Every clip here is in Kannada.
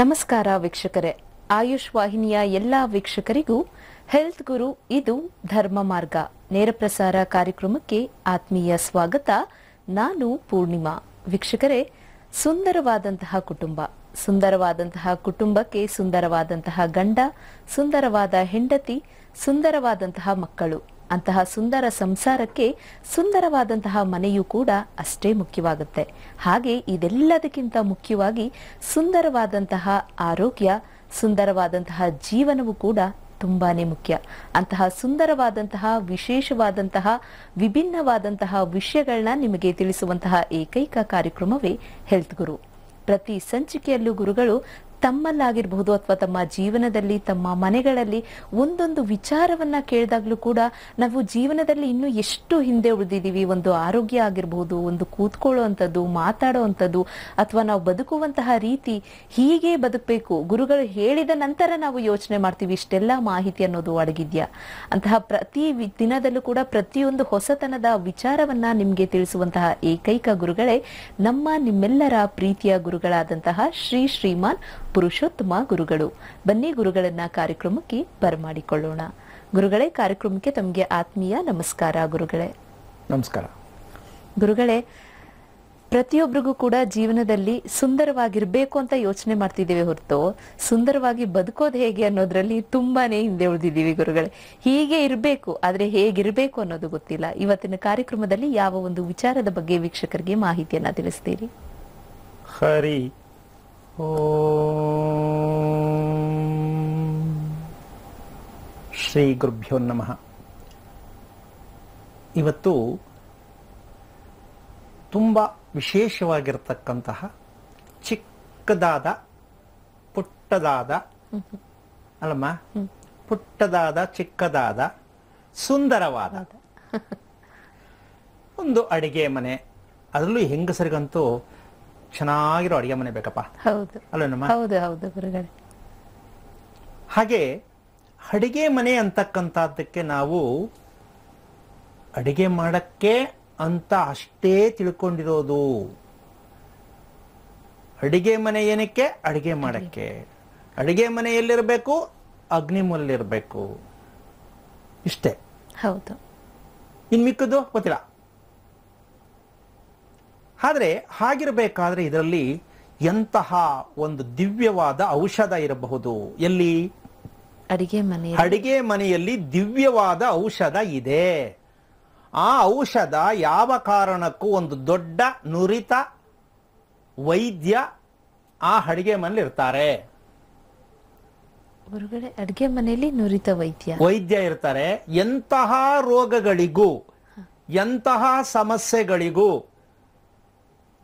ನಮಸ್ಕಾರ ವೀಕ್ಷಕರೇ ಆಯುಷ್ ವಾಹಿನಿಯ ಎಲ್ಲಾ ವೀಕ್ಷಕರಿಗೂ ಹೆಲ್ತ್ ಗುರು ಇದು ಧರ್ಮ ಮಾರ್ಗ ನೇರ ಪ್ರಸಾರ ಕಾರ್ಯಕ್ರಮಕ್ಕೆ ಆತ್ಮೀಯ ಸ್ವಾಗತ ನಾನು ಪೂರ್ಣಿಮಾ ವೀಕ್ಷಕರೇ ಸುಂದರವಾದಂತಹ ಕುಟುಂಬ ಸುಂದರವಾದಂತಹ ಕುಟುಂಬಕ್ಕೆ ಸುಂದರವಾದಂತಹ ಗಂಡ ಸುಂದರವಾದ ಹೆಂಡತಿ ಸುಂದರವಾದಂತಹ ಮಕ್ಕಳು ಅಂತಹ ಸುಂದರ ಸಂಸಾರಕ್ಕೆ ಸುಂದರವಾದಂತಹ ಮನೆಯೂ ಕೂಡ ಅಷ್ಟೇ ಮುಖ್ಯವಾಗುತ್ತೆ ಹಾಗೆ ಇದೆಲ್ಲದಕ್ಕಿಂತ ಮುಖ್ಯವಾಗಿ ಸುಂದರವಾದಂತಹ ಆರೋಗ್ಯ ಸುಂದರವಾದಂತಹ ಜೀವನವೂ ಕೂಡ ತುಂಬಾನೇ ಮುಖ್ಯ ಅಂತಹ ಸುಂದರವಾದಂತಹ ವಿಶೇಷವಾದಂತಹ ವಿಭಿನ್ನವಾದಂತಹ ವಿಷಯಗಳನ್ನ ನಿಮಗೆ ತಿಳಿಸುವಂತಹ ಏಕೈಕ ಕಾರ್ಯಕ್ರಮವೇ ಹೆಲ್ತ್ ಗುರು ಪ್ರತಿ ಸಂಚಿಕೆಯಲ್ಲೂ ಗುರುಗಳು ತಮ್ಮಲ್ಲಾಗಿರ್ಬಹುದು ಅಥವಾ ತಮ್ಮ ಜೀವನದಲ್ಲಿ ತಮ್ಮ ಮನೆಗಳಲ್ಲಿ ಒಂದೊಂದು ವಿಚಾರವನ್ನ ಕೇಳಿದಾಗ್ಲೂ ಕೂಡ ನಾವು ಜೀವನದಲ್ಲಿ ಇನ್ನೂ ಎಷ್ಟು ಹಿಂದೆ ಉಳಿದಿದ್ದೀವಿ ಒಂದು ಆರೋಗ್ಯ ಆಗಿರಬಹುದು ಒಂದು ಕೂತ್ಕೊಳ್ಳುವಂಥದ್ದು ಮಾತಾಡುವಂಥದ್ದು ಅಥವಾ ನಾವು ಬದುಕುವಂತಹ ರೀತಿ ಹೀಗೆ ಬದುಕಬೇಕು ಗುರುಗಳು ಹೇಳಿದ ನಂತರ ನಾವು ಯೋಚನೆ ಮಾಡ್ತೀವಿ ಇಷ್ಟೆಲ್ಲ ಮಾಹಿತಿ ಅನ್ನೋದು ಅಡಗಿದ್ಯಾ ಅಂತಹ ಪ್ರತಿ ದಿನದಲ್ಲೂ ಕೂಡ ಪ್ರತಿಯೊಂದು ಹೊಸತನದ ವಿಚಾರವನ್ನ ನಿಮಗೆ ತಿಳಿಸುವಂತಹ ಏಕೈಕ ಗುರುಗಳೇ ನಮ್ಮ ನಿಮ್ಮೆಲ್ಲರ ಪ್ರೀತಿಯ ಗುರುಗಳಾದಂತಹ ಶ್ರೀ ಶ್ರೀಮಾನ್ ಪುರುಷೋತ್ತಮ ಗುರುಗಳು ಬನ್ನಿ ಗುರುಗಳನ್ನ ಕಾರ್ಯಕ್ರಮಕ್ಕೆ ಬರಮಾಡಿಕೊಳ್ಳೋಣ ಗುರುಗಳೇ ಕಾರ್ಯಕ್ರಮಕ್ಕೆ ತಮಗೆ ಆತ್ಮೀಯ ನಮಸ್ಕಾರ ಗುರುಗಳೇ ನಮಸ್ಕಾರ ಗುರುಗಳೇ ಪ್ರತಿಯೊಬ್ಬರಿಗೂ ಕೂಡ ಜೀವನದಲ್ಲಿ ಸುಂದರವಾಗಿರ್ಬೇಕು ಅಂತ ಯೋಚನೆ ಮಾಡ್ತಿದ್ದೇವೆ ಹೊರತು ಸುಂದರವಾಗಿ ಬದುಕೋದು ಹೇಗೆ ಅನ್ನೋದ್ರಲ್ಲಿ ತುಂಬಾನೇ ಹಿಂದೆ ಉಳಿದಿದ್ದೀವಿ ಗುರುಗಳೇ ಹೀಗೆ ಇರಬೇಕು ಆದ್ರೆ ಹೇಗಿರಬೇಕು ಅನ್ನೋದು ಗೊತ್ತಿಲ್ಲ ಇವತ್ತಿನ ಕಾರ್ಯಕ್ರಮದಲ್ಲಿ ಯಾವ ಒಂದು ವಿಚಾರದ ಬಗ್ಗೆ ವೀಕ್ಷಕರಿಗೆ ಮಾಹಿತಿಯನ್ನ ತಿಳಿಸ್ತೀರಿ ಹರಿ ಶ್ರೀ ಗುರುಭ್ಯೋ ನಮಃ ಇವತ್ತು ತುಂಬ ವಿಶೇಷವಾಗಿರ್ತಕ್ಕಂತಹ ಚಿಕ್ಕದಾದ ಪುಟ್ಟದಾದ ಅಲ್ಲಮ್ಮ ಪುಟ್ಟದಾದ ಚಿಕ್ಕದಾದ ಸುಂದರವಾದ ಒಂದು ಅಡಿಗೆ ಮನೆ ಅದರಲ್ಲೂ ಹೆಂಗಸರಿಗಂತೂ ಚೆನ್ನಾಗಿರೋ ಅಡಿಗೆ ಮನೆ ಬೇಕಪ್ಪ ಹೌದು ಅಲ್ವೇನಮ್ಮ ಹೌದು ಹೌದು ಹಾಗೆ ಅಡಿಗೆ ಮನೆ ಅಂತಕ್ಕಂಥದ್ದಕ್ಕೆ ನಾವು ಅಡಿಗೆ ಮಾಡಕ್ಕೆ ಅಂತ ಅಷ್ಟೇ ತಿಳ್ಕೊಂಡಿರೋದು ಅಡಿಗೆ ಮನೆ ಏನಕ್ಕೆ ಅಡಿಗೆ ಮಾಡಕ್ಕೆ ಅಡಿಗೆ ಮನೆ ಎಲ್ಲಿರಬೇಕು ಇರಬೇಕು ಇಷ್ಟೇ ಹೌದು ಇನ್ ಮಿಕ್ಕದು ಗೊತ್ತಿಲ್ಲ ಆದರೆ ಹಾಗಿರಬೇಕಾದ್ರೆ ಇದರಲ್ಲಿ ಎಂತಹ ಒಂದು ದಿವ್ಯವಾದ ಔಷಧ ಇರಬಹುದು ಎಲ್ಲಿ ಅಡಿಗೆ ಮನೆ ಅಡಿಗೆ ಮನೆಯಲ್ಲಿ ದಿವ್ಯವಾದ ಔಷಧ ಇದೆ ಆ ಔಷಧ ಯಾವ ಕಾರಣಕ್ಕೂ ಒಂದು ದೊಡ್ಡ ನುರಿತ ವೈದ್ಯ ಆ ಅಡಿಗೆ ಮನೆಯಲ್ಲಿ ಇರ್ತಾರೆ ಹೊರಗಡೆ ಅಡಿಗೆ ಮನೆಯಲ್ಲಿ ನುರಿತ ವೈದ್ಯ ವೈದ್ಯ ಇರ್ತಾರೆ ಎಂತಹ ರೋಗಗಳಿಗೂ ಎಂತಹ ಸಮಸ್ಯೆಗಳಿಗೂ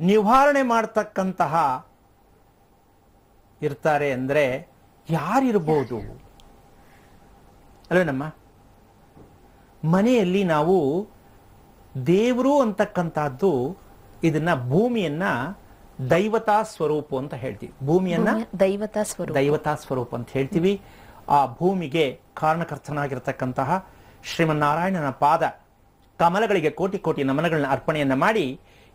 ನಿವಾರಣೆ ಮಾಡ್ತಕ್ಕಂತಹ ಇರ್ತಾರೆ ಅಂದರೆ ಯಾರಿರ್ಬೋದು ಅಲ್ವೇನಮ್ಮ ಮನೆಯಲ್ಲಿ ನಾವು ದೇವರು ಅಂತಕ್ಕಂಥದ್ದು ಇದನ್ನ ಭೂಮಿಯನ್ನ ದೈವತಾ ಸ್ವರೂಪ ಅಂತ ಹೇಳ್ತೀವಿ ಭೂಮಿಯನ್ನ ದೈವತಾ ಸ್ವರೂಪ ದೈವತಾ ಸ್ವರೂಪ ಅಂತ ಹೇಳ್ತೀವಿ ಆ ಭೂಮಿಗೆ ಕಾರಣಕರ್ತನಾಗಿರ್ತಕ್ಕಂತಹ ಶ್ರೀಮನ್ನಾರಾಯಣನ ಪಾದ ಕಮಲಗಳಿಗೆ ಕೋಟಿ ಕೋಟಿ ನಮನಗಳನ್ನ ಅರ್ಪಣೆಯನ್ನ ಮಾಡಿ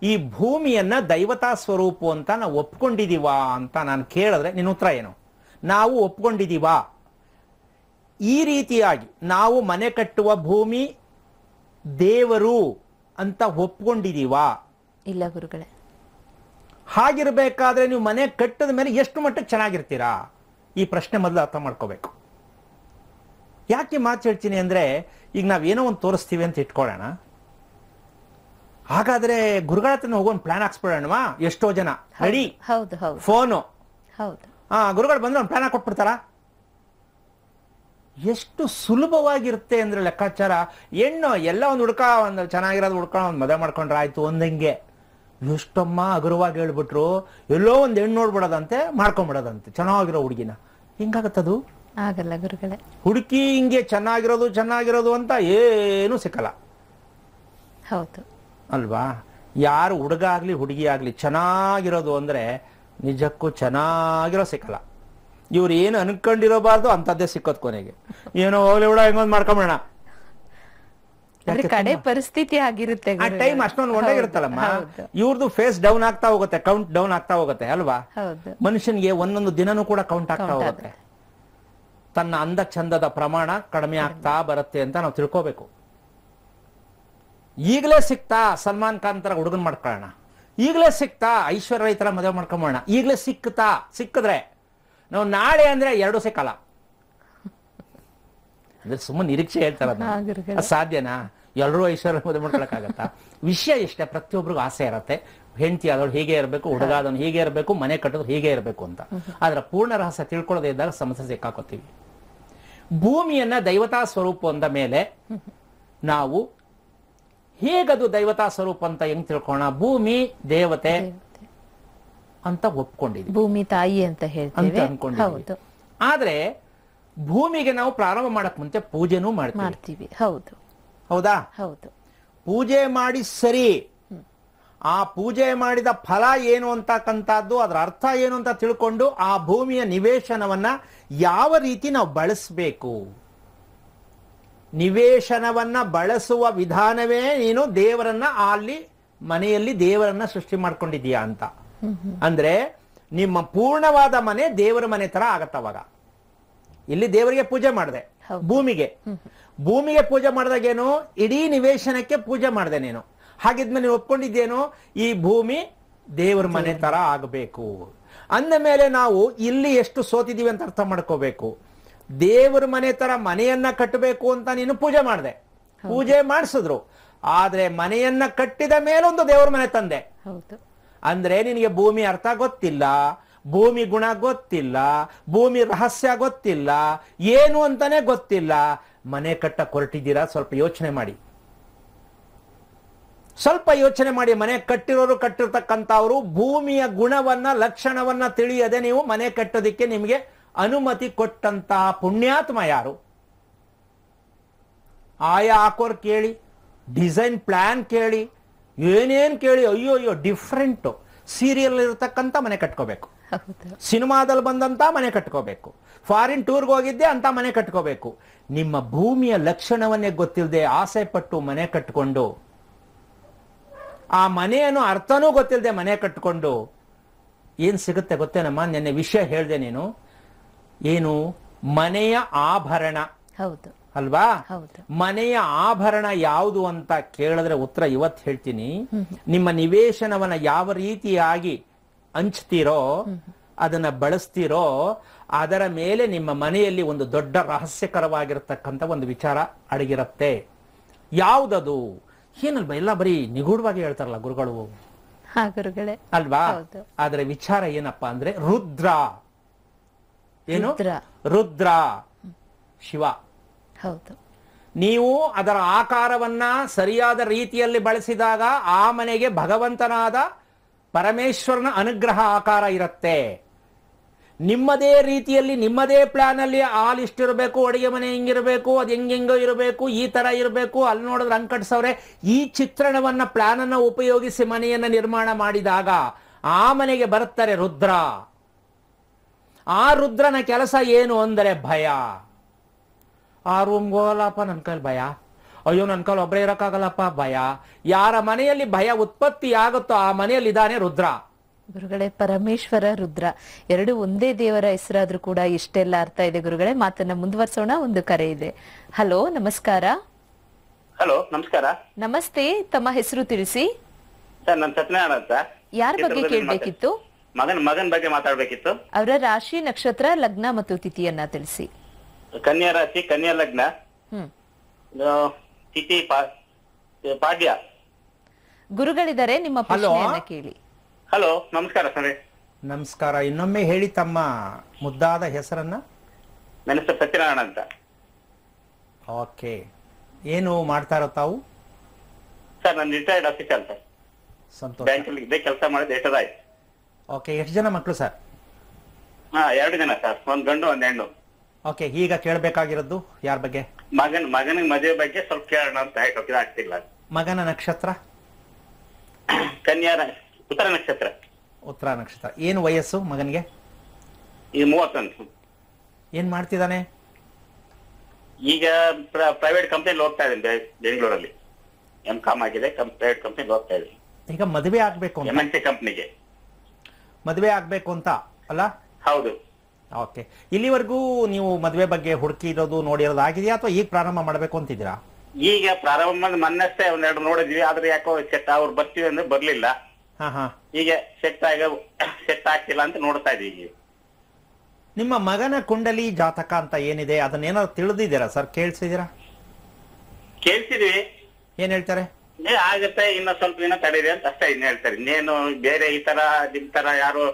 ಈ ಭೂಮಿಯನ್ನ ದೈವತಾ ಸ್ವರೂಪ ಅಂತ ನಾವು ಒಪ್ಕೊಂಡಿದೀವಾ ಅಂತ ನಾನು ಕೇಳಿದ್ರೆ ನಿನ್ನ ಉತ್ತರ ಏನು ನಾವು ಒಪ್ಕೊಂಡಿದೀವಾ ಈ ರೀತಿಯಾಗಿ ನಾವು ಮನೆ ಕಟ್ಟುವ ಭೂಮಿ ದೇವರು ಅಂತ ಒಪ್ಕೊಂಡಿದೀವಾ ಇಲ್ಲ ಗುರುಗಳೇ ಹಾಗಿರ್ಬೇಕಾದ್ರೆ ನೀವು ಮನೆ ಕಟ್ಟದ ಮೇಲೆ ಎಷ್ಟು ಮಟ್ಟಕ್ಕೆ ಚೆನ್ನಾಗಿರ್ತೀರಾ ಈ ಪ್ರಶ್ನೆ ಮೊದಲು ಅರ್ಥ ಮಾಡ್ಕೋಬೇಕು ಯಾಕೆ ಮಾತು ಹೇಳ್ತೀನಿ ಅಂದರೆ ಈಗ ನಾವೇನೋ ಒಂದು ತೋರಿಸ್ತೀವಿ ಅಂತ ಇಟ್ಕೊಳ್ಳೋಣ ಹಾಗಾದ್ರೆ ಗುರುಗಳ ಹತ್ರ ಹೋಗೋನ್ ಪ್ಲಾನ್ ಹಾಕ್ಸ್ಬಿಡೋಣವಾ ಎಷ್ಟೋ ಜನ ರೆಡಿ ಹೌದು ಹೌದು ಫೋನು ಹೌದು ಹಾ ಗುರುಗಳು ಬಂದ್ರೆ ಒಂದು ಪ್ಲಾನ್ ಹಾಕೊಟ್ಬಿಡ್ತಾರ ಎಷ್ಟು ಸುಲಭವಾಗಿರುತ್ತೆ ಅಂದ್ರೆ ಲೆಕ್ಕಾಚಾರ ಹೆಣ್ಣು ಎಲ್ಲ ಒಂದು ಹುಡ್ಕ ಒಂದು ಚೆನ್ನಾಗಿರೋದು ಹುಡ್ಕ ಒಂದು ಮದುವೆ ಮಾಡ್ಕೊಂಡ್ರೆ ಆಯ್ತು ಒಂದಂಗೆ ಎಷ್ಟಮ್ಮ ಅಗುರವಾಗಿ ಹೇಳ್ಬಿಟ್ರು ಎಲ್ಲೋ ಒಂದು ಹೆಣ್ಣು ನೋಡ್ಬಿಡೋದಂತೆ ಮಾಡ್ಕೊಂಡ್ಬಿಡೋದಂತೆ ಚೆನ್ನಾಗಿರೋ ಹುಡುಗಿನ ಅದು ಆಗಲ್ಲ ಗುರುಗಳೇ ಹುಡುಕಿ ಹಿಂಗೆ ಚೆನ್ನಾಗಿರೋದು ಚೆನ್ನಾಗಿರೋದು ಅಂತ ಏನು ಸಿಕ್ಕಲ್ಲ ಹೌದು ಅಲ್ವಾ ಯಾರು ಹುಡುಗ ಆಗಲಿ ಹುಡುಗಿ ಆಗಲಿ ಚೆನ್ನಾಗಿರೋದು ಅಂದ್ರೆ ನಿಜಕ್ಕೂ ಚೆನ್ನಾಗಿರೋ ಸಿಕ್ಕಲ್ಲ ಇವ್ರು ಏನು ಅನ್ಕೊಂಡಿರೋಬಾರ್ದು ಅಂಥದ್ದೇ ಸಿಕ್ಕೋದು ಕೊನೆಗೆ ಏನೋ ಹೋಗ್ಲಿ ಹುಡ ಹೆಂಗೊಂದು ಮಾಡ್ಕೊಂಬಿಡೋಣ ಪರಿಸ್ಥಿತಿ ಆಗಿರುತ್ತೆ ಆ ಟೈಮ್ ಅಷ್ಟೊಂದು ಒಳ್ಳೆಗಿರುತ್ತಲ್ಲಮ್ಮ ಇವ್ರದ್ದು ಫೇಸ್ ಡೌನ್ ಆಗ್ತಾ ಹೋಗುತ್ತೆ ಕೌಂಟ್ ಡೌನ್ ಆಗ್ತಾ ಹೋಗುತ್ತೆ ಅಲ್ವಾ ಮನುಷ್ಯನಿಗೆ ಒಂದೊಂದು ದಿನನೂ ಕೂಡ ಕೌಂಟ್ ಆಗ್ತಾ ಹೋಗುತ್ತೆ ತನ್ನ ಅಂದ ಚಂದದ ಪ್ರಮಾಣ ಕಡಿಮೆ ಆಗ್ತಾ ಬರುತ್ತೆ ಅಂತ ನಾವು ತಿಳ್ಕೋಬೇಕು ಈಗಲೇ ಸಿಕ್ತಾ ಸಲ್ಮಾನ್ ಖಾನ್ ತರ ಹುಡುಗನ್ ಮಾಡ್ಕೊಳ್ಳೋಣ ಈಗಲೇ ಸಿಕ್ತಾ ಐಶ್ವರ್ಯ ರೈ ತರ ಮದುವೆ ಮಾಡ್ಕೊಂಬೋಣ ಈಗಲೇ ಸಿಕ್ತಾ ಸಿಕ್ಕಿದ್ರೆ ನಾವು ನಾಳೆ ಅಂದ್ರೆ ಎರಡು ಸಿಕ್ಕಲ್ಲ ಅಂದ್ರೆ ಸುಮ್ಮನೆ ನಿರೀಕ್ಷೆ ಹೇಳ್ತಾರ ಸಾಧ್ಯನಾ ಎಲ್ಲರೂ ಐಶ್ವರ್ಯ ಮದುವೆ ಮಾಡ್ಕೊಳಕಾಗತ್ತ ವಿಷಯ ಇಷ್ಟೇ ಪ್ರತಿಯೊಬ್ಬರಿಗೂ ಆಸೆ ಇರತ್ತೆ ಹೆಂಡತಿ ಆದವ್ರು ಹೀಗೆ ಇರಬೇಕು ಹುಡುಗಾದವ್ನು ಹೀಗೆ ಇರಬೇಕು ಮನೆ ಕಟ್ಟೋದು ಹೀಗೆ ಇರಬೇಕು ಅಂತ ಆದ್ರೆ ಪೂರ್ಣ ರಹಸ್ಯ ತಿಳ್ಕೊಳ್ಳೋದೇ ಇದ್ದಾಗ ಸಮಸ್ಯೆ ಸಿಕ್ಕಾಕೋತೀವಿ ಭೂಮಿಯನ್ನ ದೈವತಾ ಸ್ವರೂಪ ಅಂದ ಮೇಲೆ ನಾವು ಹೇಗದು ದೈವತಾ ಸ್ವರೂಪ ಅಂತ ಹೆಂಗ್ ತಿಳ್ಕೋಣ ಭೂಮಿ ದೇವತೆ ಅಂತ ಒಪ್ಕೊಂಡಿದ್ವಿ ಭೂಮಿ ತಾಯಿ ಅಂತ ಹೇಳ್ತೀವಿ ಆದ್ರೆ ಭೂಮಿಗೆ ನಾವು ಪ್ರಾರಂಭ ಮಾಡಕ್ ಮುಂಚೆ ಪೂಜೆನೂ ಮಾಡ್ತೀವಿ ಹೌದು ಹೌದಾ ಹೌದು ಪೂಜೆ ಮಾಡಿ ಸರಿ ಆ ಪೂಜೆ ಮಾಡಿದ ಫಲ ಏನು ಅಂತಕ್ಕಂಥದ್ದು ಅದರ ಅರ್ಥ ಏನು ಅಂತ ತಿಳ್ಕೊಂಡು ಆ ಭೂಮಿಯ ನಿವೇಶನವನ್ನ ಯಾವ ರೀತಿ ನಾವು ಬಳಸಬೇಕು ನಿವೇಶನವನ್ನ ಬಳಸುವ ವಿಧಾನವೇ ನೀನು ದೇವರನ್ನ ಅಲ್ಲಿ ಮನೆಯಲ್ಲಿ ದೇವರನ್ನ ಸೃಷ್ಟಿ ಮಾಡ್ಕೊಂಡಿದ್ದೀಯಾ ಅಂತ ಅಂದ್ರೆ ನಿಮ್ಮ ಪೂರ್ಣವಾದ ಮನೆ ದೇವರ ಮನೆ ತರ ಆಗತ್ತವಾಗ ಇಲ್ಲಿ ದೇವರಿಗೆ ಪೂಜೆ ಮಾಡಿದೆ ಭೂಮಿಗೆ ಭೂಮಿಗೆ ಪೂಜೆ ಮಾಡಿದಾಗೇನು ಇಡೀ ನಿವೇಶನಕ್ಕೆ ಪೂಜೆ ಮಾಡಿದೆ ನೀನು ಹಾಗಿದ್ಮೇಲೆ ನೀವು ಒಪ್ಕೊಂಡಿದ್ದೇನು ಈ ಭೂಮಿ ದೇವರ ಮನೆ ತರ ಆಗಬೇಕು ಅಂದ ಮೇಲೆ ನಾವು ಇಲ್ಲಿ ಎಷ್ಟು ಸೋತಿದೀವಿ ಅಂತ ಅರ್ಥ ಮಾಡ್ಕೋಬೇಕು ದೇವರ ಮನೆ ತರ ಮನೆಯನ್ನ ಕಟ್ಟಬೇಕು ಅಂತ ನೀನು ಪೂಜೆ ಮಾಡಿದೆ ಪೂಜೆ ಮಾಡಿಸಿದ್ರು ಆದ್ರೆ ಮನೆಯನ್ನ ಕಟ್ಟಿದ ಮೇಲೊಂದು ದೇವರ ಮನೆ ತಂದೆ ಅಂದ್ರೆ ನಿನಗೆ ಭೂಮಿ ಅರ್ಥ ಗೊತ್ತಿಲ್ಲ ಭೂಮಿ ಗುಣ ಗೊತ್ತಿಲ್ಲ ಭೂಮಿ ರಹಸ್ಯ ಗೊತ್ತಿಲ್ಲ ಏನು ಅಂತಾನೆ ಗೊತ್ತಿಲ್ಲ ಮನೆ ಕಟ್ಟ ಕೊರಟಿದ್ದೀರಾ ಸ್ವಲ್ಪ ಯೋಚನೆ ಮಾಡಿ ಸ್ವಲ್ಪ ಯೋಚನೆ ಮಾಡಿ ಮನೆ ಕಟ್ಟಿರೋರು ಕಟ್ಟಿರ್ತಕ್ಕಂಥವ್ರು ಭೂಮಿಯ ಗುಣವನ್ನ ಲಕ್ಷಣವನ್ನ ತಿಳಿಯದೆ ನೀವು ಮನೆ ಕಟ್ಟೋದಿಕ್ಕೆ ನಿಮಗೆ ಅನುಮತಿ ಕೊಟ್ಟಂತಹ ಪುಣ್ಯಾತ್ಮ ಯಾರು ಆಯ ಹಾಕೋರು ಕೇಳಿ ಡಿಸೈನ್ ಪ್ಲ್ಯಾನ್ ಕೇಳಿ ಏನೇನು ಕೇಳಿ ಅಯ್ಯೋ ಅಯ್ಯೋ ಡಿಫ್ರೆಂಟು ಸೀರಿಯಲ್ ಇರತಕ್ಕಂಥ ಮನೆ ಕಟ್ಕೋಬೇಕು ಸಿನಿಮಾದಲ್ಲಿ ಬಂದಂತ ಮನೆ ಕಟ್ಕೋಬೇಕು ಫಾರಿನ್ ಟೂರ್ಗೆ ಹೋಗಿದ್ದೆ ಅಂತ ಮನೆ ಕಟ್ಕೋಬೇಕು ನಿಮ್ಮ ಭೂಮಿಯ ಲಕ್ಷಣವನ್ನೇ ಗೊತ್ತಿಲ್ಲದೆ ಆಸೆ ಪಟ್ಟು ಮನೆ ಕಟ್ಕೊಂಡು ಆ ಮನೆಯನ್ನು ಅರ್ಥನೂ ಗೊತ್ತಿಲ್ಲದೆ ಮನೆ ಕಟ್ಕೊಂಡು ಏನು ಸಿಗುತ್ತೆ ಗೊತ್ತೇನಮ್ಮ ನಿನ್ನೆ ವಿಷಯ ಹೇಳಿದೆ ನೀನು ಏನು ಮನೆಯ ಆಭರಣ ಹೌದು ಅಲ್ವಾ ಮನೆಯ ಆಭರಣ ಯಾವುದು ಅಂತ ಕೇಳಿದ್ರೆ ಉತ್ತರ ಇವತ್ತು ಹೇಳ್ತೀನಿ ನಿಮ್ಮ ನಿವೇಶನವನ್ನ ಯಾವ ರೀತಿಯಾಗಿ ಹಂಚ್ತೀರೋ ಅದನ್ನ ಬಳಸ್ತೀರೋ ಅದರ ಮೇಲೆ ನಿಮ್ಮ ಮನೆಯಲ್ಲಿ ಒಂದು ದೊಡ್ಡ ರಹಸ್ಯಕರವಾಗಿರತಕ್ಕಂತ ಒಂದು ವಿಚಾರ ಅಡಗಿರುತ್ತೆ ಯಾವುದದು ಏನಲ್ವ ಎಲ್ಲ ಬರೀ ನಿಗೂಢವಾಗಿ ಹೇಳ್ತಾರಲ್ಲ ಗುರುಗಳು ಗುರುಗಳೇ ಅಲ್ವಾ ಆದ್ರೆ ವಿಚಾರ ಏನಪ್ಪಾ ಅಂದ್ರೆ ರುದ್ರ ಏನು ರುದ್ರ ಶಿವ ಹೌದು ನೀವು ಅದರ ಆಕಾರವನ್ನ ಸರಿಯಾದ ರೀತಿಯಲ್ಲಿ ಬಳಸಿದಾಗ ಆ ಮನೆಗೆ ಭಗವಂತನಾದ ಪರಮೇಶ್ವರನ ಅನುಗ್ರಹ ಆಕಾರ ಇರುತ್ತೆ ನಿಮ್ಮದೇ ರೀತಿಯಲ್ಲಿ ನಿಮ್ಮದೇ ಪ್ಲಾನ್ ಅಲ್ಲಿ ಆಲ್ ಇರಬೇಕು ಅಡುಗೆ ಮನೆ ಹಿಂಗಿರಬೇಕು ಅದು ಹೆಂಗೆಂಗೋ ಇರಬೇಕು ಈ ತರ ಇರಬೇಕು ಅಲ್ಲಿ ನೋಡಿದ್ರೆ ಅಂಕಟ್ಸವ್ರೆ ಈ ಚಿತ್ರಣವನ್ನ ಪ್ಲಾನ್ ಅನ್ನ ಉಪಯೋಗಿಸಿ ಮನೆಯನ್ನ ನಿರ್ಮಾಣ ಮಾಡಿದಾಗ ಆ ಮನೆಗೆ ಬರುತ್ತಾರೆ ರುದ್ರ ಆ ರುದ್ರನ ಕೆಲಸ ಏನು ಅಂದರೆ ಭಯ ಆ ಹೋಗಲ್ಲಪ್ಪ ನನ್ನ ಭಯ ಅಯ್ಯೋ ನನ್ನ ಒಬ್ರೇ ಒಬ್ಬರೇ ಭಯ ಯಾರ ಮನೆಯಲ್ಲಿ ಭಯ ಉತ್ಪತ್ತಿ ಆಗುತ್ತೋ ಆ ಮನೆಯಲ್ಲಿ ಇದ್ದಾನೆ ರುದ್ರ ಗುರುಗಳೇ ಪರಮೇಶ್ವರ ರುದ್ರ ಎರಡು ಒಂದೇ ದೇವರ ಹೆಸರಾದ್ರೂ ಕೂಡ ಇಷ್ಟೆಲ್ಲ ಅರ್ಥ ಇದೆ ಗುರುಗಳೇ ಮಾತನ್ನ ಮುಂದುವರ್ಸೋಣ ಒಂದು ಕರೆ ಇದೆ ಹಲೋ ನಮಸ್ಕಾರ ಹಲೋ ನಮಸ್ಕಾರ ನಮಸ್ತೆ ತಮ್ಮ ಹೆಸರು ತಿಳಿಸಿ ಸರ್ ಸತ್ಯನಾರಾಯಣ ಯಾರ ಬಗ್ಗೆ ಕೇಳಬೇಕಿತ್ತು ಮಗನ್ ಮಗನ್ ಬಗ್ಗೆ ಮಾತಾಡ್ಬೇಕಿತ್ತು ಅವರ ರಾಶಿ ನಕ್ಷತ್ರ ಲಗ್ನ ಮತ್ತು ತಿಥಿಯನ್ನ ತಿಳಿಸಿ ಕನ್ಯಾ ರಾಶಿ ಕನ್ಯಾ ಲಗ್ನ ಹ್ಮ್ ತಿಥಿ ಪಾಡ್ಯ ಗುರುಗಳಿದ್ದಾರೆ ನಿಮ್ಮ ಪ್ರಶ್ನೆಯನ್ನ ಕೇಳಿ ಹಲೋ ನಮಸ್ಕಾರ ಸರ್ ನಮಸ್ಕಾರ ಇನ್ನೊಮ್ಮೆ ಹೇಳಿ ತಮ್ಮ ಮುದ್ದಾದ ಹೆಸರನ್ನ ನನ್ನ ಹೆಸರು ಸತ್ಯನಾರಾಯಣ ಅಂತ ಓಕೆ ಏನು ಮಾಡ್ತಾ ಇರೋ ತಾವು ಸರ್ ನಾನು ರಿಟೈರ್ಡ್ ಆಫೀಸರ್ ಸರ್ ಸಂತೋಷ ಬ್ಯಾಂಕಲ್ಲಿ ಅಲ್ಲಿ ಇದೇ ಕೆಲಸ ಮಾಡಿ ದೇಶದ ಓಕೆ ಎಷ್ಟು ಜನ ಮಕ್ಕಳು ಸರ್ ಹಾ ಎರಡು ಜನ ಸರ್ ಒಂದ್ ಗಂಡು ಒಂದ್ ಹೆಣ್ಣು ಓಕೆ ಈಗ ಕೇಳಬೇಕಾಗಿರೋದು ಯಾರ ಬಗ್ಗೆ ಮಗನ್ ಮಗನಿಗೆ ಮದುವೆ ಬಗ್ಗೆ ಸ್ವಲ್ಪ ಕೇಳೋಣ ಅಂತ ಹೇಳಿ ಆಗ್ತಿಲ್ಲ ಮಗನ ನಕ್ಷತ್ರ ಕನ್ಯಾ ಉತ್ತರ ನಕ್ಷತ್ರ ಉತ್ತರ ನಕ್ಷತ್ರ ಏನು ವಯಸ್ಸು ಮಗನಿಗೆ ಈ ಮೂವತ್ತೊಂದು ಏನ್ ಮಾಡ್ತಿದ್ದಾನೆ ಈಗ ಪ್ರೈವೇಟ್ ಕಂಪ್ನಿಲಿ ಹೋಗ್ತಾ ಇದ್ದೀನಿ ಬೆಂಗಳೂರಲ್ಲಿ ಎಂ ಕಾಮ್ ಆಗಿದೆ ಪ್ರೈವೇಟ್ ಕಂಪ್ನಿಲಿ ಹೋಗ್ತಾ ಇದ್ದೀನಿ ಈಗ ಮದುವೆ ಆಗ್ಬೇಕು ಎಂ ಎನ್ ಸಿ ಕಂಪ್ನಿಗೆ ಮದುವೆ ಆಗ್ಬೇಕು ಅಂತ ಅಲ್ಲ ಹೌದು ಓಕೆ ಇಲ್ಲಿವರೆಗೂ ನೀವು ಮದುವೆ ಬಗ್ಗೆ ಹುಡುಕಿರೋದು ನೋಡಿರೋದು ಆಗಿದೆಯಾ ಅಥವಾ ಈಗ ಪ್ರಾರಂಭ ಮಾಡಬೇಕು ಅಂತಿದ್ದೀರಾ ಈಗ ಪ್ರಾರಂಭ ಮೊನ್ನಷ್ಟೇ ಒಂದೆರಡು ನೋಡಿದ್ವಿ ಆದ್ರೆ ಯಾಕೋ ಸೆಟ್ ಅವ್ರು ಬರ್ತೀವಿ ಅಂದ್ರೆ ಬರ್ಲಿಲ್ಲ ಹಾ ಹಾ ಈಗ ಸೆಟ್ ಆಗ ಸೆಟ್ ಆಗ್ತಿಲ್ಲ ಅಂತ ನೋಡ್ತಾ ಇದೀವಿ ನಿಮ್ಮ ಮಗನ ಕುಂಡಲಿ ಜಾತಕ ಅಂತ ಏನಿದೆ ಅದನ್ನೇನಾದ್ರು ತಿಳಿದಿದ್ದೀರಾ ಸರ್ ಕೇಳಿಸಿದೀರಾ ಕೇಳಿಸಿದ್ವಿ ಏನ್ ಹೇಳ್ತಾರೆ ಏ ಆಗುತ್ತೆ ಇನ್ನ ಸ್ವಲ್ಪ ದಿನ ತಡೀರಿ ಅಂತ ಅಷ್ಟೇ ಇನ್ನು ಹೇಳ್ತಾರೆ ಇನ್ನೇನು ಬೇರೆ ಈ ತರ ನಿಮ್ ತರ ಯಾರು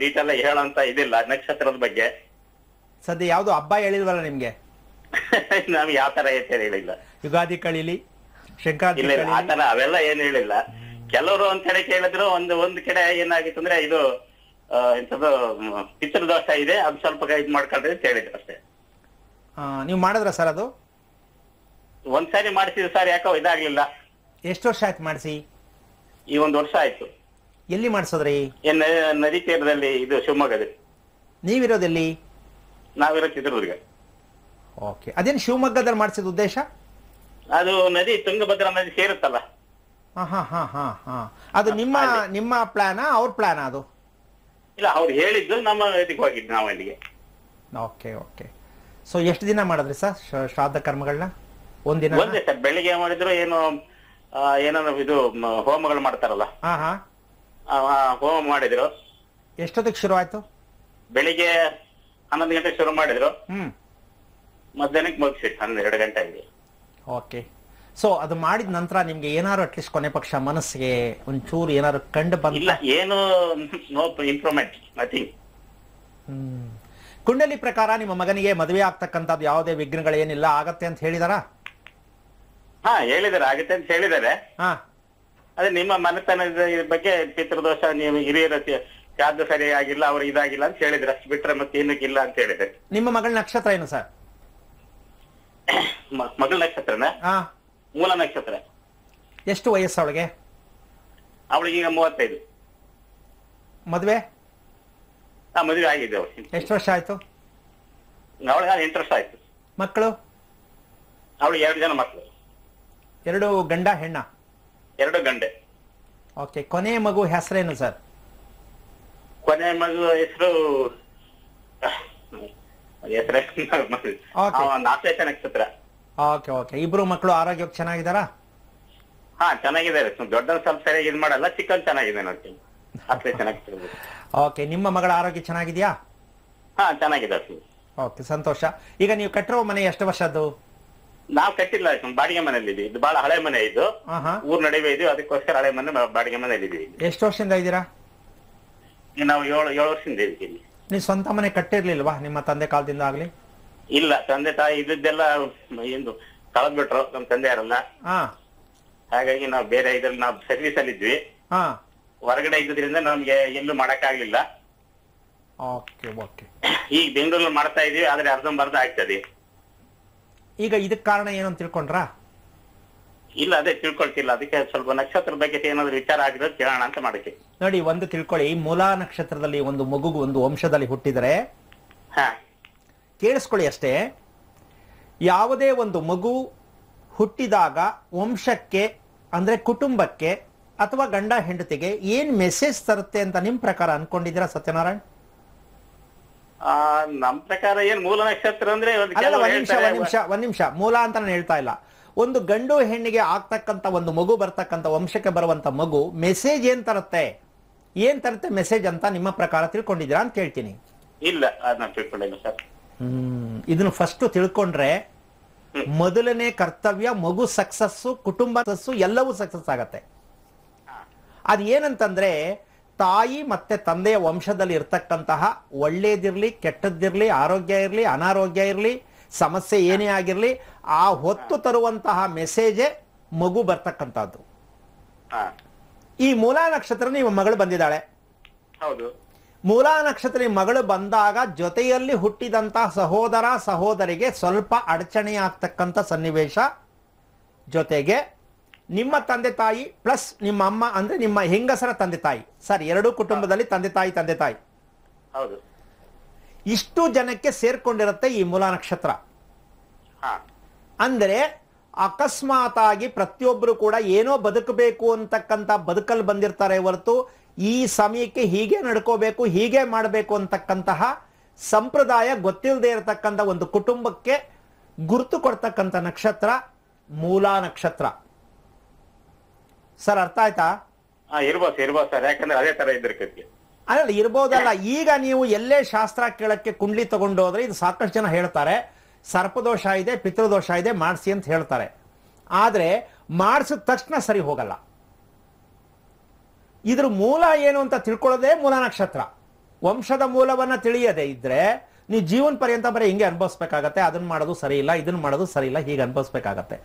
ಡೀಟೇಲ್ ಹೇಳಂತ ಇದಿಲ್ಲ ನಕ್ಷತ್ರದ ಬಗ್ಗೆ ಸದ್ಯ ಯಾವ್ದು ಹಬ್ಬ ಹೇಳಿಲ್ವಲ್ಲ ನಿಮ್ಗೆ ನಮ್ಗೆ ಯಾವ ತರ ಐತೆ ಹೇಳಿಲ್ಲ ಯುಗಾದಿ ಕಳಿಲಿ ಸಂಕ್ರಾಂತಿ ಆ ತರ ಅವೆಲ್ಲ ಏನು ಹೇಳಿಲ್ಲ ಕೆಲವರು ಒಂದ್ ಕಡೆ ಕೇಳಿದ್ರು ಒಂದ್ ಒಂದ್ ಕಡೆ ಏನಾಗಿತ್ತು ಅಂದ್ರೆ ಇದು ಆ, ಇಂಥದ್ದು ಪಿತೃದೋಷ ಇದೆ ಅದ್ ಸ್ವಲ್ಪ ಇದ್ ಮಾಡ್ಕೊಳ್ರಿ ಅಂತ ಹೇಳಿದ್ರು ಅಷ್ಟೇ ನೀವು ಮಾಡಿದ್ರ ಸರ್ ಅದು ಸಾರಿ ಮಾಡಿಸಿದ್ರು ಸರ್ ಯಾಕೋ ಇದಾಗ್ಲಿಲ್ಲ ಎಷ್ಟು ವರ್ಷ ಆಯ್ತು ಮಾಡಿಸಿ ಈ ಒಂದು ವರ್ಷ ಆಯ್ತು ಎಲ್ಲಿ ಮಾಡಿಸೋದ್ರಿ ಏನು ನದಿ ತೀರದಲ್ಲಿ ಇದು ಶಿವಮೊಗ್ಗದಲ್ಲಿ ನೀವಿರೋದೆಲ್ಲಿ ನಾವಿರೋ ಚಿತ್ರದುರ್ಗ ಓಕೆ ಅದೇನು ಶಿವಮೊಗ್ಗದಲ್ಲಿ ಮಾಡಿಸಿದ ಉದ್ದೇಶ ಅದು ನದಿ ತುಂಗಭದ್ರಾ ನದಿ ಸೇರುತ್ತಲ್ಲ ಹಾಂ ಹಾಂ ಹಾಂ ಹಾಂ ಹಾಂ ಅದು ನಿಮ್ಮ ನಿಮ್ಮ ಪ್ಲ್ಯಾನಾ ಅವ್ರ ಪ್ಲಾನ್ ಅದು ಇಲ್ಲ ಅವ್ರು ಹೇಳಿದ್ದು ನಮ್ಮ ಇದಕ್ಕೆ ಹೋಗಿದ್ದು ನಾವು ಅಲ್ಲಿಗೆ ಓಕೆ ಓಕೆ ಸೊ ಎಷ್ಟು ದಿನ ಮಾಡಿದ್ರಿ ಸರ್ ಶ್ರಾದ್ದ ಕರ್ಮಗಳನ್ನ ಒಂದಿನ ಒಂದೇ ಸರ್ ಬೆಳಿಗ್ಗೆ ಮಾಡಿದ್ರು ಏನು ಏನೋ ಇದು ಹೋಮಗಳು ಮಾಡ್ತಾರಲ್ಲ ಹಾ ಹಾ ಹೋಮ ಮಾಡಿದ್ರು ಎಷ್ಟೊತ್ತಿಗೆ ಶುರು ಆಯ್ತು ಬೆಳಿಗ್ಗೆ ಹನ್ನೊಂದು ಗಂಟೆ ಶುರು ಮಾಡಿದ್ರು ಮಧ್ಯಾಹ್ನಕ್ಕೆ ಮುಗಿಸಿತ್ತು ಹನ್ನೆರಡು ಗಂಟೆ ಆಗಿದೆ ಓಕೆ ಸೊ ಅದು ಮಾಡಿದ ನಂತರ ನಿಮ್ಗೆ ಏನಾದ್ರು ಅಟ್ಲೀಸ್ಟ್ ಕೊನೆ ಪಕ್ಷ ಮನಸ್ಸಿಗೆ ಒಂಚೂರು ಏನಾದ್ರು ಕಂಡು ಬಂದ ಇಲ್ಲ ಏನು ನೋ ಇಂಪ್ರೂವ್ಮೆಂಟ್ ನಥಿಂಗ್ ಕುಂಡಲಿ ಪ್ರಕಾರ ನಿಮ್ಮ ಮಗನಿಗೆ ಮದುವೆ ಆಗ್ತಕ್ಕಂಥದ್ದು ಯಾವುದೇ ವಿಘ್ನಗಳು ಏನಿಲ್ಲ ಆಗತ್ತೆ ಅಂತ ಹೇಳಿದಾರಾ ಹಾ ಹೇಳಿದ್ದಾರೆ ಆಗುತ್ತೆ ಅಂತ ಹೇಳಿದ್ದಾರೆ ಹಾ ಅದೇ ನಿಮ್ಮ ಮನೆತನದ ಬಗ್ಗೆ ಪಿತೃದೋಷ ನೀವು ಹಿರಿಯರ ಸರಿ ಸರಿಯಾಗಿಲ್ಲ ಅವ್ರು ಇದಾಗಿಲ್ಲ ಅಂತ ಹೇಳಿದ್ರೆ ಅಷ್ಟು ಬಿಟ್ರೆ ಮತ್ತೆ ಇಲ್ಲ ಅಂತ ಹೇಳಿದೆ ನಿಮ್ಮ ಮಗಳ ನಕ್ಷತ್ರ ಏನು ಸರ್ ಮಗಳ ನಕ್ಷತ್ರನ ಹಾ ಮೂಲ ನಕ್ಷತ್ರ ಎಷ್ಟು ವಯಸ್ಸು ಅವಳಿಗೆ ಅವಳಿಗೆ ಈಗ ಮೂವತ್ತೈದು ಮದುವೆ ಆ ಮದುವೆ ಆಗಿದೆ ಅವಳು ಎಷ್ಟು ವರ್ಷ ಆಯ್ತು ಅವಳಿಗೆ ಇಂಟ್ರೆಸ್ಟ್ ಆಯ್ತು ಮಕ್ಕಳು ಅವಳಿಗೆ ಎರಡು ಜನ ಮಕ್ಕಳು ಎರಡು ಗಂಡ ಹೆಣ್ಣ ಎರಡು ಗಂಡೆ ಓಕೆ ಕೊನೆ ಮಗು ಹೆಸರೇನು ಸರ್ ಕೊನೆ ಮಗು ಹೆಸರು ಹೆಸರು ನಕ್ಷತ್ರ ಓಕೆ ಓಕೆ ಇಬ್ರು ಮಕ್ಕಳು ಆರೋಗ್ಯಕ್ಕೆ ಚೆನ್ನಾಗಿದಾರ ಹಾ ಚೆನ್ನಾಗಿದ್ದಾರೆ ದೊಡ್ಡ ಸ್ವಲ್ಪ ಸರಿಯಾಗಿ ಇದು ಮಾಡಲ್ಲ ಚಿಕನ್ ಚೆನ್ನಾಗಿದೆ ನೋಡಿ ಅಷ್ಟೇ ಚೆನ್ನಾಗಿ ಓಕೆ ನಿಮ್ಮ ಮಗಳ ಆರೋಗ್ಯ ಚೆನ್ನಾಗಿದ್ಯಾ ಹಾ ಚೆನ್ನಾಗಿದೆ ಓಕೆ ಸಂತೋಷ ಈಗ ನೀವು ಕಟ್ಟಿರೋ ಮನೆ ಎಷ್ಟು ವರ್ಷದ್ದು ನಾವ್ ಕಟ್ಟಿಲ್ಲ ಬಾಡಿಗೆ ಮನೆಯಲ್ಲಿ ಇದು ಬಹಳ ಹಳೆ ಮನೆ ಇದು ಊರ್ ನಡುವೆ ಇದೆ ಅದಕ್ಕೋಸ್ಕರ ಹಳೆ ಮನೆ ಬಾಡಿಗೆ ಮನೆಯಲ್ಲಿ ಇದೀವಿ ಎಷ್ಟು ವರ್ಷದಿಂದ ಇದ್ದೀರಾ ಈಗ ನಾವು ಏಳು ಏಳು ವರ್ಷದಿಂದ ಇದ್ದೀವಿ ನೀವು ಸ್ವಂತ ಮನೆ ಕಟ್ಟಿರ್ಲಿಲ್ವಾ ನಿಮ್ಮ ತಂದೆ ಕಾಲದಿಂದ ಆಗ್ಲಿ ಇಲ್ಲ ತಂದೆ ತಾಯಿ ಇದ್ದದ್ದೆಲ್ಲ ಏನು ಕಳೆದ್ ಬಿಟ್ರು ನಮ್ ತಂದೆ ಯಾರಲ್ಲ ಹಾಗಾಗಿ ನಾವು ಬೇರೆ ಇದ್ರಲ್ಲಿ ನಾವು ಸರ್ವಿಸ್ ಅಲ್ಲಿ ಇದ್ವಿ ಹಾ ಹೊರಗಡೆ ಇದ್ದಿದ್ರಿಂದ ನಮ್ಗೆ ಎಲ್ಲೂ ಮಾಡಕ್ಕಾಗ್ಲಿಲ್ಲ ಓಕೆ ಈಗ ಬೆಂಗಳೂರಲ್ಲಿ ಮಾಡ್ತಾ ಇದೀವಿ ಆದ್ರೆ ಅರ್ಧಂಬರ್ಧ ಆಗ್ತದೆ ಈಗ ಇದಕ್ಕೆ ಕಾರಣ ಏನು ಅಂತ ತಿಳ್ಕೊಂಡ್ರಾ ಇಲ್ಲ ಅದೇ ತಿಳ್ಕೊಳ್ತಿಲ್ಲ ಅದಕ್ಕೆ ಸ್ವಲ್ಪ ನಕ್ಷತ್ರದ ಬಗ್ಗೆ ಏನಾದ್ರೂ ವಿಚಾರ ಆಗಿರೋ ಕೇಳೋಣ ಅಂತ ಮಾಡಿದೆ ನೋಡಿ ಒಂದು ತಿಳ್ಕೊಳ್ಳಿ ಮೂಲಾ ನಕ್ಷತ್ರದಲ್ಲಿ ಒಂದು ಮಗುಗು ಒಂದು ವಂಶದಲ್ಲಿ ಹುಟ್ಟಿದರೆ ಹ ಕೇಳಿಸ್ಕೊಳ್ಳಿ ಅಷ್ಟೇ ಯಾವುದೇ ಒಂದು ಮಗು ಹುಟ್ಟಿದಾಗ ವಂಶಕ್ಕೆ ಅಂದ್ರೆ ಕುಟುಂಬಕ್ಕೆ ಅಥವಾ ಗಂಡ ಹೆಂಡತಿಗೆ ಏನ್ ಮೆಸೇಜ್ ತರುತ್ತೆ ಅಂತ ನಿಮ್ ಪ್ರಕಾರ ಅನ್ಕೊಂಡಿದ್ದೀರಾ ಸತ್ಯನಾರಾಯಣ್ ಆ ನಮ್ ಪ್ರಕಾರ ಏನ್ ಮೂಲ ನಕ್ಷತ್ರ ಅಂದ್ರೆ ಒಂದ್ ನಿಮಿಷ ಒಂದ್ ನಿಮಿಷ ಒಂದ್ ನಿಮಿಷ ಮೂಲ ಅಂತ ನಾನು ಹೇಳ್ತಾ ಇಲ್ಲ ಒಂದು ಗಂಡು ಹೆಣ್ಣಿಗೆ ಆಗ್ತಕ್ಕಂತ ಒಂದು ಮಗು ಬರ್ತಕ್ಕಂತ ವಂಶಕ್ಕೆ ಬರುವಂತ ಮಗು ಮೆಸೇಜ್ ಏನ್ ತರುತ್ತೆ ಏನ್ ತರುತ್ತೆ ಮೆಸೇಜ್ ಅಂತ ನಿಮ್ಮ ಪ್ರಕಾರ ತಿಳ್ಕೊಂಡಿದ್ದೀರಾ ಅಂತ ಹೇಳ್ತೀನಿ ಇಲ್ಲ ತಿಳ್ಕೊಂಡಿಲ್ಲ ಇದನ್ನು ಫಸ್ಟ್ ತಿಳ್ಕೊಂಡ್ರೆ ಮೊದಲನೇ ಕರ್ತವ್ಯ ಮಗು ಸಕ್ಸಸ್ಸು ಕುಟುಂಬ ಸಸ್ಸು ಎಲ್ಲವೂ ಸಕ್ಸಸ್ ಆಗತ್ತೆ ಅದೇನಂತಂದ್ರೆ ತಾಯಿ ಮತ್ತೆ ತಂದೆಯ ವಂಶದಲ್ಲಿ ಇರ್ತಕ್ಕಂತಹ ಒಳ್ಳೇದಿರಲಿ ಕೆಟ್ಟದ್ದಿರಲಿ ಆರೋಗ್ಯ ಇರಲಿ ಅನಾರೋಗ್ಯ ಇರಲಿ ಸಮಸ್ಯೆ ಏನೇ ಆಗಿರಲಿ ಆ ಹೊತ್ತು ತರುವಂತಹ ಮೆಸೇಜೇ ಮಗು ಬರ್ತಕ್ಕಂಥದ್ದು ಈ ಮೂಲಾ ನಕ್ಷತ್ರ ನಿಮ್ಮ ಮಗಳು ಬಂದಿದ್ದಾಳೆ ಹೌದು ಮೂಲಾ ನಕ್ಷತ್ರ ಮಗಳು ಬಂದಾಗ ಜೊತೆಯಲ್ಲಿ ಹುಟ್ಟಿದಂತಹ ಸಹೋದರ ಸಹೋದರಿಗೆ ಸ್ವಲ್ಪ ಅಡಚಣೆಯಾಗ್ತಕ್ಕಂಥ ಸನ್ನಿವೇಶ ಜೊತೆಗೆ ನಿಮ್ಮ ತಂದೆ ತಾಯಿ ಪ್ಲಸ್ ನಿಮ್ಮ ಅಮ್ಮ ಅಂದ್ರೆ ನಿಮ್ಮ ಹೆಂಗಸರ ತಂದೆ ತಾಯಿ ಸರ್ ಎರಡೂ ಕುಟುಂಬದಲ್ಲಿ ತಂದೆ ತಾಯಿ ತಂದೆ ತಾಯಿ ಹೌದು ಇಷ್ಟು ಜನಕ್ಕೆ ಸೇರ್ಕೊಂಡಿರುತ್ತೆ ಈ ಮೂಲ ನಕ್ಷತ್ರ ಅಂದ್ರೆ ಅಕಸ್ಮಾತ್ ಆಗಿ ಪ್ರತಿಯೊಬ್ಬರು ಕೂಡ ಏನೋ ಬದುಕಬೇಕು ಅಂತಕ್ಕಂತ ಬದುಕಲ್ಲಿ ಬಂದಿರ್ತಾರೆ ಹೊರತು ಈ ಸಮಯಕ್ಕೆ ಹೀಗೆ ನಡ್ಕೋಬೇಕು ಹೀಗೆ ಮಾಡಬೇಕು ಅಂತಕ್ಕಂತಹ ಸಂಪ್ರದಾಯ ಗೊತ್ತಿಲ್ಲದೆ ಇರತಕ್ಕಂಥ ಒಂದು ಕುಟುಂಬಕ್ಕೆ ಗುರುತು ಕೊಡ್ತಕ್ಕಂಥ ನಕ್ಷತ್ರ ಮೂಲ ನಕ್ಷತ್ರ ಸರ್ ಅರ್ಥ ಆಯ್ತಾ ಸರ್ ಯಾಕಂದ್ರೆ ಅದೇ ತರ ಇರ್ಬೋದಲ್ಲ ಈಗ ನೀವು ಎಲ್ಲೇ ಶಾಸ್ತ್ರ ಕೇಳಕ್ಕೆ ಕುಂಡ್ಲಿ ತಗೊಂಡು ಹೋದ್ರೆ ಇದು ಸಾಕಷ್ಟು ಜನ ಹೇಳ್ತಾರೆ ಸರ್ಪದೋಷ ಇದೆ ಪಿತೃದೋಷ ಇದೆ ಮಾಡಿಸಿ ಅಂತ ಹೇಳ್ತಾರೆ ಆದ್ರೆ ಮಾಡಿಸಿದ ತಕ್ಷಣ ಸರಿ ಹೋಗಲ್ಲ ಇದ್ರ ಮೂಲ ಏನು ಅಂತ ತಿಳ್ಕೊಳ್ಳೋದೇ ಮೂಲ ನಕ್ಷತ್ರ ವಂಶದ ಮೂಲವನ್ನ ತಿಳಿಯದೆ ಇದ್ರೆ ನೀವು ಜೀವನ ಪರ್ಯಂತ ಬರೀ ಹಿಂಗೆ ಅನುಭವಿಸ್ಬೇಕಾಗತ್ತೆ ಅದನ್ನ ಮಾಡೋದು ಸರಿ ಇಲ್ಲ ಇದನ್ನ ಮಾಡೋದು ಸರಿ ಇಲ್ಲ ಹೀಗೆ ಅನುಭವಿಸ್ಬೇಕಾಗತ್ತೆ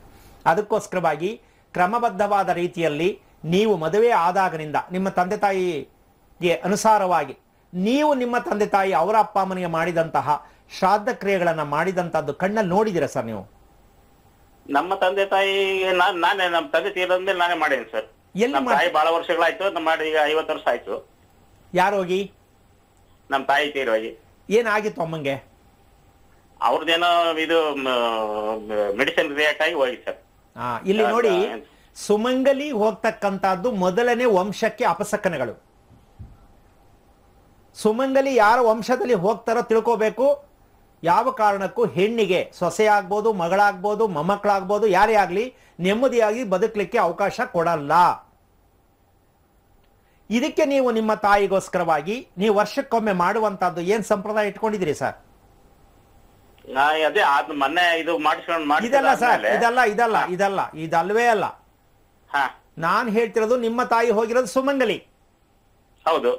ಅದಕ್ಕೋಸ್ಕರವಾಗಿ ಕ್ರಮಬದ್ಧವಾದ ರೀತಿಯಲ್ಲಿ ನೀವು ಮದುವೆ ಆದಾಗನಿಂದ ನಿಮ್ಮ ತಂದೆ ತಾಯಿಗೆ ಅನುಸಾರವಾಗಿ ನೀವು ನಿಮ್ಮ ತಂದೆ ತಾಯಿ ಅವರ ಅಪ್ಪ ಅಮ್ಮನಿಗೆ ಮಾಡಿದಂತಹ ಶ್ರಾದ್ದ ಕ್ರಿಯೆಗಳನ್ನು ಮಾಡಿದಂತಹದ್ದು ಕಣ್ಣಲ್ಲಿ ನೋಡಿದಿರ ಸರ್ ನೀವು ನಮ್ಮ ತಂದೆ ತಾಯಿ ನಾನೇ ನಮ್ಮ ತಂದೆ ತೀರದ ಮೇಲೆ ನಾನೇ ಮಾಡಿದ್ದೀನಿ ಸರ್ ಎಲ್ಲ ನಮ್ಮ ತಾಯಿ ಬಹಳ ವರ್ಷಗಳಾಯ್ತು ನಮ್ಮ ಮಾಡಿ ಈಗ ಐವತ್ತು ವರ್ಷ ಆಯ್ತು ಯಾರು ಹೋಗಿ ನಮ್ಮ ತಾಯಿ ತೀರವಾಗಿ ಏನಾಗಿತ್ತು ಅಮ್ಮಂಗೆ ಅವ್ರದ್ದೇನೋ ಇದು ಮೆಡಿಸಿನ್ ರಿಯಾಕ್ಟ್ ಆಗಿ ಹೋಗಿ ಸರ್ ಇಲ್ಲಿ ನೋಡಿ ಸುಮಂಗಲಿ ಹೋಗ್ತಕ್ಕಂತಹದ್ದು ಮೊದಲನೇ ವಂಶಕ್ಕೆ ಅಪಸಕನಗಳು ಸುಮಂಗಲಿ ಯಾರ ವಂಶದಲ್ಲಿ ಹೋಗ್ತಾರೋ ತಿಳ್ಕೋಬೇಕು ಯಾವ ಕಾರಣಕ್ಕೂ ಹೆಣ್ಣಿಗೆ ಸೊಸೆ ಆಗ್ಬೋದು ಮಗಳಾಗ್ಬೋದು ಮೊಮ್ಮಕ್ಕಳಾಗ್ಬೋದು ಯಾರೇ ಆಗಲಿ ನೆಮ್ಮದಿಯಾಗಿ ಬದುಕಲಿಕ್ಕೆ ಅವಕಾಶ ಕೊಡಲ್ಲ ಇದಕ್ಕೆ ನೀವು ನಿಮ್ಮ ತಾಯಿಗೋಸ್ಕರವಾಗಿ ನೀವು ವರ್ಷಕ್ಕೊಮ್ಮೆ ಮಾಡುವಂತಹದ್ದು ಏನು ಸಂಪ್ರದಾಯ ಇಟ್ಕೊಂಡಿದ್ದೀರಿ ಸರ್ ಅದೇ ಮೊನ್ನೆ ಇದು ಸರ್ ಇದಲ್ಲ ಇದಲ್ಲ ಇದಲ್ಲ ಇದಲ್ವೇ ಅಲ್ಲ ನಾನ್ ಹೇಳ್ತಿರೋದು ನಿಮ್ಮ ತಾಯಿ ಹೋಗಿರೋದು ಸುಮಂಗಲಿ ಹೌದು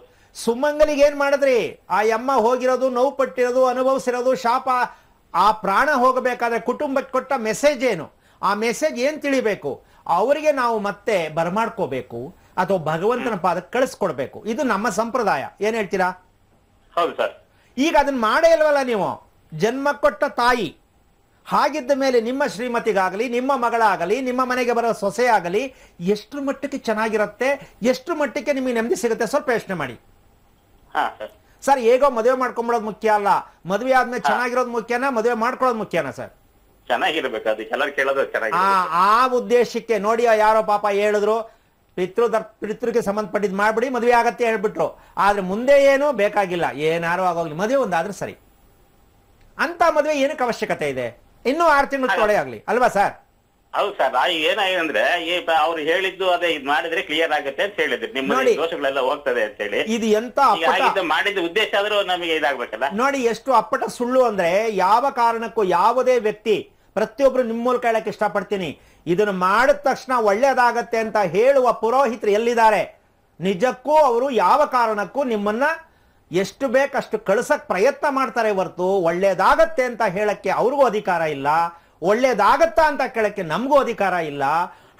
ಸುಮಂಗಲಿಗೆ ಏನ್ ಮಾಡಿದ್ರಿ ಆ ಅಮ್ಮ ಹೋಗಿರೋದು ನೋವು ಪಟ್ಟಿರೋದು ಅನುಭವಿಸಿರೋದು ಶಾಪ ಆ ಪ್ರಾಣ ಹೋಗಬೇಕಾದ್ರೆ ಕುಟುಂಬಕ್ಕೆ ಕೊಟ್ಟ ಮೆಸೇಜ್ ಏನು ಆ ಮೆಸೇಜ್ ಏನ್ ತಿಳಿಬೇಕು ಅವರಿಗೆ ನಾವು ಮತ್ತೆ ಬರಮಾಡ್ಕೋಬೇಕು ಅಥವಾ ಭಗವಂತನ ಪಾದಕ್ಕೆ ಕಳಿಸ್ಕೊಡ್ಬೇಕು ಇದು ನಮ್ಮ ಸಂಪ್ರದಾಯ ಏನ್ ಹೇಳ್ತೀರಾ ಹೌದು ಸರ್ ಈಗ ಅದನ್ನ ಮಾಡೇ ಇಲ್ವಲ್ಲ ನೀವು ಜನ್ಮ ಕೊಟ್ಟ ತಾಯಿ ಹಾಗಿದ್ದ ಮೇಲೆ ನಿಮ್ಮ ಶ್ರೀಮತಿಗಾಗಲಿ ನಿಮ್ಮ ಮಗಳಾಗಲಿ ನಿಮ್ಮ ಮನೆಗೆ ಬರೋ ಸೊಸೆ ಆಗಲಿ ಎಷ್ಟು ಮಟ್ಟಕ್ಕೆ ಚೆನ್ನಾಗಿರುತ್ತೆ ಎಷ್ಟು ಮಟ್ಟಕ್ಕೆ ನಿಮಗೆ ನೆಮ್ಮದಿ ಸಿಗುತ್ತೆ ಸ್ವಲ್ಪ ಯೋಚನೆ ಮಾಡಿ ಸರ್ ಹೇಗೋ ಮದುವೆ ಮಾಡ್ಕೊಂಬಿಡೋದು ಮುಖ್ಯ ಅಲ್ಲ ಮದುವೆ ಆದ್ಮೇಲೆ ಚೆನ್ನಾಗಿರೋದು ಮುಖ್ಯನಾ ಮದುವೆ ಮಾಡ್ಕೊಳ್ಳೋದು ಮುಖ್ಯನಾ ಸರ್ ಕೇಳೋದು ಆ ಉದ್ದೇಶಕ್ಕೆ ನೋಡಿ ಯಾರೋ ಪಾಪ ಹೇಳಿದ್ರು ಪಿತೃ ಪಿತೃಗೆ ಸಂಬಂಧಪಟ್ಟಿದ್ ಮಾಡ್ಬಿಡಿ ಮದುವೆ ಆಗತ್ತೆ ಹೇಳ್ಬಿಟ್ರು ಆದ್ರೆ ಮುಂದೆ ಏನು ಬೇಕಾಗಿಲ್ಲ ಏನಾರು ಆಗೋಗ್ಲಿ ಮದುವೆ ಒಂದಾದ್ರೆ ಸರಿ ಅಂತ ಮದುವೆ ಏನಕ್ಕೆ ಅವಶ್ಯಕತೆ ಇದೆ ಇನ್ನು ಆರು ತಿಂಗಳು ತೊಳೆ ಆಗ್ಲಿ ಅಲ್ವಾ ಸರ್ ಹೌದು ಸರ್ ಏನಾಗಿದೆ ಅಂದ್ರೆ ಅವ್ರು ಹೇಳಿದ್ದು ಅದೇ ಇದ್ ಮಾಡಿದ್ರೆ ಕ್ಲಿಯರ್ ಆಗುತ್ತೆ ಅಂತ ಹೇಳಿದ್ರು ನಿಮ್ಮ ದೋಷಗಳೆಲ್ಲ ಹೋಗ್ತದೆ ಅಂತ ಹೇಳಿ ಇದು ಎಂತ ಮಾಡಿದ ಉದ್ದೇಶ ಆದ್ರೂ ನಮಗೆ ಇದಾಗ್ಬೇಕಲ್ಲ ನೋಡಿ ಎಷ್ಟು ಅಪ್ಪಟ ಸುಳ್ಳು ಅಂದ್ರೆ ಯಾವ ಕಾರಣಕ್ಕೂ ಯಾವುದೇ ವ್ಯಕ್ತಿ ಪ್ರತಿಯೊಬ್ರು ನಿಮ್ಮ ಮೂಲಕ ಹೇಳಕ್ ಇಷ್ಟಪಡ್ತೀನಿ ಇದನ್ನು ಮಾಡಿದ ತಕ್ಷಣ ಒಳ್ಳೇದಾಗತ್ತೆ ಅಂತ ಹೇಳುವ ಪುರೋಹಿತರು ಎಲ್ಲಿದ್ದಾರೆ ನಿಜಕ್ಕೂ ಅವರು ಯಾವ ಕಾರಣಕ್ಕೂ ನಿಮ್ಮನ್ನ ಎಷ್ಟು ಬೇಕಷ್ಟು ಕಳಿಸಕ್ ಪ್ರಯತ್ನ ಮಾಡ್ತಾರೆ ಹೊರತು ಒಳ್ಳೇದಾಗತ್ತೆ ಅಂತ ಹೇಳಕ್ಕೆ ಅವ್ರಿಗೂ ಅಧಿಕಾರ ಇಲ್ಲ ಒಳ್ಳೇದಾಗತ್ತಾ ಅಂತ ಕೇಳಕ್ಕೆ ನಮಗೂ ಅಧಿಕಾರ ಇಲ್ಲ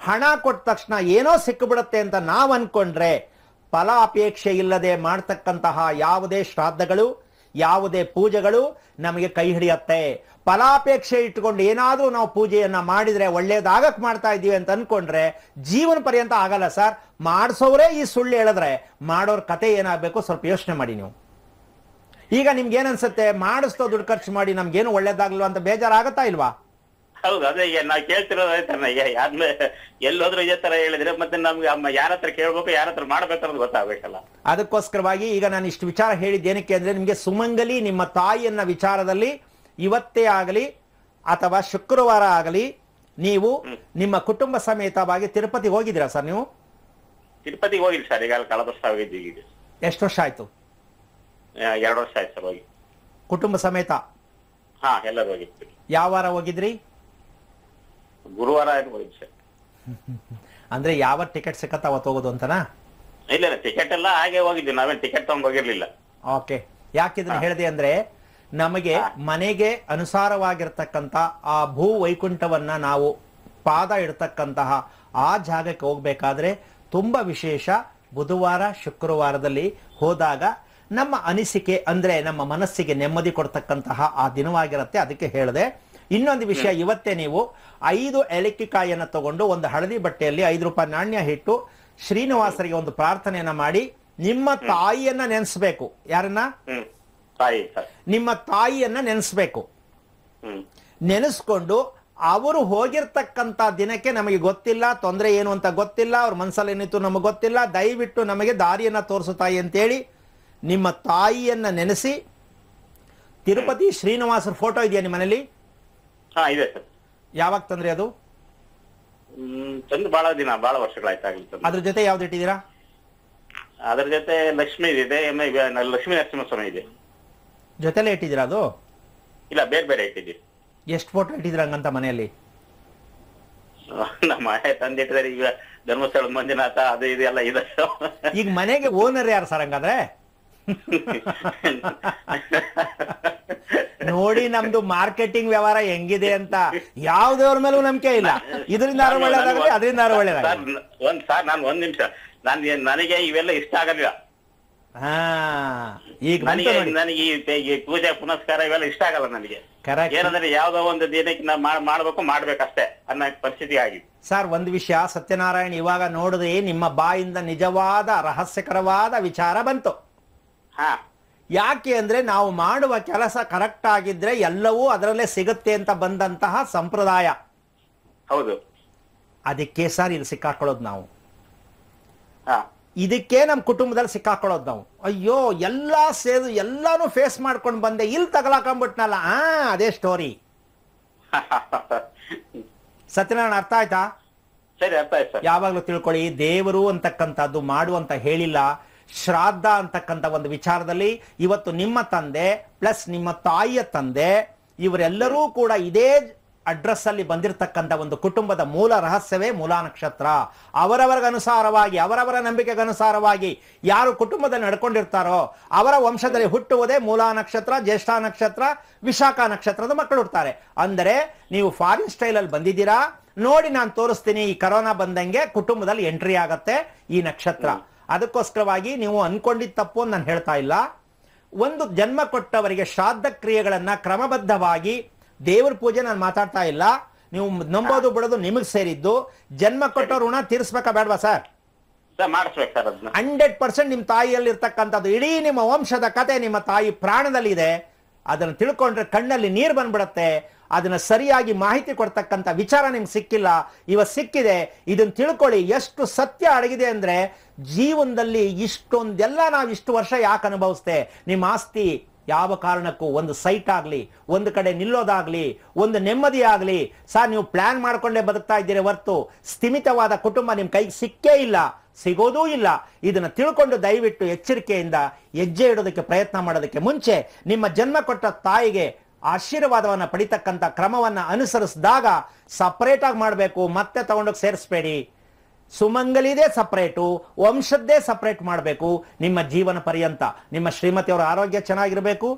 ಹಣ ಕೊಟ್ಟ ತಕ್ಷಣ ಏನೋ ಸಿಕ್ಕಿಬಿಡುತ್ತೆ ಅಂತ ನಾವು ಅನ್ಕೊಂಡ್ರೆ ಫಲ ಅಪೇಕ್ಷೆ ಇಲ್ಲದೆ ಮಾಡ್ತಕ್ಕಂತಹ ಯಾವುದೇ ಶ್ರಾದ್ದಗಳು ಯಾವುದೇ ಪೂಜೆಗಳು ನಮಗೆ ಕೈ ಹಿಡಿಯತ್ತೆ ಫಲಾಪೇಕ್ಷೆ ಇಟ್ಟುಕೊಂಡು ಏನಾದರೂ ನಾವು ಪೂಜೆಯನ್ನ ಮಾಡಿದ್ರೆ ಒಳ್ಳೇದಾಗಕ್ ಮಾಡ್ತಾ ಇದ್ದೀವಿ ಅಂತ ಅನ್ಕೊಂಡ್ರೆ ಜೀವನ ಪರ್ಯಂತ ಆಗಲ್ಲ ಸರ್ ಮಾಡಿಸೋರೇ ಈ ಸುಳ್ಳು ಹೇಳಿದ್ರೆ ಮಾಡೋರ್ ಕತೆ ಏನಾಗಬೇಕು ಸ್ವಲ್ಪ ಯೋಚನೆ ಮಾಡಿ ನೀವು ಈಗ ನಿಮ್ಗೆ ಏನನ್ಸುತ್ತೆ ಮಾಡಿಸ್ತೋ ದುಡ್ಡು ಖರ್ಚು ಮಾಡಿ ನಮ್ಗೇನು ಒಳ್ಳೇದಾಗ್ಲಿಲ್ಲ ಅಂತ ಬೇಜಾರಾಗತ್ತಾ ಇಲ್ವಾ ಹೌದು ಅದೇ ನಾವು ಕೇಳ್ತಿರೋದೈತೆ ಯಾರನ್ನ ಎಲ್ಲೋದ್ರೂ ಇದೇ ತರ ಹೇಳಿದ್ರೆ ಮತ್ತೆ ನಮ್ಗೆ ಅಮ್ಮ ಯಾರ ಹತ್ರ ಕೇಳ್ಬೇಕು ಯಾರ ಹತ್ರ ಮಾಡ್ಬೇಕು ಗೊತ್ತಾಗಬೇಕಲ್ಲ ಅದಕ್ಕೋಸ್ಕರವಾಗಿ ಈಗ ನಾನು ಇಷ್ಟು ವಿಚಾರ ಹೇಳಿದ್ದೇನಕ್ಕೆ ಅಂದ್ರೆ ನಿಮ್ಗೆ ಸುಮಂಗಲಿ ನಿಮ್ಮ ತಾಯಿಯನ್ನ ವಿಚಾರದಲ್ಲಿ ಇವತ್ತೇ ಆಗಲಿ ಅಥವಾ ಶುಕ್ರವಾರ ಆಗಲಿ ನೀವು ನಿಮ್ಮ ಕುಟುಂಬ ಸಮೇತವಾಗಿ ತಿರುಪತಿ ಹೋಗಿದ್ದೀರಾ ಸರ್ ನೀವು ತಿರುಪತಿ ಹೋಗಿಲ್ಲ ಸರ್ ಈಗ ಕಳೆದ ವರ್ಷ ಹೋಗಿದ್ದೀವಿ ಎಷ್ಟು ವರ್ಷ ಆಯ್ತು ಎರಡು ವರ್ಷ ಆಯ್ತು ಸರ್ ಹೋಗಿ ಕುಟುಂಬ ಸಮೇತ ಹಾ ಎಲ್ಲರೂ ಹೋಗಿತ್ತು ಯಾವ ವಾರ ಹೋಗಿದ್ರಿ ಗುರುವಾರ ಹೋಗಿದ್ದು ಸರ್ ಅಂದ್ರೆ ಯಾವ ಟಿಕೆಟ್ ಸಿಕ್ಕತ್ತ ಅವತ್ತು ಹೋಗೋದು ಅಂತನಾ ಇಲ್ಲ ಇಲ್ಲ ಟಿಕೆಟ್ ಎಲ್ಲ ಹಾಗೆ ಹೋಗಿದ್ದೀವಿ ನಾವೇನು ಟಿಕೆಟ್ ತಗೊಂಡು ಹೋಗಿರ್ಲಿಲ್ಲ ಓಕೆ ಯಾಕಿದ್ರೆ ಹೇಳಿದೆ ಅಂದ್ರೆ ನಮಗೆ ಮನೆಗೆ ಅನುಸಾರವಾಗಿರ್ತಕ್ಕಂಥ ಆ ಭೂ ವೈಕುಂಠವನ್ನ ನಾವು ಪಾದ ಇಡ್ತಕ್ಕಂತಹ ಆ ಜಾಗಕ್ಕೆ ಹೋಗ್ಬೇಕಾದ್ರೆ ತುಂಬಾ ವಿಶೇಷ ಬುಧವಾರ ಶುಕ್ರವಾರದಲ್ಲಿ ಹೋದಾಗ ನಮ್ಮ ಅನಿಸಿಕೆ ಅಂದ್ರೆ ನಮ್ಮ ಮನಸ್ಸಿಗೆ ನೆಮ್ಮದಿ ಕೊಡ್ತಕ್ಕಂತಹ ಆ ದಿನವಾಗಿರುತ್ತೆ ಅದಕ್ಕೆ ಹೇಳಿದೆ ಇನ್ನೊಂದು ವಿಷಯ ಇವತ್ತೇ ನೀವು ಐದು ಏಲಕ್ಕಿಕಾಯನ್ನು ತಗೊಂಡು ಒಂದು ಹಳದಿ ಬಟ್ಟೆಯಲ್ಲಿ ಐದು ರೂಪಾಯಿ ನಾಣ್ಯ ಇಟ್ಟು ಶ್ರೀನಿವಾಸರಿಗೆ ಒಂದು ಪ್ರಾರ್ಥನೆಯನ್ನ ಮಾಡಿ ನಿಮ್ಮ ತಾಯಿಯನ್ನ ನೆನೆಸ್ಬೇಕು ಯಾರನ್ನ ತಾಯಿ ನಿಮ್ಮ ತಾಯಿಯನ್ನ ನೆನೆಸ್ಬೇಕು ನೆನೆಸ್ಕೊಂಡು ಅವರು ಹೋಗಿರ್ತಕ್ಕಂತ ದಿನಕ್ಕೆ ನಮಗೆ ಗೊತ್ತಿಲ್ಲ ತೊಂದರೆ ಏನು ಅಂತ ಗೊತ್ತಿಲ್ಲ ಅವ್ರ ಮನಸ್ಸಲ್ಲಿ ಏನಿತ್ತು ನಮಗೆ ಗೊತ್ತಿಲ್ಲ ದಯವಿಟ್ಟು ನಮಗೆ ದಾರಿಯನ್ನ ತೋರಿಸು ತಾಯಿ ಅಂತೇಳಿ ನಿಮ್ಮ ತಾಯಿಯನ್ನ ನೆನೆಸಿ ತಿರುಪತಿ ಶ್ರೀನಿವಾಸರ ಫೋಟೋ ಇದೆಯಾ ನಿಮ್ಮ ಮನೇಲಿ ಯಾವಾಗ ತಂದ್ರಿ ಅದು ಬಹಳ ದಿನ ಬಹಳ ವರ್ಷಗಳಾಯ್ತು ಅದ್ರ ಜೊತೆ ಯಾವ್ದು ಇಟ್ಟಿದ್ದೀರಾ ಅದ್ರ ಜೊತೆ ಲಕ್ಷ್ಮಿ ಇದೆ ಲಕ್ಷ್ಮೀ ನರಸಿಂಹ ಸ್ವಾಮಿ ಇದೆ ಜೊತೆಲೆ ಇಟ್ಟಿದ್ದೀರಾ ಅದು ಇಲ್ಲ ಬೇರೆ ಬೇರೆ ಇಟ್ಟಿದ್ದೀವಿ ಎಷ್ಟು ಫೋಟೋ ಇಟ್ಟಿದ್ರ ಹಂಗಂತ ಮನೆಯಲ್ಲಿ ನಮ್ಮ ಮನೆ ತಂದಿಟ್ಟಿದ್ದಾರೆ ಈಗ ಧರ್ಮಸ್ಥಳ ಮಂಜುನಾಥ ಅದು ಇದು ಎಲ್ಲ ಇದೆ ಈಗ ಮನೆಗೆ ಓನರ್ ಯಾರು ಸರ್ ಹಂಗಾದ್ರೆ ನೋಡಿ ನಮ್ದು ಮಾರ್ಕೆಟಿಂಗ್ ವ್ಯವಹಾರ ಹೆಂಗಿದೆ ಅಂತ ಯಾವ್ದವ್ರ ಮೇಲೂ ನಂಬಿಕೆ ಇಲ್ಲ ಇದರಿಂದ ಒಳ್ಳೇದಾಗಲಿ ಅದರಿಂದ ಒಳ್ಳೇದಾಗ ಒಂದ್ ಸರ್ ನಾನು ಒಂದ್ ನಿಮಿಷ ನಾನು ನನಗೆ ಇವೆಲ್ಲ ಇಷ್ಟ ಆಗಲಿಲ್ಲ ಹಾ ಈಗ ನನಗೆ ಈ ಪೂಜೆ ಪುನಸ್ಕಾರ ಇವೆಲ್ಲ ಇಷ್ಟ ಆಗಲ್ಲ ನನಗೆ ಕರೆಕ್ಟ್ ಏನಂದ್ರೆ ಯಾವ್ದೋ ಒಂದು ದಿನಕ್ಕೆ ನಾವು ಮಾಡ್ಬೇಕು ಮಾಡ್ಬೇಕಷ್ಟೇ ಅನ್ನೋ ಪರಿಸ್ಥಿತಿ ಆಗಿದೆ ಸರ್ ಒಂದ್ ವಿಷಯ ಸತ್ಯನಾರಾಯಣ್ ಇವಾಗ ನೋಡಿದ್ರೆ ನಿಮ್ಮ ಬಾಯಿಂದ ನಿಜವಾದ ರಹಸ್ಯಕರವಾದ ವಿಚಾರ ಬಂತು ಹಾ ಯಾಕೆ ಅಂದ್ರೆ ನಾವು ಮಾಡುವ ಕೆಲಸ ಕರೆಕ್ಟ್ ಆಗಿದ್ರೆ ಎಲ್ಲವೂ ಅದರಲ್ಲೇ ಸಿಗುತ್ತೆ ಅಂತ ಬಂದಂತಹ ಸಂಪ್ರದಾಯ ಹೌದು ಅದಕ್ಕೆ ಸರ್ ಇಲ್ಲಿ ಸಿಕ್ಕಾಕೊಳ್ಳೋದು ನಾವು ಹಾ ಇದಕ್ಕೆ ನಮ್ಮ ಕುಟುಂಬದಲ್ಲಿ ಸಿಕ್ಕಾಕೊಳ್ಳೋದು ನಾವು ಅಯ್ಯೋ ಎಲ್ಲ ಸೇದು ಎಲ್ಲಾನು ಫೇಸ್ ಮಾಡ್ಕೊಂಡು ಬಂದೆ ಇಲ್ಲಿ ತಗಲಾಕೊಂಡ್ಬಿಟ್ನಲ್ಲ ಆ ಅದೇ ಸ್ಟೋರಿ ಸತ್ಯನಾರಾಯಣ ಅರ್ಥ ಆಯ್ತಾ ಯಾವಾಗ್ಲೂ ತಿಳ್ಕೊಳ್ಳಿ ದೇವರು ಅಂತಕ್ಕಂಥದ್ದು ಮಾಡು ಅಂತ ಹೇಳಿಲ್ಲ ಶ್ರಾದ್ದ ಅಂತಕ್ಕಂಥ ಒಂದು ವಿಚಾರದಲ್ಲಿ ಇವತ್ತು ನಿಮ್ಮ ತಂದೆ ಪ್ಲಸ್ ನಿಮ್ಮ ತಾಯಿಯ ತಂದೆ ಇವರೆಲ್ಲರೂ ಕೂಡ ಇದೇ ಅಡ್ರೆಸ್ ಅಲ್ಲಿ ಬಂದಿರತಕ್ಕಂಥ ಒಂದು ಕುಟುಂಬದ ಮೂಲ ರಹಸ್ಯವೇ ಮೂಲಾ ನಕ್ಷತ್ರ ಅವರವರಿಗನುಸಾರವಾಗಿ ಅವರವರ ನಂಬಿಕೆಗನುಸಾರವಾಗಿ ಯಾರು ಕುಟುಂಬದಲ್ಲಿ ನಡ್ಕೊಂಡಿರ್ತಾರೋ ಅವರ ವಂಶದಲ್ಲಿ ಹುಟ್ಟುವುದೇ ಮೂಲ ನಕ್ಷತ್ರ ಜ್ಯೇಷ್ಠ ನಕ್ಷತ್ರ ವಿಶಾಖ ನಕ್ಷತ್ರದ ಮಕ್ಕಳು ಇರ್ತಾರೆ ಅಂದರೆ ನೀವು ಫಾರಿನ್ ಸ್ಟೈಲಲ್ಲಿ ಬಂದಿದ್ದೀರಾ ನೋಡಿ ನಾನು ತೋರಿಸ್ತೀನಿ ಈ ಕರೋನಾ ಬಂದಂಗೆ ಕುಟುಂಬದಲ್ಲಿ ಎಂಟ್ರಿ ಆಗತ್ತೆ ಈ ನಕ್ಷತ್ರ ಅದಕ್ಕೋಸ್ಕರವಾಗಿ ನೀವು ಅನ್ಕೊಂಡಿದ್ದ ತಪ್ಪು ಅಂತ ನಾನು ಹೇಳ್ತಾ ಇಲ್ಲ ಒಂದು ಜನ್ಮ ಕೊಟ್ಟವರಿಗೆ ಶ್ರಾದ್ದ ಕ್ರಿಯೆಗಳನ್ನು ಕ್ರಮಬದ್ಧವಾಗಿ ದೇವರ ಪೂಜೆ ನಾನು ಮಾತಾಡ್ತಾ ಇಲ್ಲ ನೀವು ನಂಬೋದು ಬಿಡೋದು ನಿಮಗೆ ಸೇರಿದ್ದು ಜನ್ಮ ಕೊಟ್ಟೋ ಋಣ ತೀರಿಸ್ಬೇಕಾ ಬೇಡವಾ ಸರ್ ಹಂಡ್ರೆಡ್ ಪರ್ಸೆಂಟ್ ನಿಮ್ಮ ತಾಯಿಯಲ್ಲಿ ಇರ್ತಕ್ಕಂಥದ್ದು ಇಡೀ ನಿಮ್ಮ ವಂಶದ ಕತೆ ನಿಮ್ಮ ತಾಯಿ ಪ್ರಾಣದಲ್ಲಿ ಇದೆ ಅದನ್ನ ತಿಳ್ಕೊಂಡ್ರೆ ಕಣ್ಣಲ್ಲಿ ನೀರು ಬಂದ್ಬಿಡತ್ತೆ ಅದನ್ನ ಸರಿಯಾಗಿ ಮಾಹಿತಿ ಕೊಡ್ತಕ್ಕಂಥ ವಿಚಾರ ನಿಮ್ಗೆ ಸಿಕ್ಕಿಲ್ಲ ಇವ ಸಿಕ್ಕಿದೆ ಇದನ್ನ ತಿಳ್ಕೊಳ್ಳಿ ಎಷ್ಟು ಸತ್ಯ ಅಡಗಿದೆ ಅಂದ್ರೆ ಜೀವನದಲ್ಲಿ ಇಷ್ಟೊಂದೆಲ್ಲ ನಾವು ಇಷ್ಟು ವರ್ಷ ಯಾಕೆ ಅನುಭವಿಸ್ತೆ ನಿಮ್ಮ ಆಸ್ತಿ ಯಾವ ಕಾರಣಕ್ಕೂ ಒಂದು ಸೈಟ್ ಆಗಲಿ ಒಂದು ಕಡೆ ನಿಲ್ಲೋದಾಗಲಿ ಒಂದು ನೆಮ್ಮದಿ ಆಗಲಿ ಸರ್ ನೀವು ಪ್ಲ್ಯಾನ್ ಮಾಡಿಕೊಂಡೇ ಬದುಕ್ತಾ ಇದ್ದೀರಿ ಹೊರತು ಸ್ಥಿಮಿತವಾದ ಕುಟುಂಬ ನಿಮ್ಮ ಕೈಗೆ ಸಿಕ್ಕೇ ಇಲ್ಲ ಸಿಗೋದೂ ಇಲ್ಲ ಇದನ್ನು ತಿಳ್ಕೊಂಡು ದಯವಿಟ್ಟು ಎಚ್ಚರಿಕೆಯಿಂದ ಹೆಜ್ಜೆ ಇಡೋದಕ್ಕೆ ಪ್ರಯತ್ನ ಮಾಡೋದಕ್ಕೆ ಮುಂಚೆ ನಿಮ್ಮ ಜನ್ಮ ಕೊಟ್ಟ ತಾಯಿಗೆ ಆಶೀರ್ವಾದವನ್ನು ಪಡಿತಕ್ಕಂಥ ಕ್ರಮವನ್ನು ಅನುಸರಿಸಿದಾಗ ಸಪ್ರೇಟಾಗಿ ಮಾಡಬೇಕು ಮತ್ತೆ ತಗೊಂಡೋಗಿ ಸೇರಿಸ್ಬೇಡಿ ಸುಮಂಗಲಿದೇ ಸಪ್ರೇಟು ವಂಶದ್ದೇ ಸಪ್ರೇಟ್ ಮಾಡಬೇಕು ನಿಮ್ಮ ಜೀವನ ಪರ್ಯಂತ ನಿಮ್ಮ ಶ್ರೀಮತಿಯವರ ಆರೋಗ್ಯ ಚೆನ್ನಾಗಿರಬೇಕು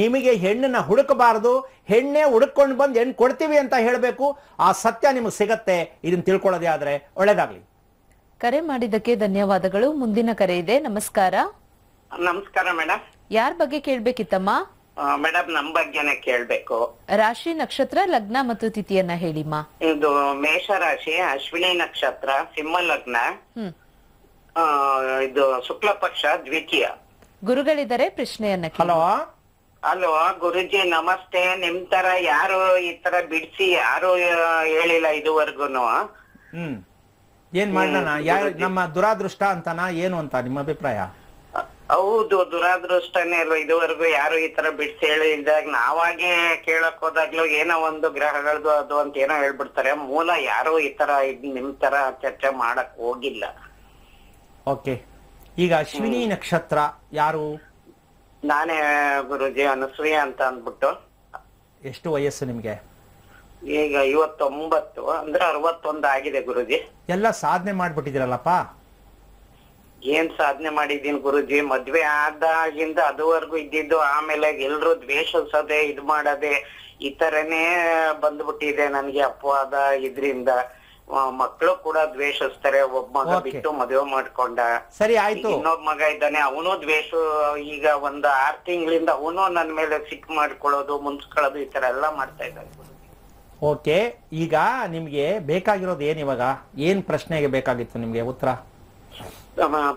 ನಿಮಗೆ ಹೆಣ್ಣನ್ನ ಹುಡುಕಬಾರದು ಹೆಣ್ಣೆ ಹುಡುಕೊಂಡು ಬಂದು ಹೆಣ್ಣು ಕೊಡ್ತೀವಿ ಅಂತ ಹೇಳಬೇಕು ಆ ಸತ್ಯ ನಿಮಗೆ ಸಿಗತ್ತೆ ಇದನ್ನ ತಿಳ್ಕೊಳ್ಳೋದೇ ಆದರೆ ಒಳ್ಳೇದಾಗ್ಲಿ ಕರೆ ಮಾಡಿದ್ದಕ್ಕೆ ಧನ್ಯವಾದಗಳು ಮುಂದಿನ ಕರೆ ಇದೆ ನಮಸ್ಕಾರ ನಮಸ್ಕಾರ ಮೇಡಮ್ ಯಾರ ಬಗ್ಗೆ ಕೇಳ್ಬೇಕಿತ್ತಮ್ಮ ಮೇಡಮ್ ನಮ್ ಬಗ್ಗೆನೆ ಕೇಳ್ಬೇಕು ರಾಶಿ ನಕ್ಷತ್ರ ಲಗ್ನ ಮತ್ತು ತಿಥಿಯನ್ನ ಹೇಳಿಮ್ಮ ಇದು ಮೇಷ ರಾಶಿ ಅಶ್ವಿನಿ ನಕ್ಷತ್ರ ಸಿಂಹ ಲಗ್ನ ಇದು ಶುಕ್ಲ ಪಕ್ಷ ದ್ವಿತೀಯ ಗುರುಗಳಿದ್ದಾರೆ ಪ್ರಶ್ನೆಯನ್ನ ಹಲೋ ಹಲೋ ಗುರುಜಿ ನಮಸ್ತೆ ನಿಮ್ ತರ ಯಾರು ಈ ತರ ಬಿಡಿಸಿ ಯಾರು ಹೇಳಿಲ್ಲ ಇದುವರೆಗೂನು ಹ್ಮ್ ಏನ್ ಮಾಡೋಣ ಯಾರು ನಮ್ಮ ದುರಾದೃಷ್ಟ ಅಂತನಾ ಏನು ಅಂತ ನಿಮ್ಮ ಅಭಿಪ್ರಾಯ ಹೌದು ದುರಾದೃಷ್ಟನೇ ಅಲ್ವಾ ಇದುವರೆಗೂ ಯಾರು ಈ ತರ ಬಿಡ್ಸಿ ಇದ್ದಾಗ ನಾವಾಗೆ ಕೇಳಕ್ ಹೋದಾಗ್ಲೂ ಏನೋ ಒಂದು ಗ್ರಹಗಳದು ಅದು ಅಂತ ಏನೋ ಹೇಳ್ಬಿಡ್ತಾರೆ ಮೂಲ ಯಾರು ಈ ತರ ಇದ್ ನಿಮ್ ತರ ಚರ್ಚೆ ಮಾಡಕ್ ಹೋಗಿಲ್ಲ ಓಕೆ ಈಗ ಅಶ್ವಿನಿ ನಕ್ಷತ್ರ ಯಾರು ನಾನೇ ಗುರುಜಿ ಅನುಸೂಯ ಅಂತ ಅಂದ್ಬಿಟ್ಟು ಎಷ್ಟು ವಯಸ್ಸು ನಿಮ್ಗೆ ಈಗ ಇವತ್ತೊಂಬತ್ತು ಅಂದ್ರೆ ಅರವತ್ತೊಂದು ಆಗಿದೆ ಗುರುಜಿ ಎಲ್ಲ ಸಾಧನೆ ಮಾಡ್ಬಿಟ್ಟಿದಿರಲ್ಲಪ್ಪ ಏನ್ ಸಾಧನೆ ಮಾಡಿದೀನಿ ಗುರುಜಿ ಮದ್ವೆ ಆದಾಗಿಂದ ಅದುವರೆಗೂ ಇದ್ದಿದ್ದು ಆಮೇಲೆ ಎಲ್ರು ದ್ವೇಷಿಸೋದೆ ಇದ್ ಮಾಡದೆ ಈ ತರನೇ ಬಂದ್ಬಿಟ್ಟಿದೆ ನನ್ಗೆ ಅಪವಾದ ಇದ್ರಿಂದ ಮಕ್ಕಳು ಕೂಡ ದ್ವೇಷಿಸ್ತಾರೆ ಒಬ್ಬ ಮಗ ಬಿಟ್ಟು ಮದುವೆ ಮಾಡ್ಕೊಂಡ ಸರಿ ಆಯ್ತು ಇನ್ನೊಬ್ ಮಗ ಇದ್ದಾನೆ ಅವನು ದ್ವೇಷ ಈಗ ಒಂದ್ ಆರ್ ತಿಂಗಳಿಂದ ಅವನು ನನ್ನ ಮೇಲೆ ಸಿಕ್ ಮಾಡ್ಕೊಳ್ಳೋದು ಮುನ್ಸ್ಕೊಳ್ಳೋದು ಈ ತರ ಎಲ್ಲಾ ಮಾಡ್ತಾ ಇದ್ದಾನೆ ಓಕೆ ಈಗ ನಿಮ್ಗೆ ಬೇಕಾಗಿರೋದು ಏನ್ ಇವಾಗ ಏನ್ ಪ್ರಶ್ನೆಗೆ ಬೇಕಾಗಿತ್ತು ನಿಮ್ಗೆ ಉತ್ತರ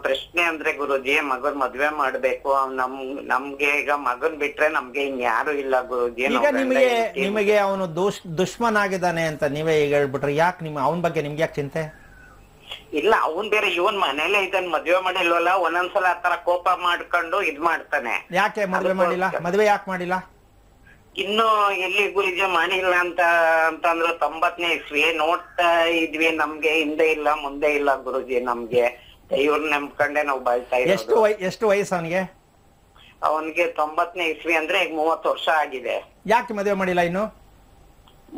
ಪ್ರಶ್ನೆ ಅಂದ್ರೆ ಗುರುಜಿ ಮಗನ್ ಮದ್ವೆ ಮಾಡ್ಬೇಕು ನಮ್ ನಮ್ಗೆ ಈಗ ಮಗನ್ ಬಿಟ್ರೆ ನಮ್ಗೆ ಯಾರು ಇಲ್ಲ ಗುರುಜಿ ಈಗ ನಿಮಗೆ ನಿಮಗೆ ಅವನು ದುಷ್ ದುಶ್ಮನ್ ಆಗಿದ್ದಾನೆ ಅಂತ ನೀವೇ ಈಗ ಹೇಳ್ಬಿಟ್ರೆ ಯಾಕೆ ನಿಮ್ಮ ಅವನ ಬಗ್ಗೆ ನಿಮ್ಗೆ ಯಾಕೆ ಚಿಂತೆ ಇಲ್ಲ ಅವನ್ ಬೇರೆ ಇವನ್ ಮನೇಲೆ ಇದನ್ ಮದ್ವೆ ಮಾಡಿಲ್ವಲ್ಲ ಒಂದೊಂದ್ಸಲ ಆತರ ಕೋಪ ಮಾಡ್ಕೊಂಡು ಇದ್ ಮಾಡ್ತಾನೆ ಯಾಕೆ ಮದ್ವೆ ಮಾಡಿಲ್ಲ ಮದ್ವೆ ಯಾಕೆ ಮಾಡಿಲ್ಲ ಇನ್ನು ಎಲ್ಲಿ ಗುರುಜಿ ಮಾಡಿಲ್ಲ ಅಂತ ಅಂತಂದ್ರೆ ತೊಂಬತ್ತನೇ ಇಸ್ವಿ ನೋಡ್ತಾ ಇದ್ವಿ ನಮ್ಗೆ ಹಿಂದೆ ಇಲ್ಲ ಮುಂದೆ ಇಲ್ಲ ಗುರುಜಿ ನಮ್ಗೆ ಇವ್ರ ನಂಬ್ಕೊಂಡೆ ನಾವು ಬಾಳ್ತಾ ಎಷ್ಟು ಎಷ್ಟು ವಯಸ್ಸು ಅವನಿಗೆ ಅವನ್ಗೆ ತೊಂಬತ್ತನೇ ಇಸ್ವಿ ಅಂದ್ರೆ ಈಗ ಮೂವತ್ತು ವರ್ಷ ಆಗಿದೆ ಯಾಕೆ ಮದುವೆ ಮಾಡಿಲ್ಲ ಇನ್ನು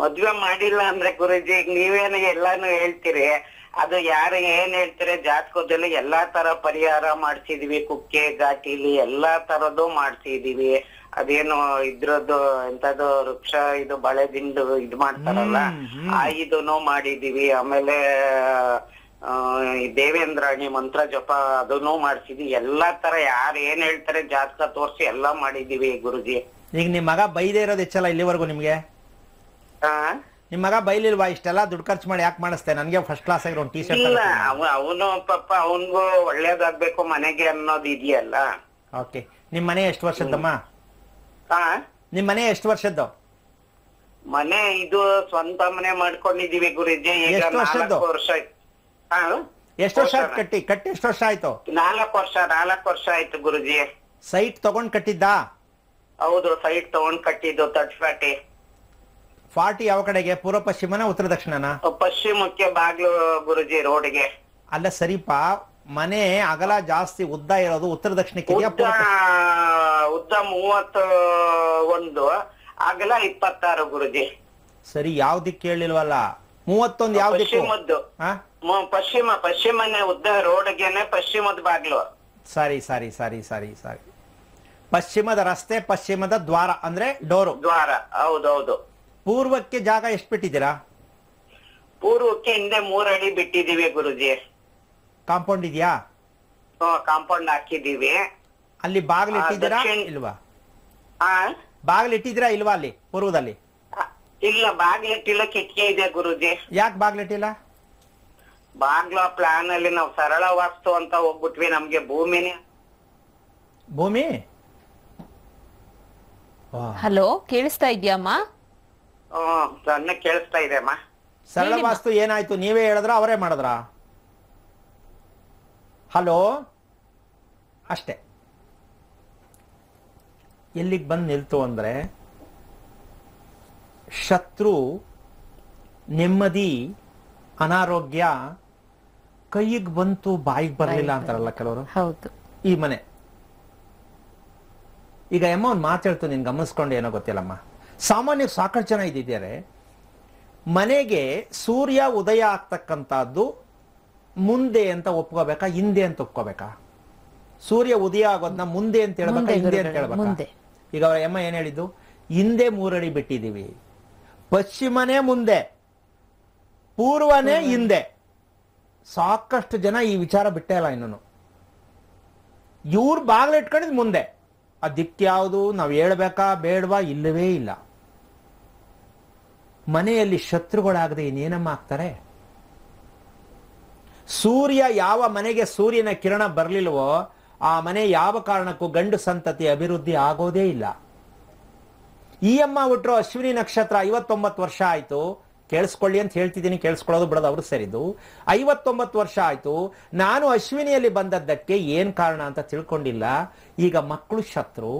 ಮದ್ವೆ ಮಾಡಿಲ್ಲ ಅಂದ್ರೆ ಗುರುಜಿ ಈಗ ನೀವೇನು ಎಲ್ಲಾನು ಹೇಳ್ತೀರಿ ಅದು ಯಾರು ಏನ್ ಹೇಳ್ತೀರಿ ಜಾತಕದಲ್ಲಿ ಎಲ್ಲಾ ತರ ಪರಿಹಾರ ಮಾಡ್ಸಿದೀವಿ ಕುಕ್ಕೆ ಘಾಟಿಲಿ ಎಲ್ಲಾ ತರದ್ದು ಮಾಡ್ಸಿದೀವಿ ಅದೇನು ಇದ್ರದ್ದು ಎಂತದು ವೃಕ್ಷ ಇದು ಬಳೆದಿಂದ ಇದ್ ಮಾಡ್ತಾರಲ್ಲ ಆ ಇದನ್ನು ಮಾಡಿದೀವಿ ಆಮೇಲೆ ದೇವೇಂದ್ರಾಣಿ ಮಂತ್ರ ಜಪ ಅದನ್ನು ಮಾಡಿಸಿದ್ವಿ ಎಲ್ಲಾ ತರ ಯಾರು ಏನ್ ಹೇಳ್ತಾರೆ ಜಾತಕ ತೋರಿಸಿ ಎಲ್ಲಾ ಮಾಡಿದೀವಿ ಗುರುಜಿ ಈಗ ನಿಮ್ ಮಗ ಬೈದೇ ಇರೋದು ಹೆಚ್ಚಲ್ಲ ಇಲ್ಲಿವರೆಗೂ ನಿಮ್ಗೆ ನಿಮ್ ಮಗ ಬೈಲಿಲ್ವಾ ಇಷ್ಟೆಲ್ಲ ದುಡ್ಡು ಖರ್ಚು ಮಾಡಿ ಯಾಕೆ ಮಾಡಿಸ್ತೇನೆ ನನ್ಗೆ ಫಸ್ಟ್ ಕ್ಲಾಸ್ ಆಗಿರೋ ಟೀ ಶರ್ಟ್ ಇಲ್ಲ ಅವನು ಪಾಪ ಅವನ್ಗೂ ಒಳ್ಳೇದಾಗ್ಬೇಕು ಮನೆಗೆ ಅನ್ನೋದು ಇದೆಯಲ್ಲ ಓಕೆ ನಿಮ್ ಮನೆ ಎಷ್ಟು ವರ್ಷದ್ದಮ್ಮ ಹಾ ನಿಮ್ ಮನೆ ಎಷ್ಟು ವರ್ಷದ್ದು ಮನೆ ಇದು ಸ್ವಂತ ಮನೆ ಮಾಡ್ಕೊಂಡಿದೀವಿ ಗುರುಜಿ ಈಗ ಎಷ್ಟು ನಾಲ್ಕು ವರ್ಷ ಆಯ್ತು. ಎಷ್ಟು ವರ್ಷ ಕಟ್ಟಿ ಕಟ್ಟಿ ಎಷ್ಟು ವರ್ಷ ಆಯ್ತು ನಾಲ್ಕು ವರ್ಷ ನಾಲ್ಕು ವರ್ಷ ಆಯ್ತು ಗುರುಜಿ ಸೈಟ್ ತಗೊಂಡ್ ಕಟ್ಟಿದ್ದ ಹೌದು ಸೈಟ್ ತಗೊಂಡ್ ಕಟ್ಟಿದ್ದು ತಟ್ ಫಾರ್ಟಿ ಫಾರ್ಟಿ ಯಾವ ಕಡೆಗೆ ಪೂರ್ವ ಪಶ್ಚಿಮನ ಉತ್ತರ ದಕ್ಷಿಣನ ಪಶ್ಚಿಮಕ್ಕೆ ಬಾಗ್ಲು ಗುರುಜಿ ರೋಡ್ಗೆ ಅಲ್ಲ ಸರಿಪ ಮನೆ ಅಗಲ ಜಾಸ್ತಿ ಉದ್ದ ಇರೋದು ಉತ್ತರ ದಕ್ಷಿಣಕ್ಕೆ ಉದ್ದ ಮೂವತ್ತು ಒಂದು ಅಗಲ ಇಪ್ಪತ್ತಾರು ಗುರುಜಿ ಸರಿ ಯಾವ್ದಿಕ್ ಕೇಳಿಲ್ವಲ್ಲ ಮೂವತ್ತೊಂದು ಯಾವ ಪಶ್ಚಿಮದ್ದು ಪಶ್ಚಿಮ ಪಶ್ಚಿಮನೇ ಉದ್ದ ರೋಡ್ಗೆನೆ ಪಶ್ಚಿಮದ ಬಾಗ್ಲು ಸರಿ ಸರಿ ಸರಿ ಸರಿ ಸರಿ ಪಶ್ಚಿಮದ ರಸ್ತೆ ಪಶ್ಚಿಮದ ದ್ವಾರ ಅಂದ್ರೆ ಡೋರ್ ದ್ವಾರ ಹೌದೌದು ಪೂರ್ವಕ್ಕೆ ಜಾಗ ಎಷ್ಟು ಬಿಟ್ಟಿದ್ದೀರಾ ಪೂರ್ವಕ್ಕೆ ಹಿಂದೆ ಅಡಿ ಬಿಟ್ಟಿದೀವಿ ಗುರುಜಿ ಕಾಂಪೌಂಡ್ ಇದೆಯಾ ಕಾಂಪೌಂಡ್ ಹಾಕಿದೀವಿ ಅಲ್ಲಿ ಬಾಗಿಲು ಇಟ್ಟಿದ್ದೀರಾ ಇಲ್ವಾ ಆ ಬಾಗಿಲು ಇಟ್ಟಿದ್ದೀರಾ ಇಲ್ವಾ ಅಲ್ಲಿ ಪೂರ್ವದಲ್ಲಿ ಇಲ್ಲ ಬಾಗ್ಲಿಟ್ಟಿಲ್ಲ ಕಿಟಕಿ ಇದೆ ಗುರುಜಿ ಯಾಕೆ ಬಾಗ್ಲಿಟ್ಟಿಲ್ಲ ಬಾಗ್ಲ ಪ್ಲಾನ್ ಅಲ್ಲಿ ನಾವು ಸರಳ ವಾಸ್ತು ಅಂತ ಹೋಗ್ಬಿಟ್ವಿ ನಮ್ಗೆ ಭೂಮಿನೇ ಭೂಮಿ ಹಲೋ ಕೇಳಿಸ್ತಾ ಇದೆಯಮ್ಮ ಹ್ಮ್ ಸಣ್ಣ ಕೇಳಿಸ್ತಾ ಇದೆ ಅಮ್ಮ ಸರಳ ವಾಸ್ತು ಏನಾಯ್ತು ನೀವೇ ಹೇಳಿದ್ರ ಅವರೇ ಮಾಡಿದ್ರ ಹಲೋ ಅಷ್ಟೇ ಎಲ್ಲಿಗೆ ಬಂದು ನಿಲ್ತು ಅಂದ್ರೆ ಶತ್ರು ನೆಮ್ಮದಿ ಅನಾರೋಗ್ಯ ಕೈಗೆ ಬಂತು ಬಾಯಿಗೆ ಬರಲಿಲ್ಲ ಅಂತಾರಲ್ಲ ಕೆಲವರು ಹೌದು ಈ ಮನೆ ಈಗ ಅಮ್ಮ ಒಂದು ಮಾತಾಡ್ತು ನೀನು ಗಮನಿಸ್ಕೊಂಡು ಏನೋ ಗೊತ್ತಿಲ್ಲಮ್ಮ ಸಾಮಾನ್ಯ ಸಾಕಷ್ಟು ಜನ ಇದ್ದಿದ್ದಾರೆ ಮನೆಗೆ ಸೂರ್ಯ ಉದಯ ಆಗ್ತಕ್ಕಂಥದ್ದು ಮುಂದೆ ಅಂತ ಒಪ್ಕೋಬೇಕಾ ಹಿಂದೆ ಅಂತ ಒಪ್ಕೋಬೇಕಾ ಸೂರ್ಯ ಉದಯ ಆಗೋದ್ನ ಮುಂದೆ ಅಂತ ಹೇಳ್ಬೇಕಾ ಹಿಂದೆ ಅಂತ ಹೇಳ್ಬೇಕಾ ಈಗ ಅವ್ರ ಅಮ್ಮ ಏನ್ ಹೇಳಿದ್ದು ಹಿಂದೆ ಮೂರಡಿ ಬಿಟ್ಟಿದ್ದೀವಿ ಪಶ್ಚಿಮನೇ ಮುಂದೆ ಪೂರ್ವನೇ ಹಿಂದೆ ಸಾಕಷ್ಟು ಜನ ಈ ವಿಚಾರ ಬಿಟ್ಟೇ ಇಲ್ಲ ಇನ್ನೂ ಬಾಗಿಲು ಇಟ್ಕೊಂಡಿದ್ ಮುಂದೆ ಆ ದಿಕ್ಕು ಯಾವುದು ನಾವು ಹೇಳ್ಬೇಕಾ ಬೇಡವಾ ಇಲ್ಲವೇ ಇಲ್ಲ ಮನೆಯಲ್ಲಿ ಶತ್ರುಗಳಾಗದೆ ಇನ್ನೇನಮ್ಮ ಆಗ್ತಾರೆ ಸೂರ್ಯ ಯಾವ ಮನೆಗೆ ಸೂರ್ಯನ ಕಿರಣ ಬರಲಿಲ್ವೋ ಆ ಮನೆ ಯಾವ ಕಾರಣಕ್ಕೂ ಗಂಡು ಸಂತತಿ ಅಭಿವೃದ್ಧಿ ಆಗೋದೇ ಇಲ್ಲ ಈ ಅಮ್ಮ ಹುಟ್ಟರು ಅಶ್ವಿನಿ ನಕ್ಷತ್ರ ಐವತ್ತೊಂಬತ್ತು ವರ್ಷ ಆಯ್ತು ಕೇಳಿಸ್ಕೊಳ್ಳಿ ಅಂತ ಹೇಳ್ತಿದ್ದೀನಿ ಕೇಳಿಸ್ಕೊಳ್ಳೋದು ಬಿಡೋದು ಅವರು ಸರಿದು ಐವತ್ತೊಂಬತ್ತು ವರ್ಷ ಆಯ್ತು ನಾನು ಅಶ್ವಿನಿಯಲ್ಲಿ ಬಂದದ್ದಕ್ಕೆ ಏನ್ ಕಾರಣ ಅಂತ ತಿಳ್ಕೊಂಡಿಲ್ಲ ಈಗ ಮಕ್ಕಳು ಶತ್ರು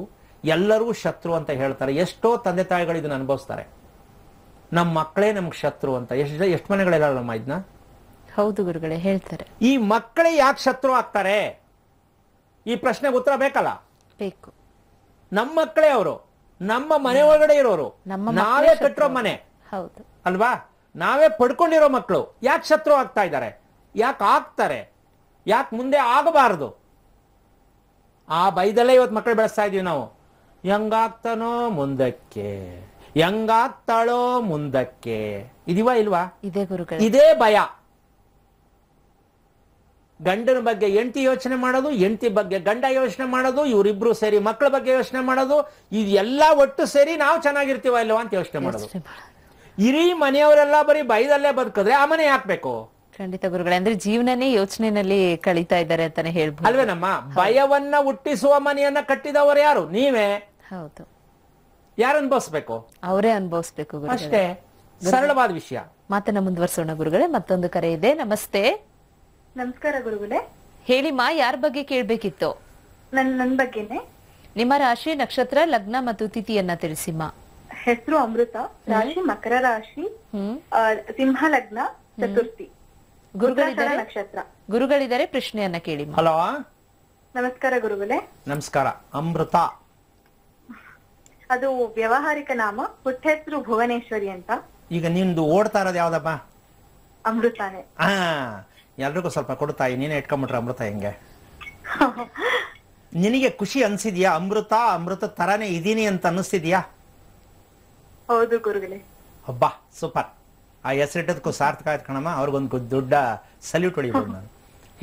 ಎಲ್ಲರೂ ಶತ್ರು ಅಂತ ಹೇಳ್ತಾರೆ ಎಷ್ಟೋ ತಂದೆ ತಾಯಿಗಳು ಇದನ್ನ ಅನುಭವಿಸ್ತಾರೆ ನಮ್ಮ ಮಕ್ಕಳೇ ನಮ್ಗೆ ಶತ್ರು ಅಂತ ಎಷ್ಟು ಎಷ್ಟು ಮನೆಗಳಿರಲ್ಲಮ್ಮ ಇದನ್ನ ಹೌದು ಗುರುಗಳೇ ಹೇಳ್ತಾರೆ ಈ ಮಕ್ಕಳೇ ಯಾಕೆ ಶತ್ರು ಆಗ್ತಾರೆ ಈ ಪ್ರಶ್ನೆಗೆ ಉತ್ತರ ಬೇಕಲ್ಲ ಬೇಕು ನಮ್ಮ ಮಕ್ಕಳೇ ಅವರು ನಮ್ಮ ಮನೆ ಒಳಗಡೆ ಇರೋರು ನಾವೇ ಕಟ್ಟಿರೋ ಮನೆ ಅಲ್ವಾ ನಾವೇ ಪಡ್ಕೊಂಡಿರೋ ಮಕ್ಕಳು ಯಾಕೆ ಶತ್ರು ಆಗ್ತಾ ಇದ್ದಾರೆ ಯಾಕೆ ಆಗ್ತಾರೆ ಯಾಕೆ ಮುಂದೆ ಆಗಬಾರದು ಆ ಭಯದಲ್ಲೇ ಇವತ್ತು ಮಕ್ಕಳು ಬೆಳೆಸ್ತಾ ಇದೀವಿ ನಾವು ಹೆಂಗಾಗ್ತಾನೋ ಮುಂದಕ್ಕೆ ಹೆಂಗಾಗ್ತಾಳೋ ಮುಂದಕ್ಕೆ ಇದೀವಾ ಇಲ್ವಾ ಇದೇ ಭಯ ಗಂಡನ ಬಗ್ಗೆ ಎಂಟಿ ಯೋಚನೆ ಮಾಡೋದು ಎಂಟಿ ಬಗ್ಗೆ ಗಂಡ ಯೋಚನೆ ಮಾಡೋದು ಇವರಿಬ್ರು ಸೇರಿ ಮಕ್ಕಳ ಬಗ್ಗೆ ಯೋಚನೆ ಮಾಡೋದು ಇದೆಲ್ಲ ಒಟ್ಟು ಸೇರಿ ನಾವು ಚೆನ್ನಾಗಿರ್ತೀವ ಇಲ್ಲವಾ ಅಂತ ಯೋಚನೆ ಮಾಡೋದು ಇರೀ ಮನೆಯವರೆಲ್ಲ ಬರೀ ಬೈದಲ್ಲೇ ಬದುಕಿದ್ರೆ ಆ ಮನೆ ಹಾಕ್ಬೇಕು ಖಂಡಿತ ಗುರುಗಳೇ ಅಂದ್ರೆ ಜೀವನನೇ ಯೋಚನೆನಲ್ಲಿ ಕಳೀತಾ ಇದ್ದಾರೆ ಅಂತಾನೆ ಹೇಳ್ಬೋದು ಅಲ್ವೇನಮ್ಮ ಭಯವನ್ನ ಹುಟ್ಟಿಸುವ ಮನೆಯನ್ನ ಕಟ್ಟಿದವರು ಯಾರು ನೀವೇ ಹೌದು ಯಾರು ಅನ್ಭವಿಸ್ಬೇಕು ಅವರೇ ಅನುಭವಿಸ್ಬೇಕು ಅಷ್ಟೇ ಸರಳವಾದ ವಿಷಯ ಮಾತನ್ನ ಮುಂದುವರ್ಸೋಣ ಗುರುಗಳೇ ಮತ್ತೊಂದು ಕರೆ ಇದೆ ನಮಸ್ತೆ ನಮಸ್ಕಾರ ಗುರುಗಳೇ ಹೇಳಿಮ್ಮ ಯಾರ ಬಗ್ಗೆ ಕೇಳ್ಬೇಕಿತ್ತು ನನ್ನ ನನ್ ಬಗ್ಗೆನೆ ನಿಮ್ಮ ರಾಶಿ ನಕ್ಷತ್ರ ಲಗ್ನ ಮತ್ತು ತಿಥಿಯನ್ನ ತಿಳಿಸಿಮ್ಮ ಹೆಸರು ಅಮೃತ ರಾಶಿ ಮಕರ ರಾಶಿ ಸಿಂಹ ಲಗ್ನ ಚತುರ್ಥಿ ಗುರುಗಳಿದ್ದಾರೆ ನಕ್ಷತ್ರ ಗುರುಗಳಿದ್ದಾರೆ ಪ್ರಶ್ನೆಯನ್ನ ಕೇಳಿ ಹಲೋ ನಮಸ್ಕಾರ ಗುರುಗಳೇ ನಮಸ್ಕಾರ ಅಮೃತ ಅದು ವ್ಯವಹಾರಿಕ ನಾಮ ಹುಟ್ಟ ಹೆಸರು ಭುವನೇಶ್ವರಿ ಅಂತ ಈಗ ನಿಮ್ದು ಓಡ್ತಾ ಇರೋದು ಯಾವ್ದಪ್ಪ ಅಮೃತಾನೆ ಎಲ್ರಿಗೂ ಸ್ವಲ್ಪ ಕೊಡ್ತಾಯಿ ನೀನೇ ಇಟ್ಕೊಂಡ್ಬಿಟ್ರೆ ಅಮೃತ ಹೆಂಗೆ ನಿನಗೆ ಖುಷಿ ಅನ್ಸಿದ್ಯಾ ಅಮೃತ ಅಮೃತ ತರಾನೇ ಇದೀನಿ ಅಂತ ಅನ್ನಿಸ್ತಿದ್ಯಾ ಹೌದು ಗುರುಗಳೇ ಹಬ್ಬ ಸೂಪರ್ ಆ ಹೆಸರಿಟ್ಟದಕ್ಕೂ ಸಾರ್ಥಕ ಆಯ್ತು ಕಣಮ್ಮ ಅವ್ರಿಗೊಂದು ದೊಡ್ಡ ಸಲ್ಯೂಟ್ ಹೊಡಿಬೋದು ನಾನು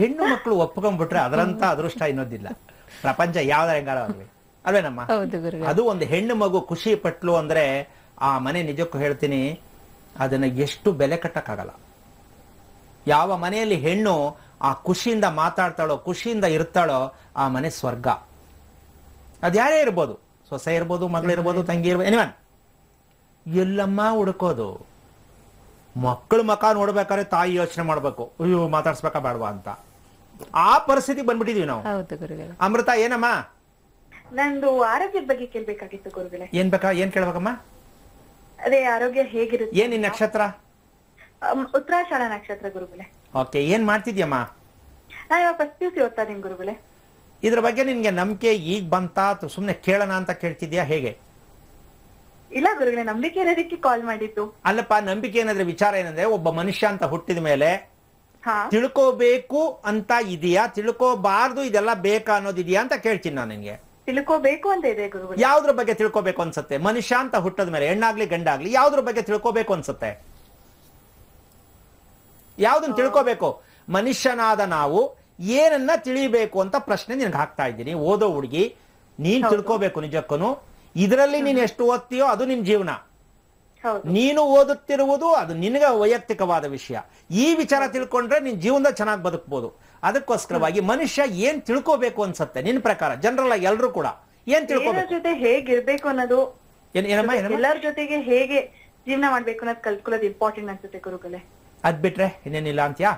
ಹೆಣ್ಣು ಮಕ್ಕಳು ಒಪ್ಕೊಂಡ್ಬಿಟ್ರೆ ಅದರಂತ ಅದೃಷ್ಟ ಇನ್ನೋದಿಲ್ಲ ಪ್ರಪಂಚ ಯಾವ್ದಾರ ಹೆಂಗಾರ ಆಗ್ಲಿ ಅಲ್ವೇನಮ್ಮ ಅದು ಒಂದು ಹೆಣ್ಣು ಮಗು ಖುಷಿ ಪಟ್ಲು ಅಂದ್ರೆ ಆ ಮನೆ ನಿಜಕ್ಕೂ ಹೇಳ್ತೀನಿ ಅದನ್ನ ಎಷ್ಟು ಬೆಲೆ ಕಟ್ಟಕ್ಕಾಗಲ್ಲ ಯಾವ ಮನೆಯಲ್ಲಿ ಹೆಣ್ಣು ಆ ಖುಷಿಯಿಂದ ಮಾತಾಡ್ತಾಳೋ ಖುಷಿಯಿಂದ ಇರ್ತಾಳೋ ಆ ಮನೆ ಸ್ವರ್ಗ ಅದ್ಯಾರೇ ಇರ್ಬೋದು ಸೊಸೆ ಇರ್ಬೋದು ಮಗಳಿರ್ಬೋದು ತಂಗಿ ಇರ್ಬೋದು ಎನಿವನ್ ಎಲ್ಲಮ್ಮ ಹುಡುಕೋದು ಮಕ್ಕಳು ಮಕ ನೋಡ್ಬೇಕಾದ್ರೆ ತಾಯಿ ಯೋಚನೆ ಮಾಡ್ಬೇಕು ಅಯ್ಯೋ ಮಾತಾಡ್ಸ್ಬೇಕ ಬೇಡವಾ ಅಂತ ಆ ಪರಿಸ್ಥಿತಿ ಬಂದ್ಬಿಟ್ಟಿದೀವಿ ನಾವು ಅಮೃತ ಏನಮ್ಮ ನಂದು ಆರೋಗ್ಯದ ಬಗ್ಗೆ ಕೇಳ್ಬೇಕಾಗಿತ್ತು ಗುರುಗಳೇ ಏನ್ ಬೇಕಾ ಏನ್ ಕೇಳ್ಬೇಕಮ್ಮ ಅದೇ ಆರೋಗ್ಯ ಹೇಗಿರುತ್ತೆ ಏನ್ ನಿನ್ ನಕ್ಷತ್ರ ಉತ್ತರಾಷಾಢ ನಕ್ಷತ್ರ ಗುರುಗಳೇ ಓಕೆ ಏನ್ ಮಾಡ್ತಿದ್ಯಮ್ಮ ನಾನು ಇವಾಗ ಫಸ್ಟ್ ಪಿ ಓದ್ತಾ ಗುರುಗಳೇ ಇದ್ರ ಬಗ್ಗೆ ನಿನ್ಗೆ ನಂಬಿಕೆ ಈಗ ಬಂತಾ ಅಥವಾ ಸುಮ್ನೆ ಕೇಳೋಣ ಅಂತ ಕೇಳ್ತಿದ್ಯಾ ಹೇಗೆ ಇಲ್ಲ ಗುರುಗಳೇ ನಂಬಿಕೆ ಇರೋದಕ್ಕೆ ಕಾಲ್ ಮಾಡಿದ್ದು ಅಲ್ಲಪ್ಪ ನಂಬಿಕೆ ಏನಾದ್ರೆ ವಿಚಾರ ಏನಂದ್ರೆ ಒಬ್ಬ ಮನುಷ್ಯ ಅಂತ ಹುಟ್ಟಿದ ಮೇಲೆ ಹಾ ತಿಳ್ಕೋಬೇಕು ಅಂತ ಇದೆಯಾ ತಿಳ್ಕೋಬಾರ್ದು ಇದೆಲ್ಲ ಬೇಕಾ ಅನ್ನೋದಿದೆಯಾ ಅಂತ ಕೇಳ್ತೀನಿ ನಾನು ನಿಮಗೆ ತಿಳ್ಕೋಬೇಕು ಅಂತ ಇದೆ ಗುರುಗಳೇ ಯಾವ್ದ್ರ ಬಗ್ಗೆ ತಿಳ್ಕೋಬೇಕು ಅನ್ಸುತ್ತೆ ಮನುಷ್ಯ ಅಂತ ಹುಟ್ಟದ ಮೇಲೆ ಹೆಣ್ಣಾಗ್ಲಿ ಗಂಡಾಗ್ಲಿ ಯಾವ್ದ್ರ ಬಗ್ಗೆ ತಿಳ್ಕೋಬೇಕು ಅನ್ಸುತ್ತೆ ಯಾವ್ದನ್ನ ತಿಳ್ಕೋಬೇಕು ಮನುಷ್ಯನಾದ ನಾವು ಏನನ್ನ ತಿಳಿಬೇಕು ಅಂತ ಪ್ರಶ್ನೆ ನಿನಗೆ ಹಾಕ್ತಾ ಇದ್ದೀನಿ ಓದೋ ಹುಡುಗಿ ನೀನ್ ತಿಳ್ಕೋಬೇಕು ನಿಜಕ್ಕೂ ಇದರಲ್ಲಿ ನೀನ್ ಎಷ್ಟು ಓದ್ತೀಯೋ ಅದು ನಿನ್ ಜೀವನ ನೀನು ಓದುತ್ತಿರುವುದು ಅದು ನಿನಗೆ ವೈಯಕ್ತಿಕವಾದ ವಿಷಯ ಈ ವಿಚಾರ ತಿಳ್ಕೊಂಡ್ರೆ ನಿನ್ ಜೀವನದ ಚೆನ್ನಾಗಿ ಬದುಕಬಹುದು ಅದಕ್ಕೋಸ್ಕರವಾಗಿ ಮನುಷ್ಯ ಏನ್ ತಿಳ್ಕೋಬೇಕು ಅನ್ಸತ್ತೆ ನಿನ್ ಪ್ರಕಾರ ಜನರಲ್ ಎಲ್ಲರೂ ಎಲ್ರು ಕೂಡ ಏನ್ ತಿಳ್ಕೋಬೇಕು ಹೇಗಿರ್ಬೇಕು ಅನ್ನೋದು ಎಲ್ಲರ ಜೊತೆಗೆ ಹೇಗೆ ಜೀವನ ಮಾಡ್ಬೇಕು ಅನ್ನೋದು ಕಲ್ತ್ಕೊಳ್ಳೋದು ಇಂಪಾರ್ಟೆಂಟ್ ಅನ್ಸುತ್ತೆ ಗುರುಗಳೇ ಅದ್ ಬಿಟ್ರೆ ಇನ್ನೇನಿಲ್ಲ ಅಂತ್ಯಾ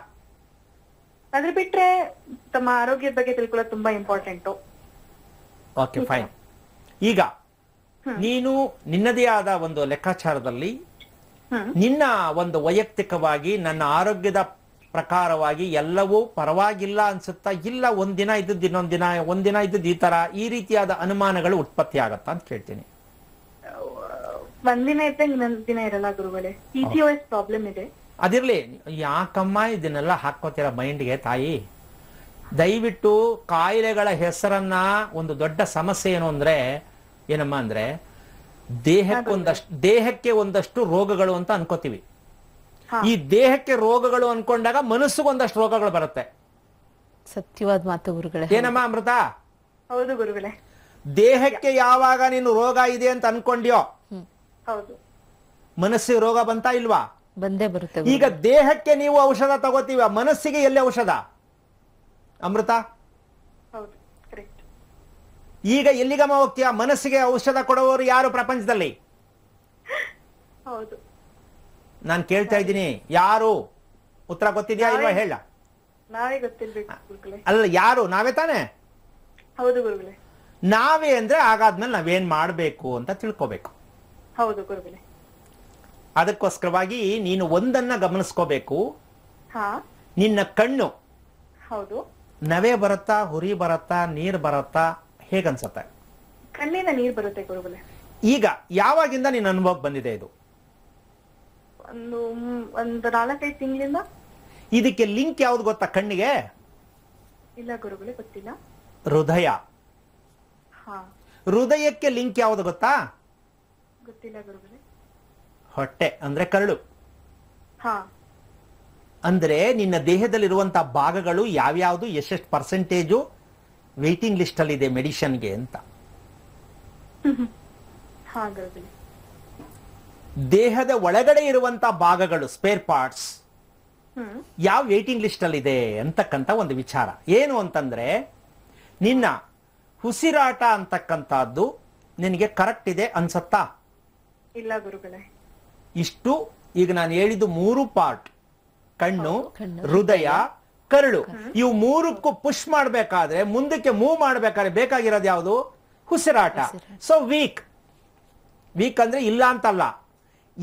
ಅದ್ರ ಬಿಟ್ರೆ ತಮ್ಮ ಆರೋಗ್ಯದ ಬಗ್ಗೆ ತಿಳ್ಕೊಳ್ಳೋದು ತುಂಬಾ ಇಂಪಾರ್ಟೆಂಟ್ ಓಕೆ ಫೈನ್ ಈಗ ನೀನು ನಿನ್ನದೇ ಆದ ಒಂದು ಲೆಕ್ಕಾಚಾರದಲ್ಲಿ ನಿನ್ನ ಒಂದು ವೈಯಕ್ತಿಕವಾಗಿ ನನ್ನ ಆರೋಗ್ಯದ ಪ್ರಕಾರವಾಗಿ ಎಲ್ಲವೂ ಪರವಾಗಿಲ್ಲ ಅನ್ಸುತ್ತಾ ಇಲ್ಲ ಒಂದಿನ ಇದ್ದದ್ದು ಇನ್ನೊಂದಿನ ದಿನ ಒಂದಿನ ಇದ್ದದ್ದು ಈ ತರ ಈ ರೀತಿಯಾದ ಅನುಮಾನಗಳು ಉತ್ಪತ್ತಿ ಆಗತ್ತ ಅಂತ ಕೇಳ್ತೀನಿ ಒಂದಿನ ಇದ್ದಂಗೆ ದಿನ ಇರಲ್ಲ ಗುರುಗಳೇ ಪ್ರಾಬ್ಲಮ್ ಇದೆ ಅದಿರಲಿ ಯಾಕಮ್ಮ ಇದನ್ನೆಲ್ಲ ಹಾಕ್ಕೋತೀರ ಮೈಂಡ್ಗೆ ತಾಯಿ ದಯವಿಟ್ಟು ಕಾಯಿಲೆಗಳ ಹೆಸರನ್ನ ಒಂದು ದೊಡ್ಡ ಸಮಸ್ಯೆ ಏನು ಅಂದ್ರೆ ಏನಮ್ಮ ಅಂದ್ರೆ ದೇಹಕ್ಕೊಂದಷ್ಟು ದೇಹಕ್ಕೆ ಒಂದಷ್ಟು ರೋಗಗಳು ಅಂತ ಅನ್ಕೋತೀವಿ ಈ ದೇಹಕ್ಕೆ ರೋಗಗಳು ಅನ್ಕೊಂಡಾಗ ಮನಸ್ಸಿಗೆ ಒಂದಷ್ಟು ರೋಗಗಳು ಬರುತ್ತೆ ಸತ್ಯವಾದ ಮಾತು ಗುರುಗಳೇ ಏನಮ್ಮ ಅಮೃತ ಹೌದು ಗುರುಗಳೇ ದೇಹಕ್ಕೆ ಯಾವಾಗ ನೀನು ರೋಗ ಇದೆ ಅಂತ ಅನ್ಕೊಂಡ್ಯೋ ಮನಸ್ಸಿಗೆ ರೋಗ ಬಂತಾ ಇಲ್ವಾ ಬಂದೇ ಬರುತ್ತೆ ಈಗ ದೇಹಕ್ಕೆ ನೀವು ಔಷಧ ತಗೋತೀವ ಮನಸ್ಸಿಗೆ ಎಲ್ಲಿ ಔಷಧ ಅಮೃತ ಈಗ ಎಲ್ಲಿಗಮ್ಮ ಹೋಗ್ತೀಯ ಮನಸ್ಸಿಗೆ ಔಷಧ ಕೊಡುವವರು ಯಾರು ಪ್ರಪಂಚದಲ್ಲಿ ನಾನು ಕೇಳ್ತಾ ಇದ್ದೀನಿ ಯಾರು ಉತ್ತರ ಗೊತ್ತಿದ್ಯಾ ಇಲ್ವಾ ಹೇಳ ಅಲ್ಲ ಯಾರು ನಾವೇ ತಾನೆ ಹೌದು ನಾವೇ ಅಂದ್ರೆ ಆಗಾದ್ಮೇಲೆ ನಾವೇನ್ ಮಾಡ್ಬೇಕು ಅಂತ ತಿಳ್ಕೋಬೇಕು ಹೌದು ಗುರುಗಳೇ ಅದಕ್ಕೋಸ್ಕರವಾಗಿ ನೀನು ಒಂದನ್ನ ಗಮನಿಸ್ಕೋಬೇಕು ನಿನ್ನ ಕಣ್ಣು ಹೌದು ನವೆ ಬರುತ್ತಾ ಹುರಿ ಬರುತ್ತಾ ನೀರ್ ಬರುತ್ತಾ ಹೇಗನ್ಸುತ್ತೆ ಕಣ್ಣಿನ ನೀರ್ ಬರುತ್ತೆ ಈಗ ಯಾವಾಗಿಂದ ನಿನ್ನ ಅನುಭವ ಬಂದಿದೆ ಇದು ಒಂದು ಒಂದು ನಾಲ್ಕೈದು ತಿಂಗಳಿಂದ ಇದಕ್ಕೆ ಲಿಂಕ್ ಯಾವ್ದು ಗೊತ್ತಾ ಕಣ್ಣಿಗೆ ಇಲ್ಲ ಗುರುಗಳೇ ಗೊತ್ತಿಲ್ಲ ಹೃದಯ ಹೃದಯಕ್ಕೆ ಲಿಂಕ್ ಯಾವ್ದು ಗೊತ್ತಾ ಗೊತ್ತಿಲ್ಲ ಗುರುಗಳೇ ಹೊಟ್ಟೆ ಅಂದ್ರೆ ಕರಳು ಅಂದ್ರೆ ನಿನ್ನ ದೇಹದಲ್ಲಿರುವಂತಹ ಭಾಗಗಳು ಯಾವ್ಯಾವುದು ಎಷ್ಟೆಷ್ಟು ಪರ್ಸೆಂಟೇಜು ವೇಟಿಂಗ್ ಲಿಸ್ಟ್ ಅಲ್ಲಿ ಇದೆ ಮೆಡಿಷನ್ಗೆ ಅಂತ ದೇಹದ ಒಳಗಡೆ ಇರುವಂತಹ ಭಾಗಗಳು ಸ್ಪೇರ್ ಪಾರ್ಟ್ಸ್ ಯಾವ ವೇಟಿಂಗ್ ಲಿಸ್ಟ್ ಅಲ್ಲಿ ಇದೆ ಅಂತಕ್ಕಂಥ ಒಂದು ವಿಚಾರ ಏನು ಅಂತಂದ್ರೆ ನಿನ್ನ ಉಸಿರಾಟ ಅಂತಕ್ಕಂಥದ್ದು ನಿನಗೆ ಕರೆಕ್ಟ್ ಇದೆ ಅನ್ಸತ್ತಾ ಇಲ್ಲ ಗುರುಗಳೇ ಇಷ್ಟು ಈಗ ನಾನು ಹೇಳಿದ್ದು ಮೂರು ಪಾರ್ಟ್ ಕಣ್ಣು ಹೃದಯ ಕರಳು ಇವು ಮೂರಕ್ಕೂ ಪುಷ್ ಮಾಡಬೇಕಾದ್ರೆ ಮುಂದಕ್ಕೆ ಮೂವ್ ಮಾಡಬೇಕಾದ್ರೆ ಬೇಕಾಗಿರೋದು ಯಾವುದು ಉಸಿರಾಟ ಸೊ ವೀಕ್ ವೀಕ್ ಅಂದ್ರೆ ಇಲ್ಲ ಅಂತಲ್ಲ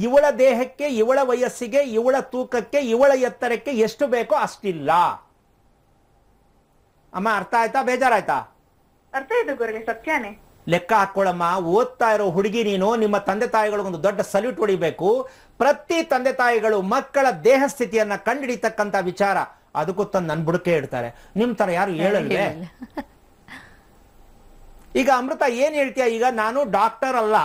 ಇವಳ ದೇಹಕ್ಕೆ ಇವಳ ವಯಸ್ಸಿಗೆ ಇವಳ ತೂಕಕ್ಕೆ ಇವಳ ಎತ್ತರಕ್ಕೆ ಎಷ್ಟು ಬೇಕೋ ಅಷ್ಟಿಲ್ಲ ಅಮ್ಮ ಅರ್ಥ ಆಯ್ತಾ ಬೇಜಾರಾಯ್ತಾ ಅರ್ಥ ಆಯ್ತು ಗುರುಗೆ ಲೆಕ್ಕ ಹಾಕೊಳ್ಳಮ್ಮ ಓದ್ತಾ ಇರೋ ಹುಡುಗಿ ನೀನು ನಿಮ್ಮ ತಂದೆ ತಾಯಿಗಳಿಗೊಂದು ದೊಡ್ಡ ಸಲ್ಯೂಟ್ ಹೊಡಿಬೇಕು ಪ್ರತಿ ತಂದೆ ತಾಯಿಗಳು ಮಕ್ಕಳ ದೇಹ ಸ್ಥಿತಿಯನ್ನ ಕಂಡಿಡಿತಕ್ಕಂತ ವಿಚಾರ ಅದಕ್ಕೂ ತಂದು ನನ್ ಬುಡಕೆ ಇಡ್ತಾರೆ ನಿಮ್ ತರ ಯಾರು ಹೇಳಲ್ವೇ ಈಗ ಅಮೃತ ಏನ್ ಹೇಳ್ತೀಯ ಈಗ ನಾನು ಡಾಕ್ಟರ್ ಅಲ್ಲ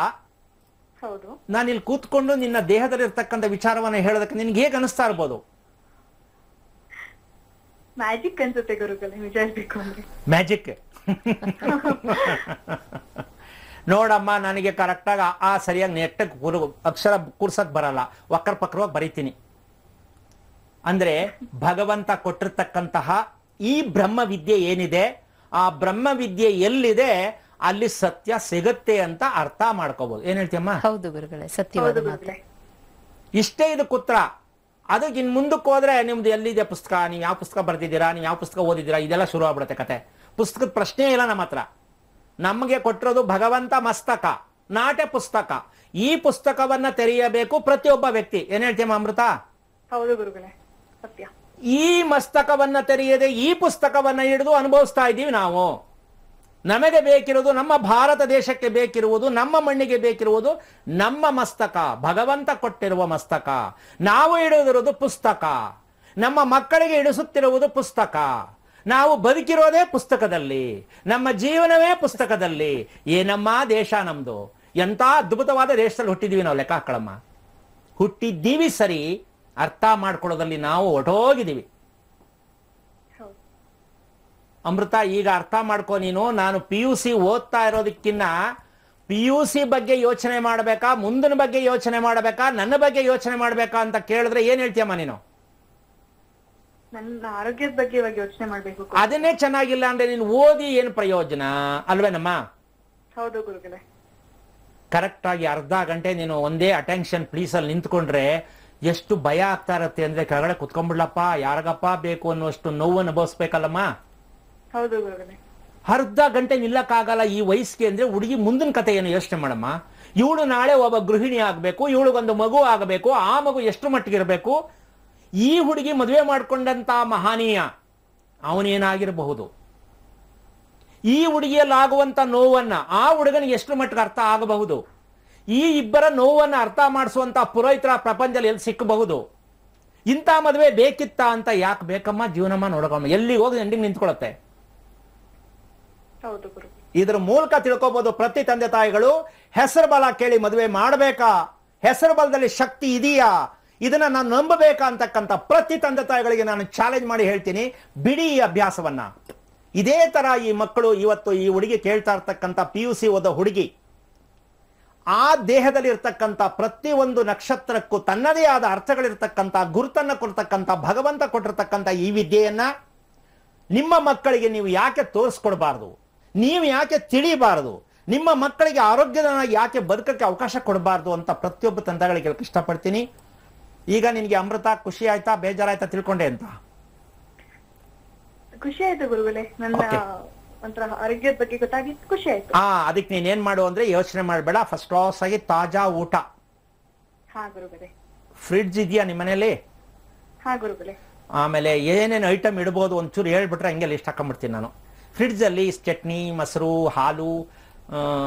ನಾನು ಇಲ್ಲಿ ಕೂತ್ಕೊಂಡು ನಿನ್ನ ದೇಹದಲ್ಲಿ ಇರ್ತಕ್ಕಂಥ ವಿಚಾರವನ್ನ ಹೇಳೋದಕ್ಕೆ ನಿನ್ಗೆ ಹೇಗೆ ಅನಿಸ್ತಾ ಇರ್ಬೋದು ಮ್ಯಾಜಿಕ್ ಅನ್ಸುತ್ತೆ ಮ್ಯಾಜಿಕ್ ನೋಡಮ್ಮ ನನಗೆ ಕರೆಕ್ಟಾಗಿ ಆ ಸರಿಯಾಗಿ ನೆಟ್ಟಕ್ಕೆ ಅಕ್ಷರ ಕೂರ್ಸಕ್ ಬರಲ್ಲ ವಕ್ರ ಪಕ್ರವಾಗಿ ಬರಿತೀನಿ ಅಂದ್ರೆ ಭಗವಂತ ಕೊಟ್ಟಿರ್ತಕ್ಕಂತಹ ಈ ಬ್ರಹ್ಮ ವಿದ್ಯೆ ಏನಿದೆ ಆ ಬ್ರಹ್ಮ ವಿದ್ಯೆ ಎಲ್ಲಿದೆ ಅಲ್ಲಿ ಸತ್ಯ ಸಿಗುತ್ತೆ ಅಂತ ಅರ್ಥ ಮಾಡ್ಕೋಬಹುದು ಏನ್ ಹೇಳ್ತೀಯಮ್ಮ ಹೌದು ಗುರುಗಳೇ ಸತ್ಯ ಇಷ್ಟೇ ಇದು ಕುತ್ರ ಅದಕ್ಕೆ ಇನ್ ಮುಂದಕ್ಕೆ ಹೋದ್ರೆ ನಿಮ್ದು ಎಲ್ಲಿದೆ ಪುಸ್ತಕ ನೀವು ಯಾವ ಪುಸ್ತಕ ಬರ್ದಿದ್ದೀರಾ ನೀವು ಯಾವ ಪುಸ್ತಕ ಓದಿದ್ದೀರಾ ಇದೆಲ್ಲ ಶುರು ಆಗ್ಬಿಡುತ್ತೆ ಕತೆ ಪುಸ್ತಕದ ಪ್ರಶ್ನೆ ಇಲ್ಲ ನಮ್ಮ ಹತ್ರ ನಮಗೆ ಕೊಟ್ಟಿರೋದು ಭಗವಂತ ಮಸ್ತಕ ನಾಟ್ಯ ಪುಸ್ತಕ ಈ ಪುಸ್ತಕವನ್ನ ತೆರೆಯಬೇಕು ಪ್ರತಿಯೊಬ್ಬ ವ್ಯಕ್ತಿ ಏನ್ ಹೇಳ್ತೀಯ ಅಮೃತ ಹೌದು ಗುರುಗಳೇ ಸತ್ಯ ಈ ಮಸ್ತಕವನ್ನ ತೆರೆಯದೆ ಈ ಪುಸ್ತಕವನ್ನ ಹಿಡಿದು ಅನುಭವಿಸ್ತಾ ಇದ್ದೀವಿ ನಾವು ನಮಗೆ ಬೇಕಿರುವುದು ನಮ್ಮ ಭಾರತ ದೇಶಕ್ಕೆ ಬೇಕಿರುವುದು ನಮ್ಮ ಮಣ್ಣಿಗೆ ಬೇಕಿರುವುದು ನಮ್ಮ ಮಸ್ತಕ ಭಗವಂತ ಕೊಟ್ಟಿರುವ ಮಸ್ತಕ ನಾವು ಇಡುವುದಿರುವುದು ಪುಸ್ತಕ ನಮ್ಮ ಮಕ್ಕಳಿಗೆ ಇಡಿಸುತ್ತಿರುವುದು ಪುಸ್ತಕ ನಾವು ಬದುಕಿರೋದೇ ಪುಸ್ತಕದಲ್ಲಿ ನಮ್ಮ ಜೀವನವೇ ಪುಸ್ತಕದಲ್ಲಿ ಏನಮ್ಮ ದೇಶ ನಮ್ದು ಎಂತ ಅದ್ಭುತವಾದ ದೇಶದಲ್ಲಿ ಹುಟ್ಟಿದೀವಿ ನಾವು ಲೆಕ್ಕ ಹಾಕಳಮ್ಮ ಹುಟ್ಟಿದ್ದೀವಿ ಸರಿ ಅರ್ಥ ಮಾಡ್ಕೊಳ್ಳೋದಲ್ಲಿ ನಾವು ಒಟೋಗಿದ್ದೀವಿ ಅಮೃತ ಈಗ ಅರ್ಥ ಮಾಡ್ಕೊ ನೀನು ನಾನು ಪಿ ಯು ಸಿ ಓದ್ತಾ ಇರೋದಕ್ಕಿನ್ನ ಪಿ ಯು ಸಿ ಬಗ್ಗೆ ಯೋಚನೆ ಮಾಡಬೇಕಾ ಮುಂದಿನ ಬಗ್ಗೆ ಯೋಚನೆ ಮಾಡಬೇಕಾ ನನ್ನ ಬಗ್ಗೆ ಯೋಚನೆ ಮಾಡಬೇಕಾ ಅಂತ ಕೇಳಿದ್ರೆ ಏನ್ ಹೇಳ್ತೀಯಮ್ಮ ನೀನು ನನ್ನ ಬಗ್ಗೆ ಯೋಚನೆ ಮಾಡ್ಬೇಕು ಅದನ್ನೇ ಚೆನ್ನಾಗಿಲ್ಲ ಅಂದ್ರೆ ನೀನು ಓದಿ ಏನು ಪ್ರಯೋಜನ ಅಲ್ವೇನಮ್ಮ ಹೌದು ಗುರುಗಳೇ ಕರೆಕ್ಟ್ ಆಗಿ ಅರ್ಧ ಗಂಟೆ ನೀನು ಒಂದೇ ಅಟೆನ್ಷನ್ ಪ್ಲೀಸ್ ಅಲ್ಲಿ ನಿಂತ್ಕೊಂಡ್ರೆ ಎಷ್ಟು ಭಯ ಆಗ್ತಾ ಇರತ್ತೆ ಅಂದ್ರೆ ಕೆಳಗಡೆ ಕುತ್ಕೊಂಡ್ಬಿಡ್ಲಪ್ಪ ಯಾರಗಪ್ಪ ಬೇಕು ಅನ್ನೋಷ್ಟು ನೋವು ಅನುಭವಿಸ್ಬೇಕಲ್ಲಮ್ಮ ಹೌದು ಅರ್ಧ ಗಂಟೆ ನಿಲ್ಲಕ್ಕಾಗಲ್ಲ ಈ ವಯಸ್ಸಿಗೆ ಅಂದ್ರೆ ಹುಡುಗಿ ಮುಂದಿನ ಕತೆ ಏನು ಯೋಚನೆ ಮಾಡಮ್ಮ ಇವಳು ನಾಳೆ ಒಬ್ಬ ಗೃಹಿಣಿ ಆಗಬೇಕು ಇವಳಿಗೊಂದು ಮಗು ಆಗಬೇಕು ಆ ಮಗು ಎಷ್ಟು ಮಟ್ಟಿಗೆ ಇರಬೇಕು ಈ ಹುಡುಗಿ ಮದುವೆ ಮಾಡಿಕೊಂಡಂತ ಮಹಾನೀಯ ಅವನೇನಾಗಿರಬಹುದು ಈ ಹುಡುಗಿಯಲ್ಲಾಗುವಂಥ ನೋವನ್ನ ಆ ಹುಡುಗನಿಗೆ ಎಷ್ಟು ಮಟ್ಟಿಗೆ ಅರ್ಥ ಆಗಬಹುದು ಈ ಇಬ್ಬರ ನೋವನ್ನು ಅರ್ಥ ಮಾಡಿಸುವಂತ ಪುರೋಹಿತರ ಪ್ರಪಂಚದಲ್ಲಿ ಎಲ್ಲಿ ಸಿಕ್ಕಬಹುದು ಇಂಥ ಮದುವೆ ಬೇಕಿತ್ತಾ ಅಂತ ಯಾಕೆ ಬೇಕಮ್ಮ ಜೀವನಮ್ಮ ನೋಡಕಮ್ಮ ಎಲ್ಲಿ ಹೋಗಿ ಎಂಡಿಂಗ್ ನಿಂತ್ಕೊಳತ್ತೆ ಇದ್ರ ಮೂಲಕ ತಿಳ್ಕೊಬಹುದು ಪ್ರತಿ ತಂದೆ ತಾಯಿಗಳು ಹೆಸರು ಬಲ ಕೇಳಿ ಮದುವೆ ಮಾಡಬೇಕಾ ಹೆಸರು ಬಲದಲ್ಲಿ ಶಕ್ತಿ ಇದೆಯಾ ಇದನ್ನ ನಾನು ನಂಬಬೇಕಂತಕ್ಕಂಥ ಪ್ರತಿ ತಂದೆ ತಾಯಿಗಳಿಗೆ ನಾನು ಚಾಲೆಂಜ್ ಮಾಡಿ ಹೇಳ್ತೀನಿ ಬಿಡಿ ಈ ಅಭ್ಯಾಸವನ್ನ ಇದೇ ತರ ಈ ಮಕ್ಕಳು ಇವತ್ತು ಈ ಹುಡುಗಿ ಕೇಳ್ತಾ ಇರ್ತಕ್ಕಂಥ ಪಿ ಯು ಸಿ ಓದೋ ಹುಡುಗಿ ಆ ದೇಹದಲ್ಲಿ ಇರ್ತಕ್ಕಂಥ ಪ್ರತಿಯೊಂದು ನಕ್ಷತ್ರಕ್ಕೂ ತನ್ನದೇ ಆದ ಅರ್ಥಗಳಿರ್ತಕ್ಕಂಥ ಗುರುತನ್ನ ಕೊಡ್ತಕ್ಕಂಥ ಭಗವಂತ ಕೊಟ್ಟಿರ್ತಕ್ಕಂಥ ಈ ವಿದ್ಯೆಯನ್ನ ನಿಮ್ಮ ಮಕ್ಕಳಿಗೆ ನೀವು ಯಾಕೆ ತೋರಿಸ್ಕೊಡ್ಬಾರ್ದು ನೀವು ಯಾಕೆ ತಿಳಿಬಾರದು ನಿಮ್ಮ ಮಕ್ಕಳಿಗೆ ಆರೋಗ್ಯದ ಯಾಕೆ ಬದುಕಕ್ಕೆ ಅವಕಾಶ ಕೊಡಬಾರ್ದು ಅಂತ ಪ್ರತಿಯೊಬ್ಬ ತಂದೆಗಳಿಗೆ ಇಷ್ಟಪಡ್ತೀನಿ ಈಗ ನಿನಗೆ ಅಮೃತ ಖುಷಿ ಆಯ್ತಾ ಬೇಜಾರಾಯ್ತಾ ತಿಳ್ಕೊಂಡೆ ಅಂತ ಖುಷಿ ಆಯ್ತು ಗುರುಗಳೇ ನನ್ನ ಒಂಥರ ಆರೋಗ್ಯದ ಬಗ್ಗೆ ಗೊತ್ತಾಗಿ ಖುಷಿ ಆಯ್ತು ಹಾ ಅದಕ್ಕೆ ನೀನ್ ಏನ್ ಮಾಡು ಅಂದ್ರೆ ಯೋಚನೆ ಮಾಡಬೇಡ ಫಸ್ಟ್ ಕ್ಲಾಸ್ ಆಗಿ ತಾಜಾ ಊಟ ಹಾ ಗುರುಗಳೇ ಫ್ರಿಡ್ಜ್ ಇದೆಯಾ ನಿಮ್ಮ ಮನೇಲಿ ಹಾ ಗುರುಗಳೇ ಆಮೇಲೆ ಏನೇನು ಐಟಮ್ ಇಡಬಹುದು ಒಂಚೂರು ಹೇಳ್ಬಿಟ್ರೆ ಹಂಗೆ ಲಿಸ್ಟ್ ಹಾಕೊಂಡ್ಬಿಡ್ತೀನಿ ನಾನು ಫ್ರಿಡ್ಜ್ ಅಲ್ಲಿ ಚಟ್ನಿ ಮೊಸರು ಹಾಲು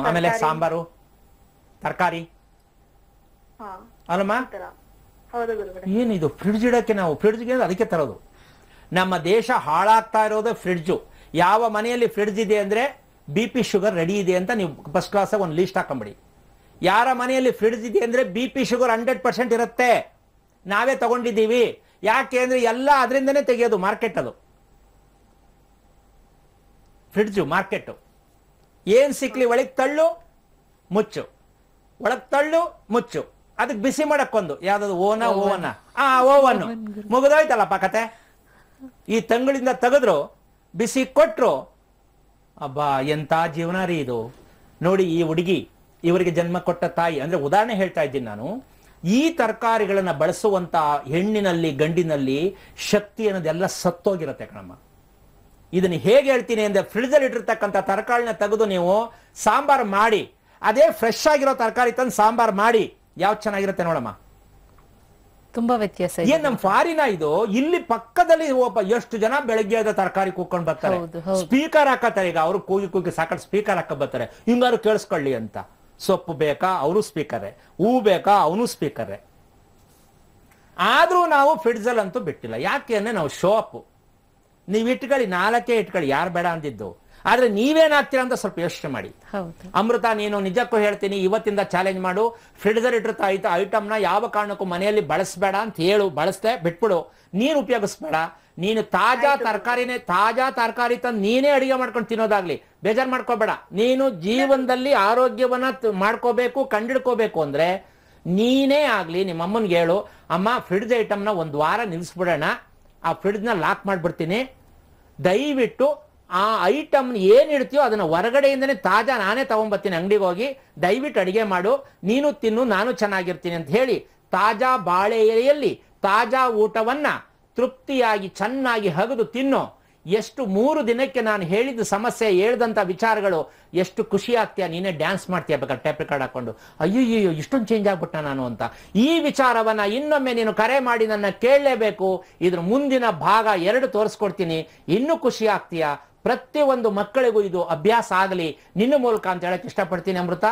ಆಮೇಲೆ ಸಾಂಬಾರು ತರಕಾರಿ ಅಲ್ಲಮ್ಮ ಏನಿದು ಫ್ರಿಡ್ಜ್ ಇಡಕ್ಕೆ ನಾವು ಫ್ರಿಡ್ಜ್ಗೆ ಅದಕ್ಕೆ ತರೋದು ನಮ್ಮ ದೇಶ ಹಾಳಾಗ್ತಾ ಇರೋದು ಫ್ರಿಡ್ಜು ಯಾವ ಮನೆಯಲ್ಲಿ ಫ್ರಿಡ್ಜ್ ಇದೆ ಅಂದ್ರೆ ಬಿ ಪಿ ಶುಗರ್ ರೆಡಿ ಇದೆ ಅಂತ ನೀವು ಫಸ್ಟ್ ಕ್ಲಾಸ್ ಒಂದು ಲೀಸ್ಟ್ ಹಾಕೊಂಬಿಡಿ ಯಾರ ಮನೆಯಲ್ಲಿ ಫ್ರಿಡ್ಜ್ ಇದೆ ಅಂದ್ರೆ B P sugar hundred percent ಇರುತ್ತೆ ನಾವೇ ತಗೊಂಡಿದ್ದೀವಿ ಯಾಕೆ ಅಂದ್ರೆ ಎಲ್ಲ ಅದರಿಂದನೇ ತೆಗೆಯೋದು ಮಾರ್ಕೆಟ್ ಅದು ಫ್ರಿಡ್ಜು ಮಾರ್ಕೆಟ್ ಏನು ಸಿಕ್ಲಿ ಒಳಗೆ ತಳ್ಳು ಮುಚ್ಚು ಒಳಗೆ ತಳ್ಳು ಮುಚ್ಚು ಅದಕ್ಕೆ ಬಿಸಿ ಮಾಡಕ್ಕೊಂದು ಯಾವ್ದು ಓನ ಓವನ ಆ ಓವನ್ ಮುಗಿದೋಯ್ತಲ್ಲ ಕತೆ ಈ ತಂಗಳಿಂದ ತೆಗೆದ್ರು ಬಿಸಿ ಕೊಟ್ರು ಅಬ್ಬಾ ಎಂತ ಜೀವನ ರೀ ಇದು ನೋಡಿ ಈ ಹುಡುಗಿ ಇವರಿಗೆ ಜನ್ಮ ಕೊಟ್ಟ ತಾಯಿ ಅಂದ್ರೆ ಉದಾಹರಣೆ ಹೇಳ್ತಾ ಇದ್ದೀನಿ ನಾನು ಈ ತರಕಾರಿಗಳನ್ನ ಬಳಸುವಂತ ಹೆಣ್ಣಿನಲ್ಲಿ ಗಂಡಿನಲ್ಲಿ ಶಕ್ತಿ ಅನ್ನೋದೆಲ್ಲ ಸತ್ತೋಗಿರತ್ತೆ ಕಣಮ್ಮ ಇದನ್ನ ಹೇಗೆ ಹೇಳ್ತೀನಿ ಅಂದ್ರೆ ಫ್ರಿಡ್ಜ್ ಅಲ್ಲಿ ಇಟ್ಟಿರ್ತಕ್ಕಂಥ ತರಕಾರಿನ ತೆಗೆದು ನೀವು ಸಾಂಬಾರ್ ಮಾಡಿ ಅದೇ ಫ್ರೆಶ್ ಆಗಿರೋ ತರಕಾರಿ ತಂದು ಸಾಂಬಾರ್ ಮಾಡಿ ಯಾವ್ದು ಚೆನ್ನಾಗಿರುತ್ತೆ ನೋಡಮ್ಮ ತುಂಬಾ ವ್ಯತ್ಯಾಸ ಏನ್ ನಮ್ ಫಾರಿನ ಇದು ಇಲ್ಲಿ ಪಕ್ಕದಲ್ಲಿ ಒಬ್ಬ ಎಷ್ಟು ಜನ ಬೆಳಗ್ಗೆ ಆದ ತರಕಾರಿ ಕೂಕೊಂಡ್ ಬರ್ತಾರೆ ಸ್ಪೀಕರ್ ಹಾಕತ್ತಾರೆ ಈಗ ಅವ್ರು ಕೂಗಿ ಕೂಗಿ ಸಾಕಷ್ಟು ಸ್ಪೀಕರ್ ಹಾಕ ಬರ್ತಾರೆ ಹಿಂಗಾರು ಕೇಳಿಸ್ಕೊಳ್ಳಿ ಅಂತ ಸೊಪ್ಪು ಬೇಕಾ ಅವರು ಸ್ಪೀಕರೇ ಹೂ ಬೇಕಾ ಅವನು ಸ್ಪೀಕರೇ ಆದ್ರೂ ನಾವು ಫಿಡ್ಜಲ್ ಅಂತೂ ಬಿಟ್ಟಿಲ್ಲ ಯಾಕೆ ಅಂದ್ರೆ ನಾವು ಶೋಪ್ ನೀವು ಇಟ್ಕೊಳ್ಳಿ ನಾಲ್ಕೇ ಇಟ್ಕೊಳ್ಳಿ ಯಾರು ಬೇಡ ಅಂದಿದ್ದು ಆದ್ರೆ ನೀವೇನಾಗ್ತೀರಾ ಅಂತ ಸ್ವಲ್ಪ ಯೋಚನೆ ಮಾಡಿ ಅಮೃತ ನೀನು ನಿಜಕ್ಕೂ ಹೇಳ್ತೀನಿ ಇವತ್ತಿಂದ ಚಾಲೆಂಜ್ ಮಾಡು ಫ್ರಿಡ್ಜರ್ ಇಟ್ಟಿರ್ತ ಐತ ಐಟಮ್ನ ಯಾವ ಕಾರಣಕ್ಕೂ ಮನೆಯಲ್ಲಿ ಬಳಸಬೇಡ ಅಂತ ಹೇಳು ಬಳಸ್ತೇ ಬಿಟ್ಬಿಡು ನೀನು ಉಪಯೋಗಿಸ್ಬೇಡ ನೀನು ತಾಜಾ ತರಕಾರಿನೇ ತಾಜಾ ತರಕಾರಿ ತಂದು ನೀನೇ ಅಡಿಗೆ ಮಾಡ್ಕೊಂಡು ತಿನ್ನೋದಾಗ್ಲಿ ಬೇಜಾರು ಮಾಡ್ಕೋಬೇಡ ನೀನು ಜೀವನದಲ್ಲಿ ಆರೋಗ್ಯವನ್ನ ಮಾಡ್ಕೋಬೇಕು ಕಂಡಿಡ್ಕೋಬೇಕು ಅಂದ್ರೆ ನೀನೇ ಆಗಲಿ ನಿಮ್ಮ ಅಮ್ಮನ್ಗೆ ಹೇಳು ಅಮ್ಮ ಫ್ರಿಡ್ಜ್ ಐಟಮ್ನ ಒಂದು ವಾರ ನಿಲ್ಲಿಸ್ಬಿಡೋಣ ಆ ಫ್ರಿಡ್ಜ್ನ ಲಾಕ್ ಮಾಡಿಬಿಡ್ತೀನಿ ದಯವಿಟ್ಟು ಆ ಐಟಮ್ ಏನು ಇಡ್ತೀಯೋ ಅದನ್ನು ಹೊರಗಡೆಯಿಂದನೇ ತಾಜಾ ನಾನೇ ತಗೊಂಬರ್ತೀನಿ ಅಂಗಡಿಗೆ ಹೋಗಿ ದಯವಿಟ್ಟು ಅಡುಗೆ ಮಾಡು ನೀನು ತಿನ್ನು ನಾನು ಚೆನ್ನಾಗಿರ್ತೀನಿ ಅಂತ ಹೇಳಿ ತಾಜಾ ಬಾಳೆ ಎಲೆಯಲ್ಲಿ ತಾಜಾ ಊಟವನ್ನು ತೃಪ್ತಿಯಾಗಿ ಚೆನ್ನಾಗಿ ಹಗದು ತಿನ್ನು ಎಷ್ಟು ಮೂರು ದಿನಕ್ಕೆ ನಾನು ಹೇಳಿದ ಸಮಸ್ಯೆ ಹೇಳ್ದಂಥ ವಿಚಾರಗಳು ಎಷ್ಟು ಖುಷಿ ಆಗ್ತೀಯ ನೀನೇ ಡ್ಯಾನ್ಸ್ ಮಾಡ್ತೀಯ ಬೇಕಾದ್ರೆ ಟೇಪ್ ರೆಕಾರ್ಡ್ ಹಾಕೊಂಡು ಅಯ್ಯೋ ಇಷ್ಟೊಂದು ಚೇಂಜ್ ಆಗ್ಬಿಟ್ಟ ನಾನು ಅಂತ ಈ ವಿಚಾರವನ್ನು ಇನ್ನೊಮ್ಮೆ ನೀನು ಕರೆ ಮಾಡಿ ನನ್ನ ಕೇಳಲೇಬೇಕು ಇದ್ರ ಮುಂದಿನ ಭಾಗ ಎರಡು ತೋರಿಸ್ಕೊಡ್ತೀನಿ ಇನ್ನೂ ಖುಷಿ ಆಗ್ತೀಯಾ ಪ್ರತಿಯೊಂದು ಮಕ್ಕಳಿಗೂ ಇದು ಅಭ್ಯಾಸ ಆಗಲಿ ನಿನ್ನ ಮೂಲಕ ಅಂತ ಹೇಳಕ್ ಇಷ್ಟಪಡ್ತೀನಿ ಅಮೃತ